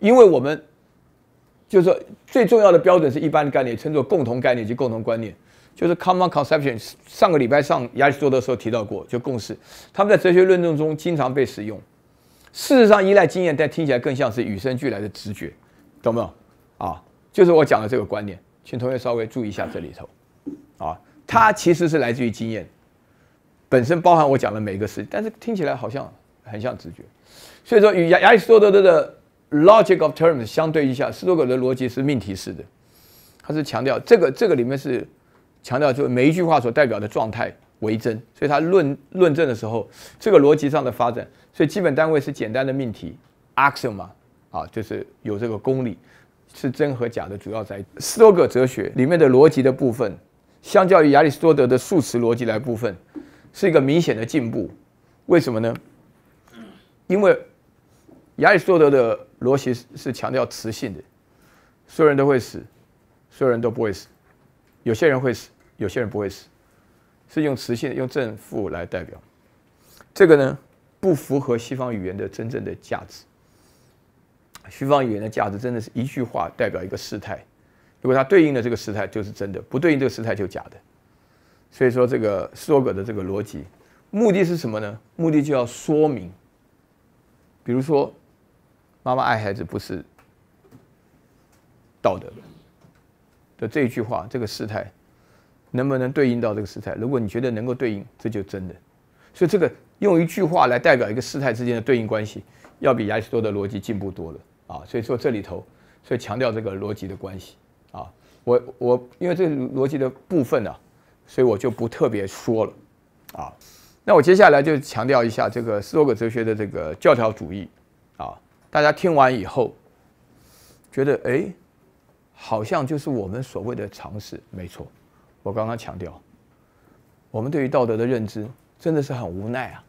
因为我们就是最重要的标准是一般概念，称作共同概念及共同观念，就是 common conception。上个礼拜上亚里士多德的时候提到过，就共识，他们在哲学论证中经常被使用。事实上依赖经验，但听起来更像是与生俱来的直觉，懂不懂？啊，就是我讲的这个观念，请同学稍微注意一下这里头，啊，它其实是来自于经验，本身包含我讲的每一个事，但是听起来好像很像直觉。所以说与亚亚里士多德的。Logic of terms 相对一下，斯多葛的逻辑是命题式的，它是强调这个这个里面是强调，就每一句话所代表的状态为真，所以它论论证的时候，这个逻辑上的发展，所以基本单位是简单的命题 axiom 啊，就是有这个公理，是真和假的主要在斯多葛哲学里面的逻辑的部分，相较于亚里士多德的数词逻辑来部分，是一个明显的进步，为什么呢？因为亚里士多德的逻辑是强调词性的，所有人都会死，所有人都不会死，有些人会死，有些人不会死，是用词性的用正负来代表。这个呢不符合西方语言的真正的价值。西方语言的价值真的是一句话代表一个事态，如果它对应的这个事态就是真的，不对应这个事态就假的。所以说这个斯多葛的这个逻辑目的是什么呢？目的就要说明，比如说。妈妈爱孩子不是道德的这一句话，这个事态能不能对应到这个事态？如果你觉得能够对应，这就真的。所以这个用一句话来代表一个事态之间的对应关系，要比亚里士多的逻辑进步多了啊！所以说这里头，所以强调这个逻辑的关系啊。我我因为这个逻辑的部分呢，所以我就不特别说了啊。那我接下来就强调一下这个斯多葛哲学的这个教条主义。大家听完以后，觉得哎，好像就是我们所谓的常识，没错。我刚刚强调，我们对于道德的认知真的是很无奈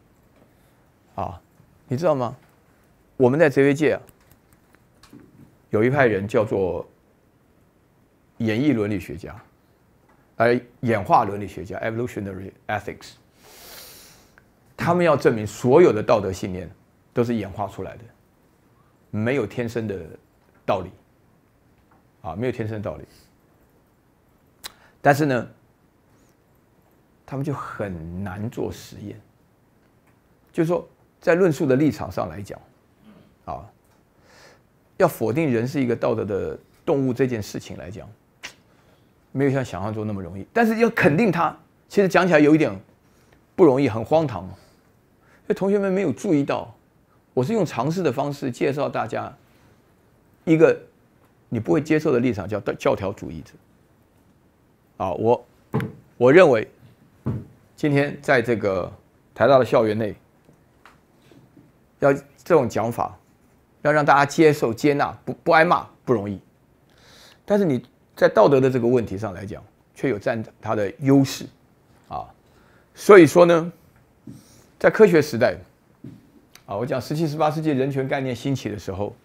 啊！啊，你知道吗？我们在哲学界有一派人叫做演绎伦理学家，而演化伦理学家 （evolutionary ethics），他们要证明所有的道德信念都是演化出来的。没有天生的道理啊，没有天生的道理。但是呢，他们就很难做实验。就是说，在论述的立场上来讲，啊，要否定人是一个道德的动物这件事情来讲，没有像想象中那么容易。但是要肯定它，其实讲起来有一点不容易，很荒唐。同学们没有注意到。我是用尝试的方式介绍大家一个你不会接受的立场，叫教条主义者。啊，我我认为今天在这个台大的校园内要这种讲法，要让大家接受接纳，不不挨骂不容易。但是你在道德的这个问题上来讲，却有占他的优势，啊，所以说呢，在科学时代。啊，我讲十七十八世纪人权概念兴起的时候，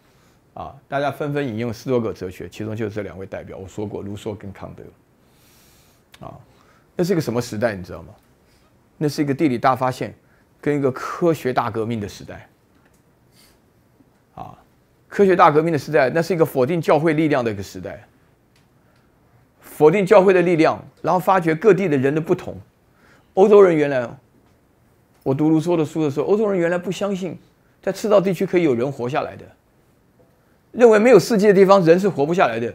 啊，大家纷纷引用十多个哲学，其中就是这两位代表。我说过，卢梭跟康德。啊，那是一个什么时代，你知道吗？那是一个地理大发现跟一个科学大革命的时代。啊，科学大革命的时代，那是一个否定教会力量的一个时代，否定教会的力量，然后发掘各地的人的不同。欧洲人原来。我读卢梭的书的时候，欧洲人原来不相信在赤道地区可以有人活下来的，认为没有四季的地方人是活不下来的。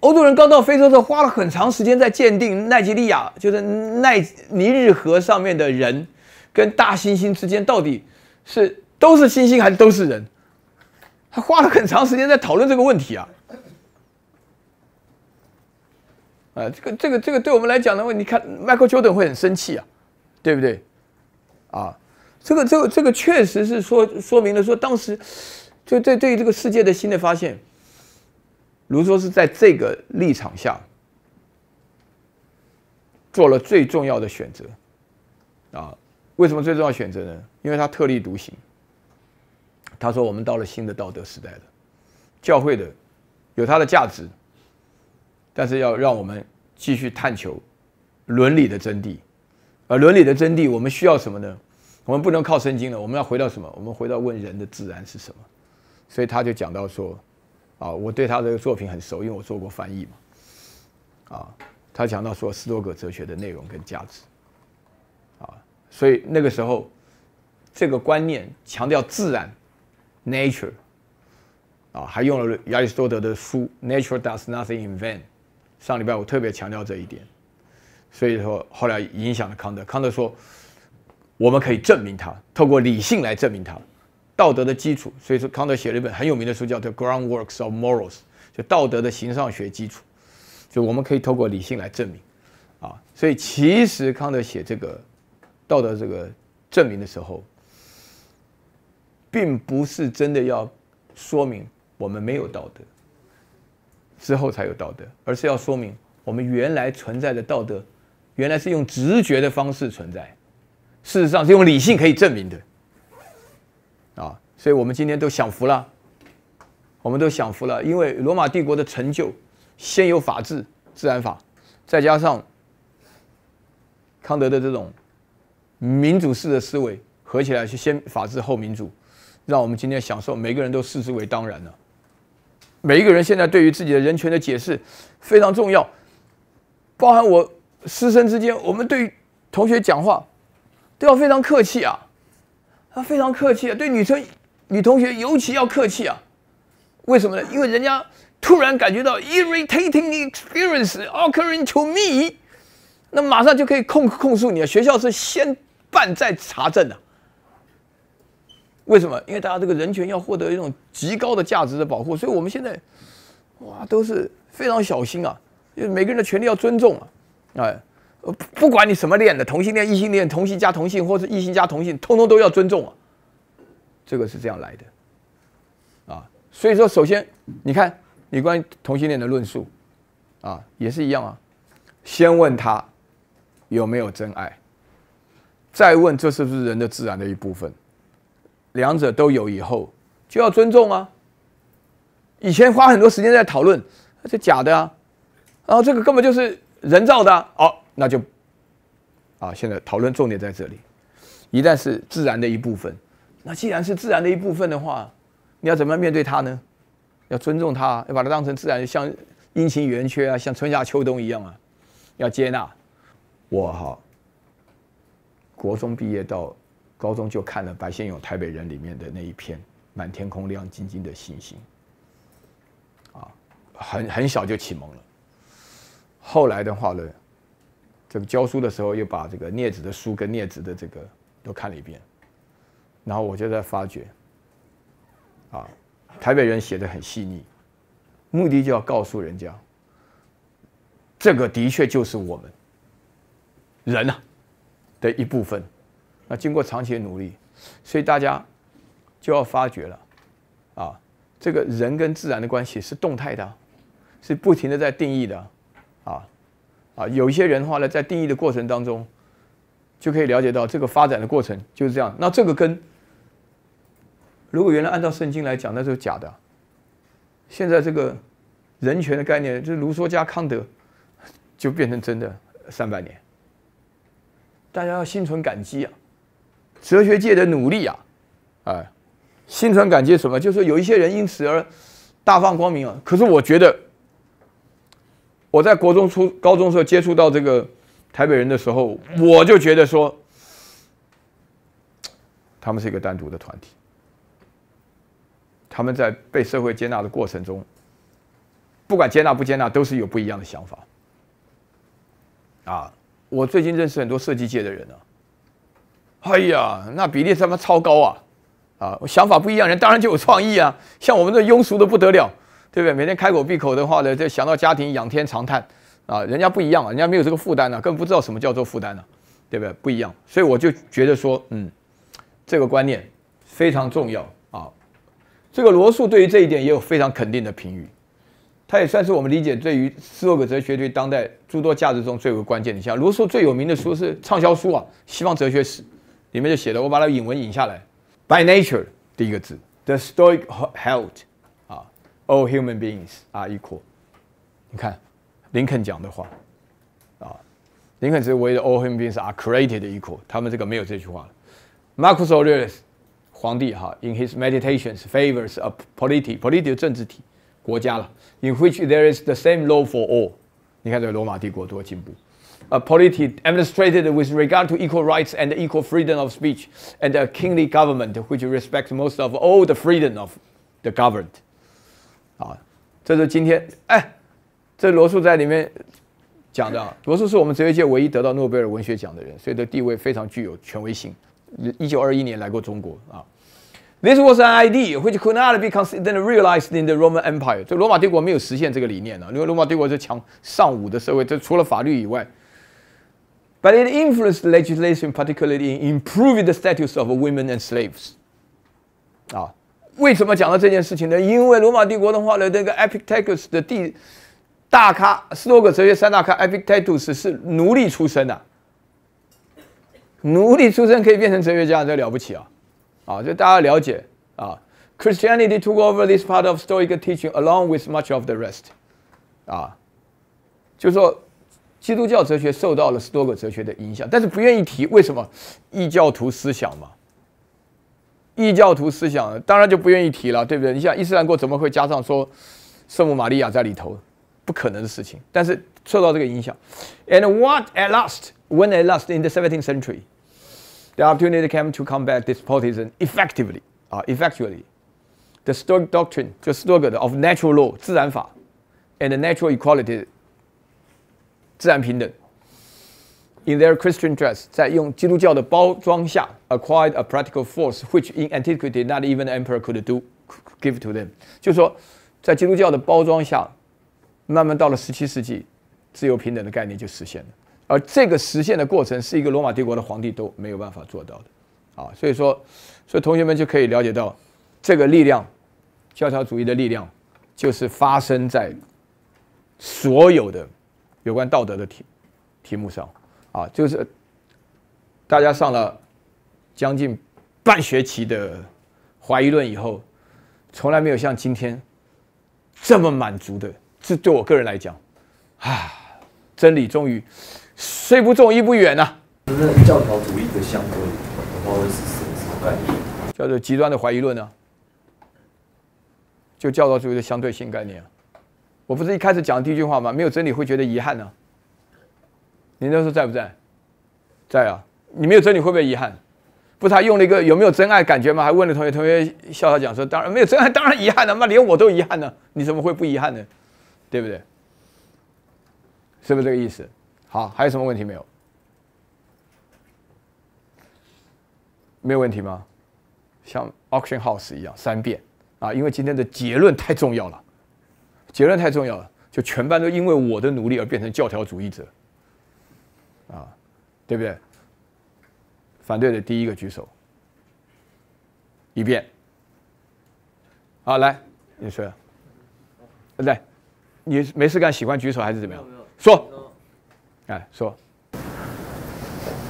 欧洲人刚到非洲的时候，花了很长时间在鉴定奈吉利亚，就是奈尼日河上面的人跟大猩猩之间到底是都是猩猩还是都是人，他花了很长时间在讨论这个问题啊。啊，这个这个这个对我们来讲的话，你看 Michael Jordan 会很生气啊，对不对？啊，这个、这个、这个确实是说说明了说，当时就对对于这个世界的新的发现，卢梭是在这个立场下做了最重要的选择，啊，为什么最重要选择呢？因为他特立独行，他说我们到了新的道德时代了，教会的有它的价值，但是要让我们继续探求伦理的真谛。而伦理的真谛，我们需要什么呢？我们不能靠圣经了，我们要回到什么？我们回到问人的自然是什么？所以他就讲到说，啊，我对他的这个作品很熟，因为我做过翻译嘛，啊，他讲到说，斯多葛哲学的内容跟价值，啊，所以那个时候这个观念强调自然，nature，啊，还用了亚里士多德的书，nature does nothing in vain。上礼拜我特别强调这一点。所以说，后来影响了康德。康德说，我们可以证明他，透过理性来证明他道德的基础。所以说，康德写了一本很有名的书，叫做《Groundworks of Morals》，就道德的形上学基础，就我们可以透过理性来证明。啊，所以其实康德写这个道德这个证明的时候，并不是真的要说明我们没有道德之后才有道德，而是要说明我们原来存在的道德。原来是用直觉的方式存在，事实上是用理性可以证明的，啊，所以我们今天都享福了，我们都享福了，因为罗马帝国的成就，先有法治、自然法，再加上康德的这种民主式的思维合起来，是先法治后民主，让我们今天享受，每个人都视之为当然了。每一个人现在对于自己的人权的解释非常重要，包含我。师生之间，我们对同学讲话都要非常客气啊，啊，非常客气啊，对女生、女同学尤其要客气啊。为什么呢？因为人家突然感觉到 irritating experience occurring to me，那马上就可以控控诉你啊。学校是先办再查证的，为什么？因为大家这个人权要获得一种极高的价值的保护，所以我们现在哇都是非常小心啊，因为每个人的权利要尊重啊。哎，呃，不管你什么恋的，同性恋、异性恋、同性加同性，或是异性加同性，通通都要尊重啊。这个是这样来的，啊，所以说，首先，你看你关于同性恋的论述，啊，也是一样啊，先问他有没有真爱，再问这是不是人的自然的一部分，两者都有以后就要尊重啊。以前花很多时间在讨论，这假的啊，然后这个根本就是。人造的哦，那就啊，现在讨论重点在这里。一旦是自然的一部分，那既然是自然的一部分的话，你要怎么样面对它呢？要尊重它，要把它当成自然，像阴晴圆缺啊，像春夏秋冬一样啊，要接纳。我哈，国中毕业到高中就看了白先勇《台北人》里面的那一篇《满天空亮晶晶的星星》，啊，很很小就启蒙了。后来的话呢，这个教书的时候又把这个镊子的书跟镊子的这个都看了一遍，然后我就在发觉，啊，台北人写的很细腻，目的就要告诉人家，这个的确就是我们人呐的一部分，那经过长期的努力，所以大家就要发觉了，啊，这个人跟自然的关系是动态的，是不停的在定义的。啊，有一些人的话呢，在定义的过程当中，就可以了解到这个发展的过程就是这样。那这个跟如果原来按照圣经来讲，那是假的。现在这个人权的概念，就卢梭加康德，就变成真的三百年。大家要心存感激啊，哲学界的努力啊，哎，心存感激什么？就是有一些人因此而大放光明啊。可是我觉得。我在国中、初高中时候接触到这个台北人的时候，我就觉得说，他们是一个单独的团体。他们在被社会接纳的过程中，不管接纳不接纳，都是有不一样的想法。啊，我最近认识很多设计界的人啊，哎呀，那比例他妈超高啊！啊，想法不一样，人当然就有创意啊。像我们这庸俗的不得了。对不对？每天开口闭口的话呢，就想到家庭，仰天长叹，啊，人家不一样啊，人家没有这个负担呢，根本不知道什么叫做负担呢，对不对？不一样，所以我就觉得说，嗯，这个观念非常重要啊。这个罗素对于这一点也有非常肯定的评语，他也算是我们理解对于斯洛格哲学对当代诸多价值中最为关键的像罗素最有名的书是畅销书啊，《西方哲学史》里面就写的，我把它引文引下来：By nature，第一个字，the Stoic held。all human beings are equal。你看，林肯讲的话，啊，林肯只为了 all human beings are created equal，他们这个没有这句话了。Marcus Aurelius，皇帝哈，in his meditations favors a polity, 政治体国家了，in which there is the same law for all。你看这个罗马帝国多进步。a polity administered with regard to equal rights and equal freedom of speech, and a kingly government which respects most of all the freedom of the governed. 啊，这是今天哎，这罗素在里面讲的罗素是我们哲学界唯一得到诺贝尔文学奖的人，所以的地位非常具有权威性。一九二一年来过中国啊。This was an idea which could not be c o n s i d e r e d realized in the Roman Empire。这罗马帝国没有实现这个理念呢，因为罗马帝国是强尚武的社会，这除了法律以外。But it influenced legislation, particularly in improving the status of women and slaves。啊。为什么讲到这件事情呢？因为罗马帝国的话呢，那个 e p i c t a r u s 的第大咖斯多葛哲学三大咖 e p i c t a r u s 是奴隶出身的，奴隶出身可以变成哲学家，这了不起啊！啊，就大家了解啊。Christianity took over this part of Stoic teaching along with much of the rest。啊，就说基督教哲学受到了斯多葛哲学的影响，但是不愿意提为什么异教徒思想嘛。异教徒思想当然就不愿意提了，对不对？你像伊斯兰国怎么会加上说圣母玛利亚在里头？不可能的事情。但是受到这个影响。And what at last, when at last in the 17th century, the opportunity came to combat this positivism effectively, 啊，effectively, the Stoic doctrine 就斯多葛的 of natural law 自然法 and natural equality 自然平等。In their Christian dress，在用基督教的包装下，acquired a practical force which, in antiquity, not even e emperor could do give to them。就是说，在基督教的包装下，慢慢到了十七世纪，自由平等的概念就实现了。而这个实现的过程是一个罗马帝国的皇帝都没有办法做到的。啊，所以说，所以同学们就可以了解到，这个力量，教条主义的力量，就是发生在所有的有关道德的题题目上。啊，就是大家上了将近半学期的怀疑论以后，从来没有像今天这么满足的。这对我个人来讲，啊，真理终于虽不重亦不远呐。就是教条主义的相对，不知道是什什么概念？叫做极端的怀疑论呢？就教条主义的相对性概念。我不是一开始讲第一句话吗？没有真理会觉得遗憾呢？你那时候在不在？在啊！你没有真你会不会遗憾？不是他用了一个有没有真爱感觉吗？还问了同学，同学笑他讲说：“当然没有真爱，当然遗憾了。他妈连我都遗憾呢，你怎么会不遗憾呢？对不对？是不是这个意思？”好，还有什么问题没有？没有问题吗？像 auction house 一样，三遍啊！因为今天的结论太重要了，结论太重要了，就全班都因为我的努力而变成教条主义者。啊，对不对？反对的第一个举手，一遍。好，来，你说。来，你没事干喜欢举手还是怎么样？说。哎，说。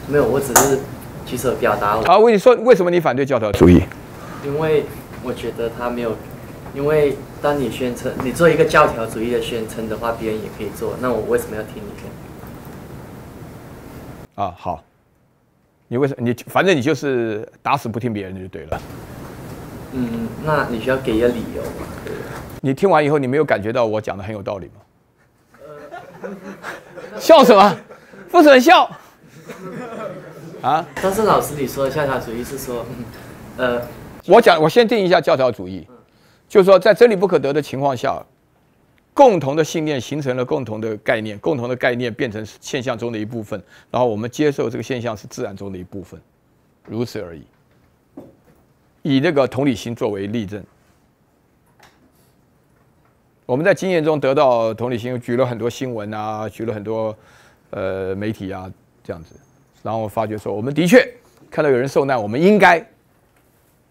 没有，我只是举手表达。好，我跟你说，为什么你反对教条主义？因为我觉得他没有，因为当你宣称你做一个教条主义的宣称的话，别人也可以做，那我为什么要听你的？啊好，你为什么？你反正你就是打死不听别人就对了。嗯，那你需要给一个理由。你听完以后，你没有感觉到我讲的很有道理吗？笑什么？不准笑。啊！但是老师，你说的教条主义是说，呃，我讲我先定一下教条主义，就是说在真理不可得的情况下。共同的信念形成了共同的概念，共同的概念变成现象中的一部分，然后我们接受这个现象是自然中的一部分，如此而已。以那个同理心作为例证，我们在经验中得到同理心，举了很多新闻啊，举了很多呃媒体啊这样子，然后发觉说，我们的确看到有人受难，我们应该，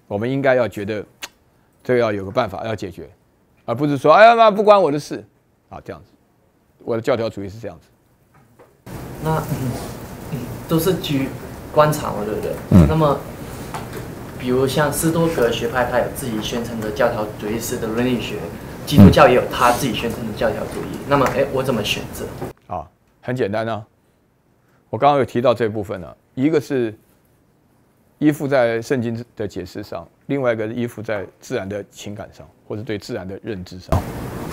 我们应该要觉得这个要有个办法要解决。而不是说哎呀妈不关我的事，啊这样子，我的教条主义是这样子。那都是基于观察了对不对？嗯。那么，比如像斯多格学派，他有自己宣称的教条主义式的伦理学；，基督教也有他自己宣称的教条主义。那么，哎，我怎么选择？啊，很简单啊，我刚刚有提到这部分呢，一个是。依附在圣经的解释上，另外一个依附在自然的情感上，或者对自然的认知上，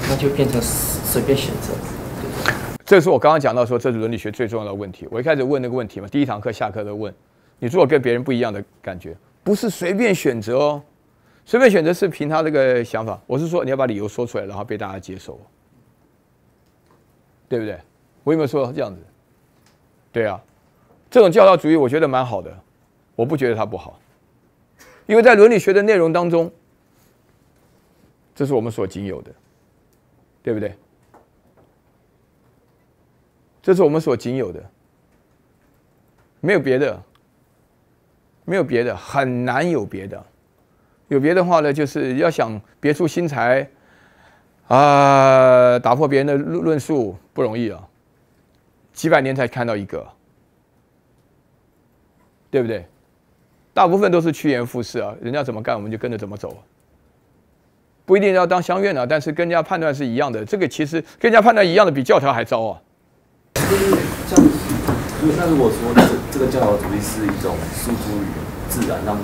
那就变成随便选择。这是我刚刚讲到说，这是伦理学最重要的问题。我一开始问那个问题嘛，第一堂课下课的问，你如果跟别人不一样的感觉，不是随便选择哦，随便选择是凭他这个想法。我是说，你要把理由说出来，然后被大家接受，对不对？我有没有说这样子？对啊，这种教导主义，我觉得蛮好的。我不觉得它不好，因为在伦理学的内容当中，这是我们所仅有的，对不对？这是我们所仅有的，没有别的，没有别的，很难有别的。有别的话呢，就是要想别出心裁，啊，打破别人的论论述不容易啊，几百年才看到一个，对不对？大部分都是趋炎附势啊，人家怎么干我们就跟着怎么走，不一定要当乡愿啊。但是跟人家判断是一样的，这个其实跟人家判断一样的比教条还糟啊。就是像，那如果说这这个教条主义是一种疏忽于自然，让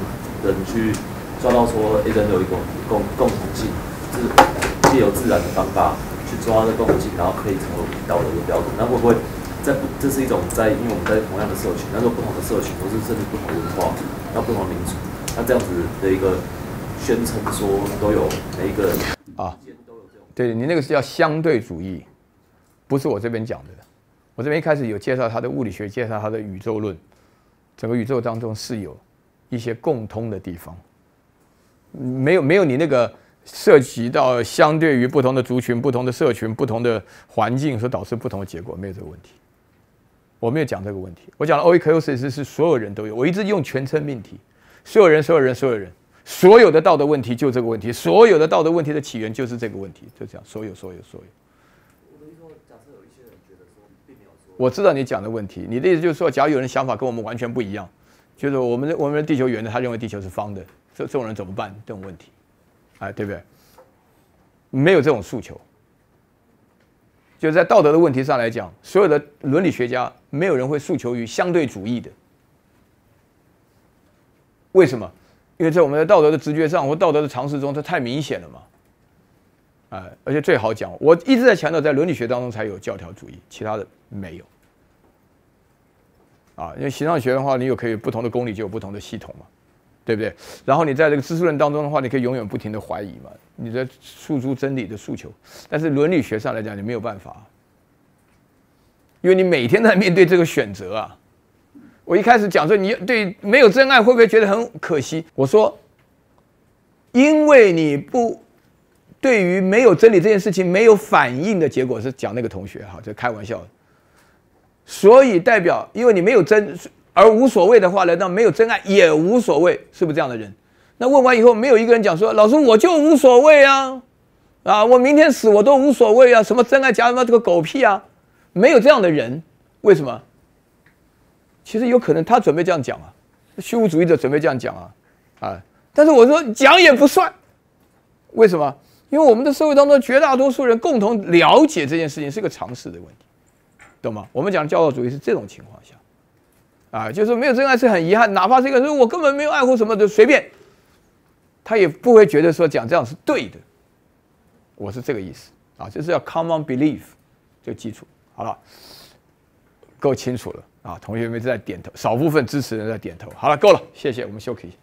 人去抓到说，一人有一种共共同性，就是借由自然的方法去抓这共性，然后可以成为道德的标准，那会不会在这是一种在因为我们在同样的社群，但是不同的社群或是甚至不同的文化。那不同民族，那这样子的一个宣称说都有每一个啊，对，你那个是叫相对主义，不是我这边讲的。我这边一开始有介绍他的物理学，介绍他的宇宙论，整个宇宙当中是有一些共通的地方，没有没有你那个涉及到相对于不同的族群、不同的社群、不同的环境所导致不同的结果，没有这个问题。我没有讲这个问题，我讲了 O i K O S 是是所有人都有，我一直用全称命题，所有人所有人所有人，所有的道德问题就这个问题，所有的道德问题的起源就是这个问题，就这样，所有所有所有。我知道你讲的问题，你的意思就是说，假如有人想法跟我们完全不一样，就是我们的我们的地球圆的，他认为地球是方的，这这种人怎么办？这种问题，哎，对不对？没有这种诉求。就在道德的问题上来讲，所有的伦理学家没有人会诉求于相对主义的。为什么？因为在我们的道德的直觉上或道德的常识中，它太明显了嘛。哎，而且最好讲，我一直在强调，在伦理学当中才有教条主义，其他的没有。啊，因为形上学的话，你有可以不同的公理，就有不同的系统嘛。对不对？然后你在这个知识论当中的话，你可以永远不停的怀疑嘛，你在诉诸真理的诉求，但是伦理学上来讲，你没有办法，因为你每天在面对这个选择啊。我一开始讲说，你对没有真爱会不会觉得很可惜？我说，因为你不对于没有真理这件事情没有反应的结果是讲那个同学哈，这开玩笑，所以代表因为你没有真。而无所谓的话呢？那没有真爱也无所谓，是不是这样的人？那问完以后，没有一个人讲说：“老师，我就无所谓啊，啊，我明天死我都无所谓啊，什么真爱假什么这个狗屁啊，没有这样的人。”为什么？其实有可能他准备这样讲啊，虚无主义者准备这样讲啊，啊！但是我说讲也不算，为什么？因为我们的社会当中绝大多数人共同了解这件事情是个常识的问题，懂吗？我们讲教导主义是这种情况下。啊，就是没有真爱是很遗憾，哪怕是一个人我根本没有爱护什么的随便，他也不会觉得说讲这样是对的，我是这个意思啊，就是要 common belief 这基础好了，够清楚了啊，同学们在点头，少部分支持人在点头，好了，够了，谢谢，我们休息。一下。